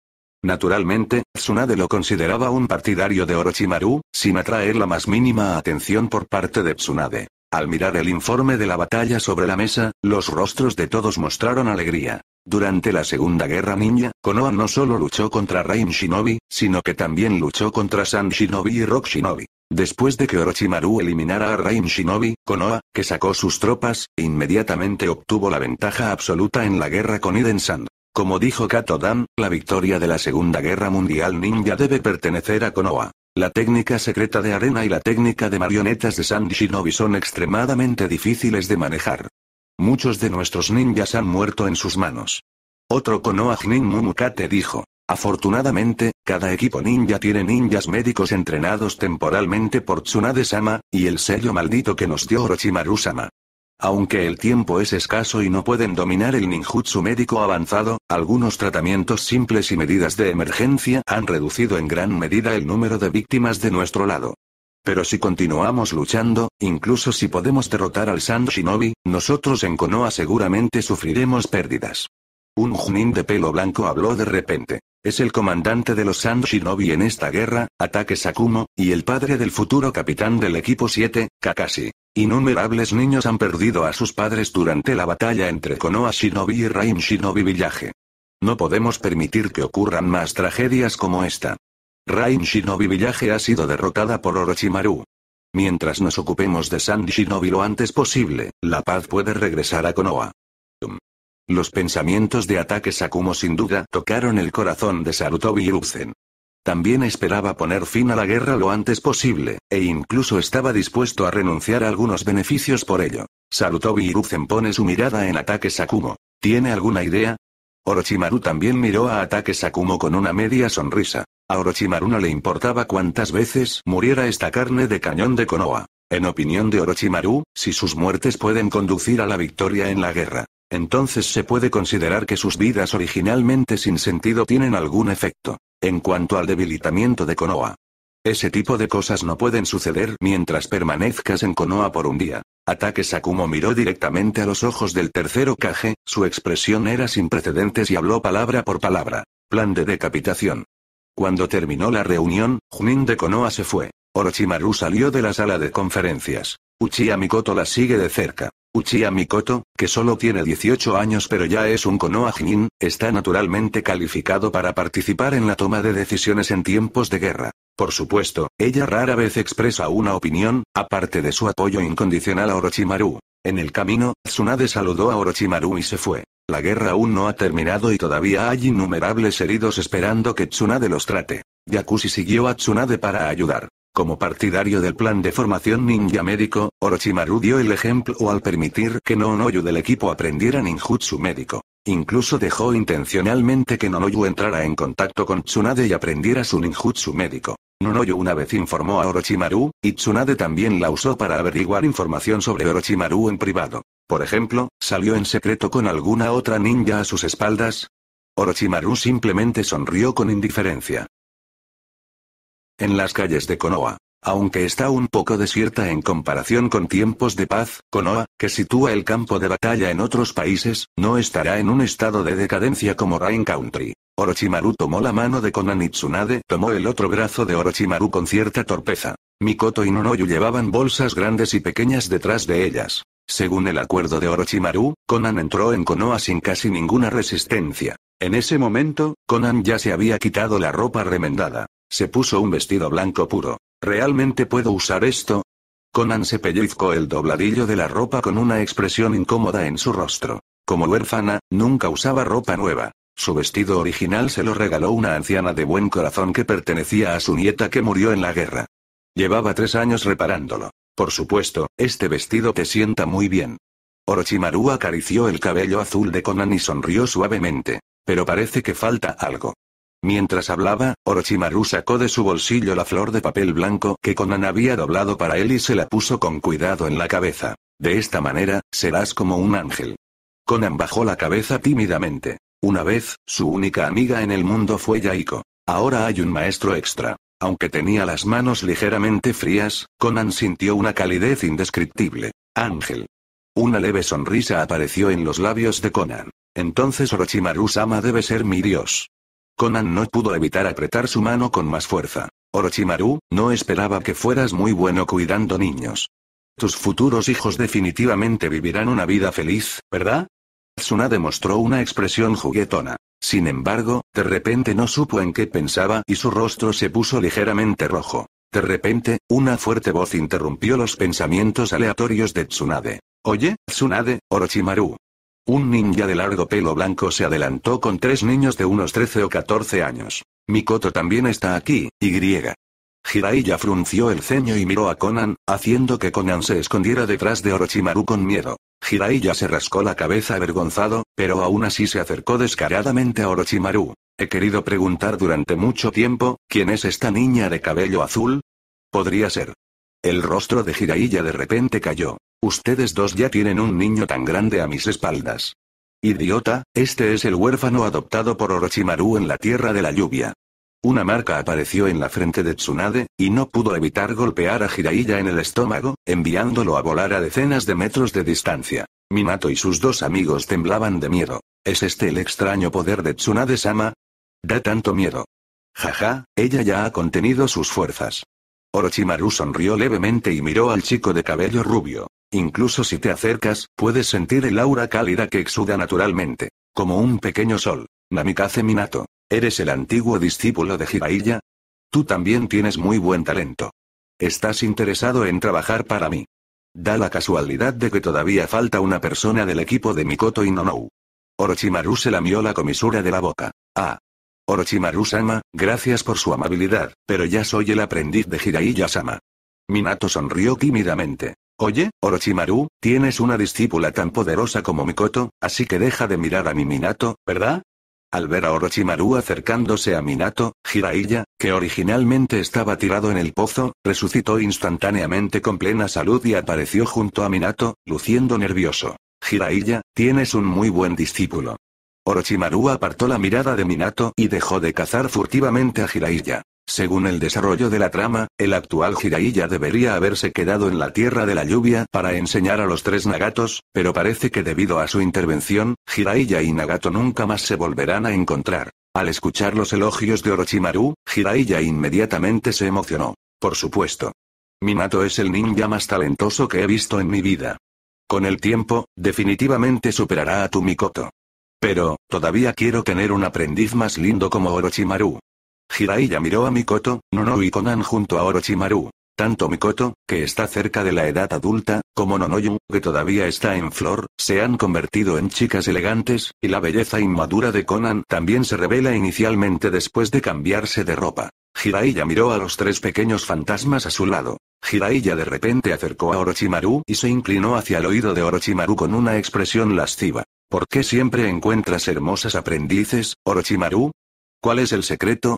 Naturalmente, Tsunade lo consideraba un partidario de Orochimaru, sin atraer la más mínima atención por parte de Tsunade. Al mirar el informe de la batalla sobre la mesa, los rostros de todos mostraron alegría. Durante la Segunda Guerra Ninja, Konoha no solo luchó contra Rain Shinobi, sino que también luchó contra San Shinobi y Rock Shinobi. Después de que Orochimaru eliminara a Rain Shinobi, Konoha, que sacó sus tropas, inmediatamente obtuvo la ventaja absoluta en la guerra con Iden-san. Como dijo Kato Dan, la victoria de la Segunda Guerra Mundial Ninja debe pertenecer a Konoha. La técnica secreta de arena y la técnica de marionetas de Sanji Shinobi son extremadamente difíciles de manejar. Muchos de nuestros ninjas han muerto en sus manos. Otro Konoha Jinin Mumukate dijo. Afortunadamente, cada equipo ninja tiene ninjas médicos entrenados temporalmente por Tsunade-sama, y el sello maldito que nos dio Orochimaru-sama. Aunque el tiempo es escaso y no pueden dominar el ninjutsu médico avanzado, algunos tratamientos simples y medidas de emergencia han reducido en gran medida el número de víctimas de nuestro lado. Pero si continuamos luchando, incluso si podemos derrotar al San Shinobi, nosotros en Konoha seguramente sufriremos pérdidas. Un junin de pelo blanco habló de repente. Es el comandante de los San Shinobi en esta guerra, Ataque Sakumo, y el padre del futuro capitán del equipo 7, Kakashi. Innumerables niños han perdido a sus padres durante la batalla entre Konoha Shinobi y Rain Shinobi Villaje. No podemos permitir que ocurran más tragedias como esta. Rain Shinobi Village ha sido derrotada por Orochimaru. Mientras nos ocupemos de San Shinobi lo antes posible, la paz puede regresar a Konoha. Los pensamientos de ataque Sakumo sin duda tocaron el corazón de Sarutobi y también esperaba poner fin a la guerra lo antes posible, e incluso estaba dispuesto a renunciar a algunos beneficios por ello. Sarutobi Hiruzen pone su mirada en Ataque Sakumo. ¿Tiene alguna idea? Orochimaru también miró a Ataque Sakumo con una media sonrisa. A Orochimaru no le importaba cuántas veces muriera esta carne de cañón de Konoha. En opinión de Orochimaru, si sus muertes pueden conducir a la victoria en la guerra, entonces se puede considerar que sus vidas originalmente sin sentido tienen algún efecto. En cuanto al debilitamiento de Konoha. Ese tipo de cosas no pueden suceder mientras permanezcas en Konoha por un día. Ataque Sakumo miró directamente a los ojos del tercero Kage, su expresión era sin precedentes y habló palabra por palabra. Plan de decapitación. Cuando terminó la reunión, Junin de Konoha se fue. Orochimaru salió de la sala de conferencias. Uchiha Mikoto la sigue de cerca. Uchiha Mikoto, que solo tiene 18 años pero ya es un Konoha Jinin, está naturalmente calificado para participar en la toma de decisiones en tiempos de guerra. Por supuesto, ella rara vez expresa una opinión, aparte de su apoyo incondicional a Orochimaru. En el camino, Tsunade saludó a Orochimaru y se fue. La guerra aún no ha terminado y todavía hay innumerables heridos esperando que Tsunade los trate. Yakushi siguió a Tsunade para ayudar. Como partidario del plan de formación ninja médico, Orochimaru dio el ejemplo al permitir que Nonoyu del equipo aprendiera ninjutsu médico. Incluso dejó intencionalmente que Nonoyu entrara en contacto con Tsunade y aprendiera su ninjutsu médico. Nonoyu una vez informó a Orochimaru, y Tsunade también la usó para averiguar información sobre Orochimaru en privado. Por ejemplo, salió en secreto con alguna otra ninja a sus espaldas. Orochimaru simplemente sonrió con indiferencia en las calles de Konoha. Aunque está un poco desierta en comparación con tiempos de paz, Konoha, que sitúa el campo de batalla en otros países, no estará en un estado de decadencia como Rain Country. Orochimaru tomó la mano de Konan y Tsunade tomó el otro brazo de Orochimaru con cierta torpeza. Mikoto y Nonoyu llevaban bolsas grandes y pequeñas detrás de ellas. Según el acuerdo de Orochimaru, Konan entró en Konoha sin casi ninguna resistencia. En ese momento, Konan ya se había quitado la ropa remendada. Se puso un vestido blanco puro. ¿Realmente puedo usar esto? Conan se pellizcó el dobladillo de la ropa con una expresión incómoda en su rostro. Como huérfana, nunca usaba ropa nueva. Su vestido original se lo regaló una anciana de buen corazón que pertenecía a su nieta que murió en la guerra. Llevaba tres años reparándolo. Por supuesto, este vestido te sienta muy bien. Orochimaru acarició el cabello azul de Conan y sonrió suavemente. Pero parece que falta algo. Mientras hablaba, Orochimaru sacó de su bolsillo la flor de papel blanco que Conan había doblado para él y se la puso con cuidado en la cabeza. De esta manera, serás como un ángel. Conan bajó la cabeza tímidamente. Una vez, su única amiga en el mundo fue Yaiko. Ahora hay un maestro extra. Aunque tenía las manos ligeramente frías, Conan sintió una calidez indescriptible. Ángel. Una leve sonrisa apareció en los labios de Conan. Entonces Orochimaru-sama debe ser mi dios. Conan no pudo evitar apretar su mano con más fuerza. Orochimaru, no esperaba que fueras muy bueno cuidando niños. Tus futuros hijos definitivamente vivirán una vida feliz, ¿verdad? Tsunade mostró una expresión juguetona. Sin embargo, de repente no supo en qué pensaba y su rostro se puso ligeramente rojo. De repente, una fuerte voz interrumpió los pensamientos aleatorios de Tsunade. Oye, Tsunade, Orochimaru, un ninja de largo pelo blanco se adelantó con tres niños de unos 13 o 14 años. Mikoto también está aquí, y. Jiraiya frunció el ceño y miró a Conan, haciendo que Conan se escondiera detrás de Orochimaru con miedo. Jiraiya se rascó la cabeza avergonzado, pero aún así se acercó descaradamente a Orochimaru. He querido preguntar durante mucho tiempo, ¿quién es esta niña de cabello azul? Podría ser. El rostro de Jiraiya de repente cayó. Ustedes dos ya tienen un niño tan grande a mis espaldas. Idiota, este es el huérfano adoptado por Orochimaru en la Tierra de la Lluvia. Una marca apareció en la frente de Tsunade, y no pudo evitar golpear a Jiraiya en el estómago, enviándolo a volar a decenas de metros de distancia. Minato y sus dos amigos temblaban de miedo. ¿Es este el extraño poder de Tsunade-sama? Da tanto miedo. Jaja, ella ya ha contenido sus fuerzas. Orochimaru sonrió levemente y miró al chico de cabello rubio. Incluso si te acercas, puedes sentir el aura cálida que exuda naturalmente. Como un pequeño sol. Namikaze Minato. ¿Eres el antiguo discípulo de Jiraiya? Tú también tienes muy buen talento. ¿Estás interesado en trabajar para mí? Da la casualidad de que todavía falta una persona del equipo de Mikoto y Nonou. Orochimaru se lamió la comisura de la boca. Ah. Orochimaru-sama, gracias por su amabilidad, pero ya soy el aprendiz de Jiraiya-sama. Minato sonrió tímidamente. Oye, Orochimaru, tienes una discípula tan poderosa como Mikoto, así que deja de mirar a mi Minato, ¿verdad? Al ver a Orochimaru acercándose a Minato, Jiraiya, que originalmente estaba tirado en el pozo, resucitó instantáneamente con plena salud y apareció junto a Minato, luciendo nervioso. Jiraiya, tienes un muy buen discípulo. Orochimaru apartó la mirada de Minato y dejó de cazar furtivamente a Jiraiya. Según el desarrollo de la trama, el actual Jiraiya debería haberse quedado en la Tierra de la Lluvia para enseñar a los tres Nagatos, pero parece que debido a su intervención, Jiraiya y Nagato nunca más se volverán a encontrar. Al escuchar los elogios de Orochimaru, Jiraiya inmediatamente se emocionó. Por supuesto. Minato es el ninja más talentoso que he visto en mi vida. Con el tiempo, definitivamente superará a tu Mikoto. Pero, todavía quiero tener un aprendiz más lindo como Orochimaru. Hiraiya miró a Mikoto, Nono y Conan junto a Orochimaru. Tanto Mikoto, que está cerca de la edad adulta, como Nonoyu, que todavía está en flor, se han convertido en chicas elegantes, y la belleza inmadura de Conan también se revela inicialmente después de cambiarse de ropa. Jiraiya miró a los tres pequeños fantasmas a su lado. Jiraiya de repente acercó a Orochimaru y se inclinó hacia el oído de Orochimaru con una expresión lasciva. ¿Por qué siempre encuentras hermosas aprendices, Orochimaru? ¿Cuál es el secreto?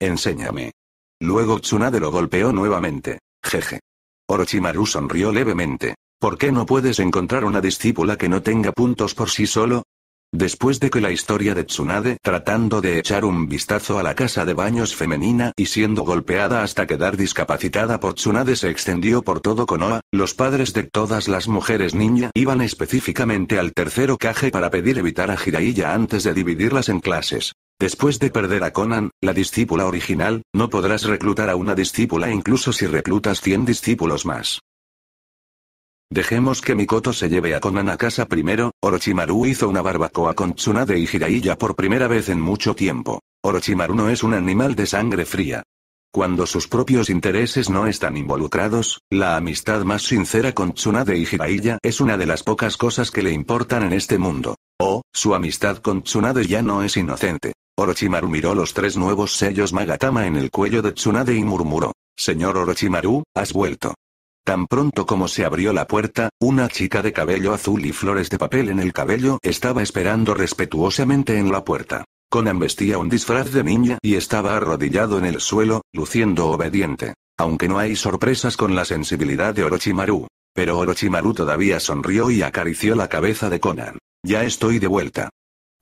Enséñame. Luego Tsunade lo golpeó nuevamente. Jeje. Orochimaru sonrió levemente. ¿Por qué no puedes encontrar una discípula que no tenga puntos por sí solo? Después de que la historia de Tsunade tratando de echar un vistazo a la casa de baños femenina y siendo golpeada hasta quedar discapacitada por Tsunade se extendió por todo Konoha, los padres de todas las mujeres niña iban específicamente al tercero caje para pedir evitar a Jiraiya antes de dividirlas en clases. Después de perder a Conan, la discípula original, no podrás reclutar a una discípula incluso si reclutas 100 discípulos más. Dejemos que Mikoto se lleve a Conan a casa primero, Orochimaru hizo una barbacoa con Tsunade y Jiraiya por primera vez en mucho tiempo. Orochimaru no es un animal de sangre fría. Cuando sus propios intereses no están involucrados, la amistad más sincera con Tsunade y Jiraiya es una de las pocas cosas que le importan en este mundo. Oh, su amistad con Tsunade ya no es inocente. Orochimaru miró los tres nuevos sellos Magatama en el cuello de Tsunade y murmuró. Señor Orochimaru, has vuelto. Tan pronto como se abrió la puerta, una chica de cabello azul y flores de papel en el cabello estaba esperando respetuosamente en la puerta. Conan vestía un disfraz de niña y estaba arrodillado en el suelo, luciendo obediente. Aunque no hay sorpresas con la sensibilidad de Orochimaru. Pero Orochimaru todavía sonrió y acarició la cabeza de Conan. Ya estoy de vuelta.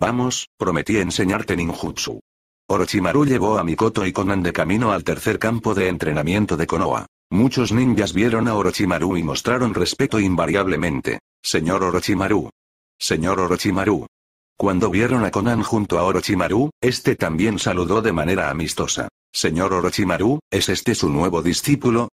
Vamos, prometí enseñarte ninjutsu. Orochimaru llevó a Mikoto y Conan de camino al tercer campo de entrenamiento de Konoha. Muchos ninjas vieron a Orochimaru y mostraron respeto invariablemente. Señor Orochimaru. Señor Orochimaru. Cuando vieron a Conan junto a Orochimaru, este también saludó de manera amistosa. Señor Orochimaru, ¿es este su nuevo discípulo?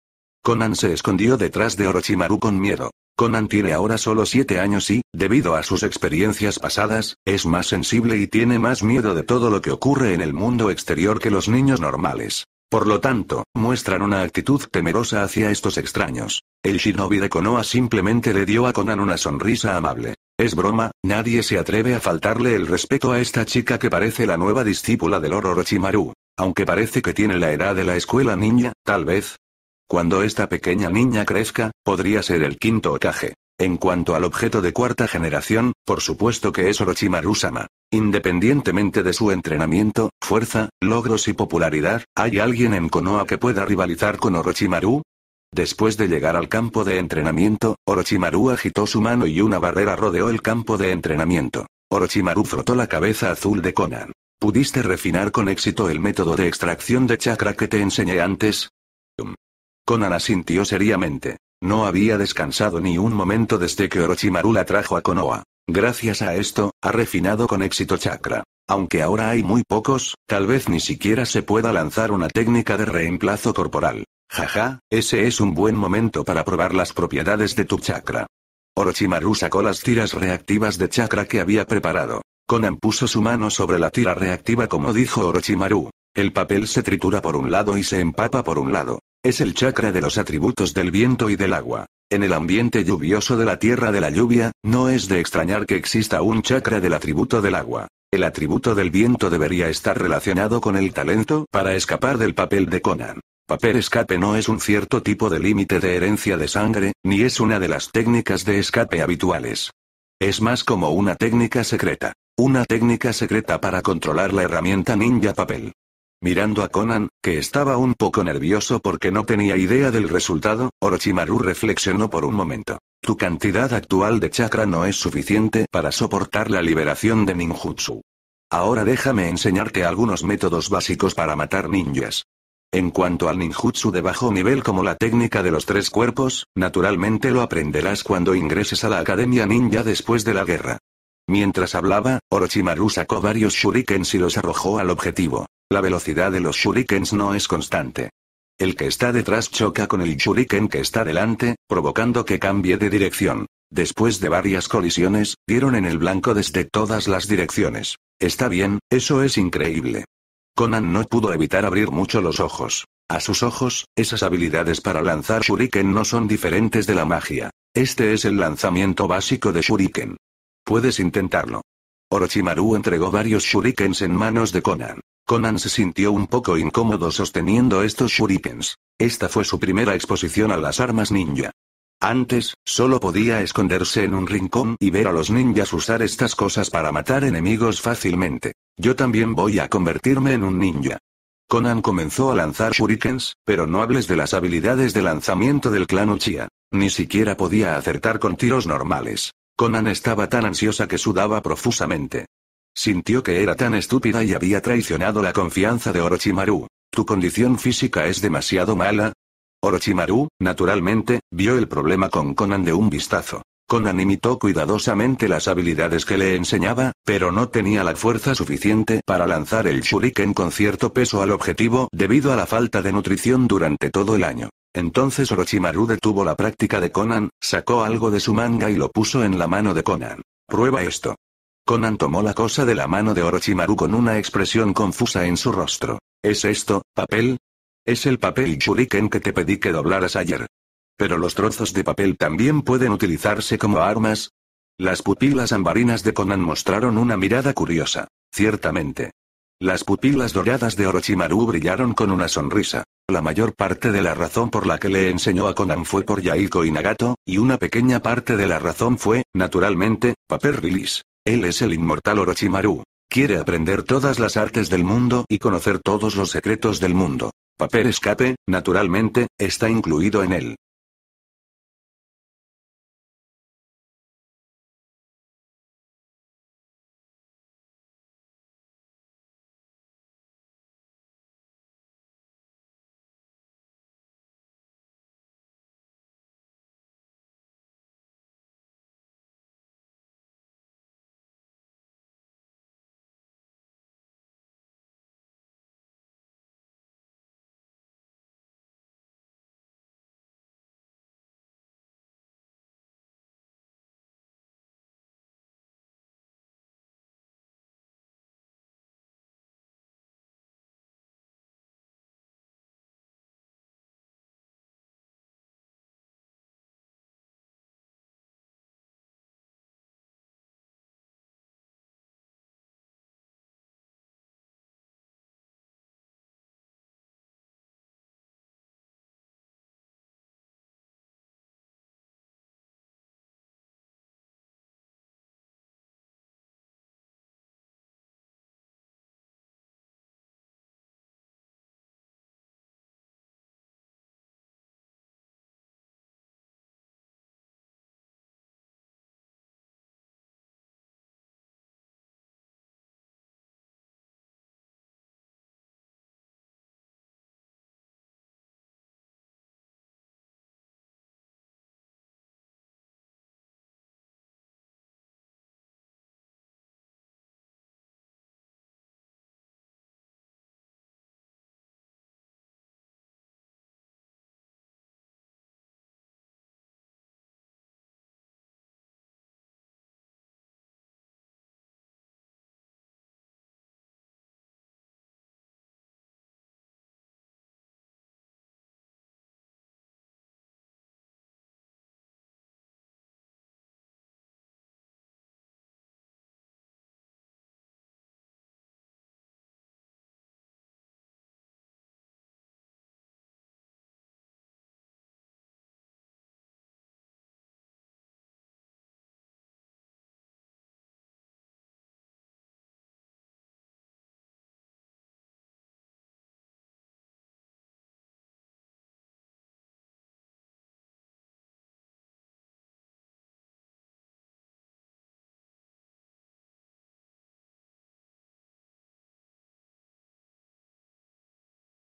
Conan se escondió detrás de Orochimaru con miedo. Conan tiene ahora solo 7 años y, debido a sus experiencias pasadas, es más sensible y tiene más miedo de todo lo que ocurre en el mundo exterior que los niños normales. Por lo tanto, muestran una actitud temerosa hacia estos extraños. El shinobi de Konoha simplemente le dio a Conan una sonrisa amable. Es broma, nadie se atreve a faltarle el respeto a esta chica que parece la nueva discípula del Oro Orochimaru. Aunque parece que tiene la edad de la escuela niña, tal vez, cuando esta pequeña niña crezca, podría ser el quinto Okage. En cuanto al objeto de cuarta generación, por supuesto que es Orochimaru-sama. Independientemente de su entrenamiento, fuerza, logros y popularidad, ¿hay alguien en Konoha que pueda rivalizar con Orochimaru? Después de llegar al campo de entrenamiento, Orochimaru agitó su mano y una barrera rodeó el campo de entrenamiento. Orochimaru frotó la cabeza azul de Conan. ¿Pudiste refinar con éxito el método de extracción de chakra que te enseñé antes? Conan asintió seriamente. No había descansado ni un momento desde que Orochimaru la trajo a Konoha. Gracias a esto, ha refinado con éxito chakra. Aunque ahora hay muy pocos, tal vez ni siquiera se pueda lanzar una técnica de reemplazo corporal. Jaja, ese es un buen momento para probar las propiedades de tu chakra. Orochimaru sacó las tiras reactivas de chakra que había preparado. Conan puso su mano sobre la tira reactiva como dijo Orochimaru. El papel se tritura por un lado y se empapa por un lado. Es el chakra de los atributos del viento y del agua. En el ambiente lluvioso de la tierra de la lluvia, no es de extrañar que exista un chakra del atributo del agua. El atributo del viento debería estar relacionado con el talento para escapar del papel de Conan. Papel escape no es un cierto tipo de límite de herencia de sangre, ni es una de las técnicas de escape habituales. Es más como una técnica secreta. Una técnica secreta para controlar la herramienta ninja papel. Mirando a Conan, que estaba un poco nervioso porque no tenía idea del resultado, Orochimaru reflexionó por un momento. Tu cantidad actual de chakra no es suficiente para soportar la liberación de ninjutsu. Ahora déjame enseñarte algunos métodos básicos para matar ninjas. En cuanto al ninjutsu de bajo nivel como la técnica de los tres cuerpos, naturalmente lo aprenderás cuando ingreses a la Academia Ninja después de la guerra. Mientras hablaba, Orochimaru sacó varios shurikens y los arrojó al objetivo. La velocidad de los shurikens no es constante. El que está detrás choca con el shuriken que está delante, provocando que cambie de dirección. Después de varias colisiones, dieron en el blanco desde todas las direcciones. Está bien, eso es increíble. Conan no pudo evitar abrir mucho los ojos. A sus ojos, esas habilidades para lanzar shuriken no son diferentes de la magia. Este es el lanzamiento básico de shuriken. Puedes intentarlo. Orochimaru entregó varios shurikens en manos de Conan. Conan se sintió un poco incómodo sosteniendo estos shurikens. Esta fue su primera exposición a las armas ninja. Antes, solo podía esconderse en un rincón y ver a los ninjas usar estas cosas para matar enemigos fácilmente. Yo también voy a convertirme en un ninja. Conan comenzó a lanzar shurikens, pero no hables de las habilidades de lanzamiento del clan Uchiha. Ni siquiera podía acertar con tiros normales. Conan estaba tan ansiosa que sudaba profusamente. Sintió que era tan estúpida y había traicionado la confianza de Orochimaru. Tu condición física es demasiado mala. Orochimaru, naturalmente, vio el problema con Conan de un vistazo. Conan imitó cuidadosamente las habilidades que le enseñaba, pero no tenía la fuerza suficiente para lanzar el shuriken con cierto peso al objetivo debido a la falta de nutrición durante todo el año. Entonces Orochimaru detuvo la práctica de Conan, sacó algo de su manga y lo puso en la mano de Conan. Prueba esto. Conan tomó la cosa de la mano de Orochimaru con una expresión confusa en su rostro. ¿Es esto, papel? Es el papel shuriken que te pedí que doblaras ayer. Pero los trozos de papel también pueden utilizarse como armas. Las pupilas ambarinas de Conan mostraron una mirada curiosa. Ciertamente. Las pupilas doradas de Orochimaru brillaron con una sonrisa. La mayor parte de la razón por la que le enseñó a Conan fue por Yaiko y Nagato, y una pequeña parte de la razón fue, naturalmente, Paper Release. Él es el inmortal Orochimaru. Quiere aprender todas las artes del mundo y conocer todos los secretos del mundo. Paper Escape, naturalmente, está incluido en él.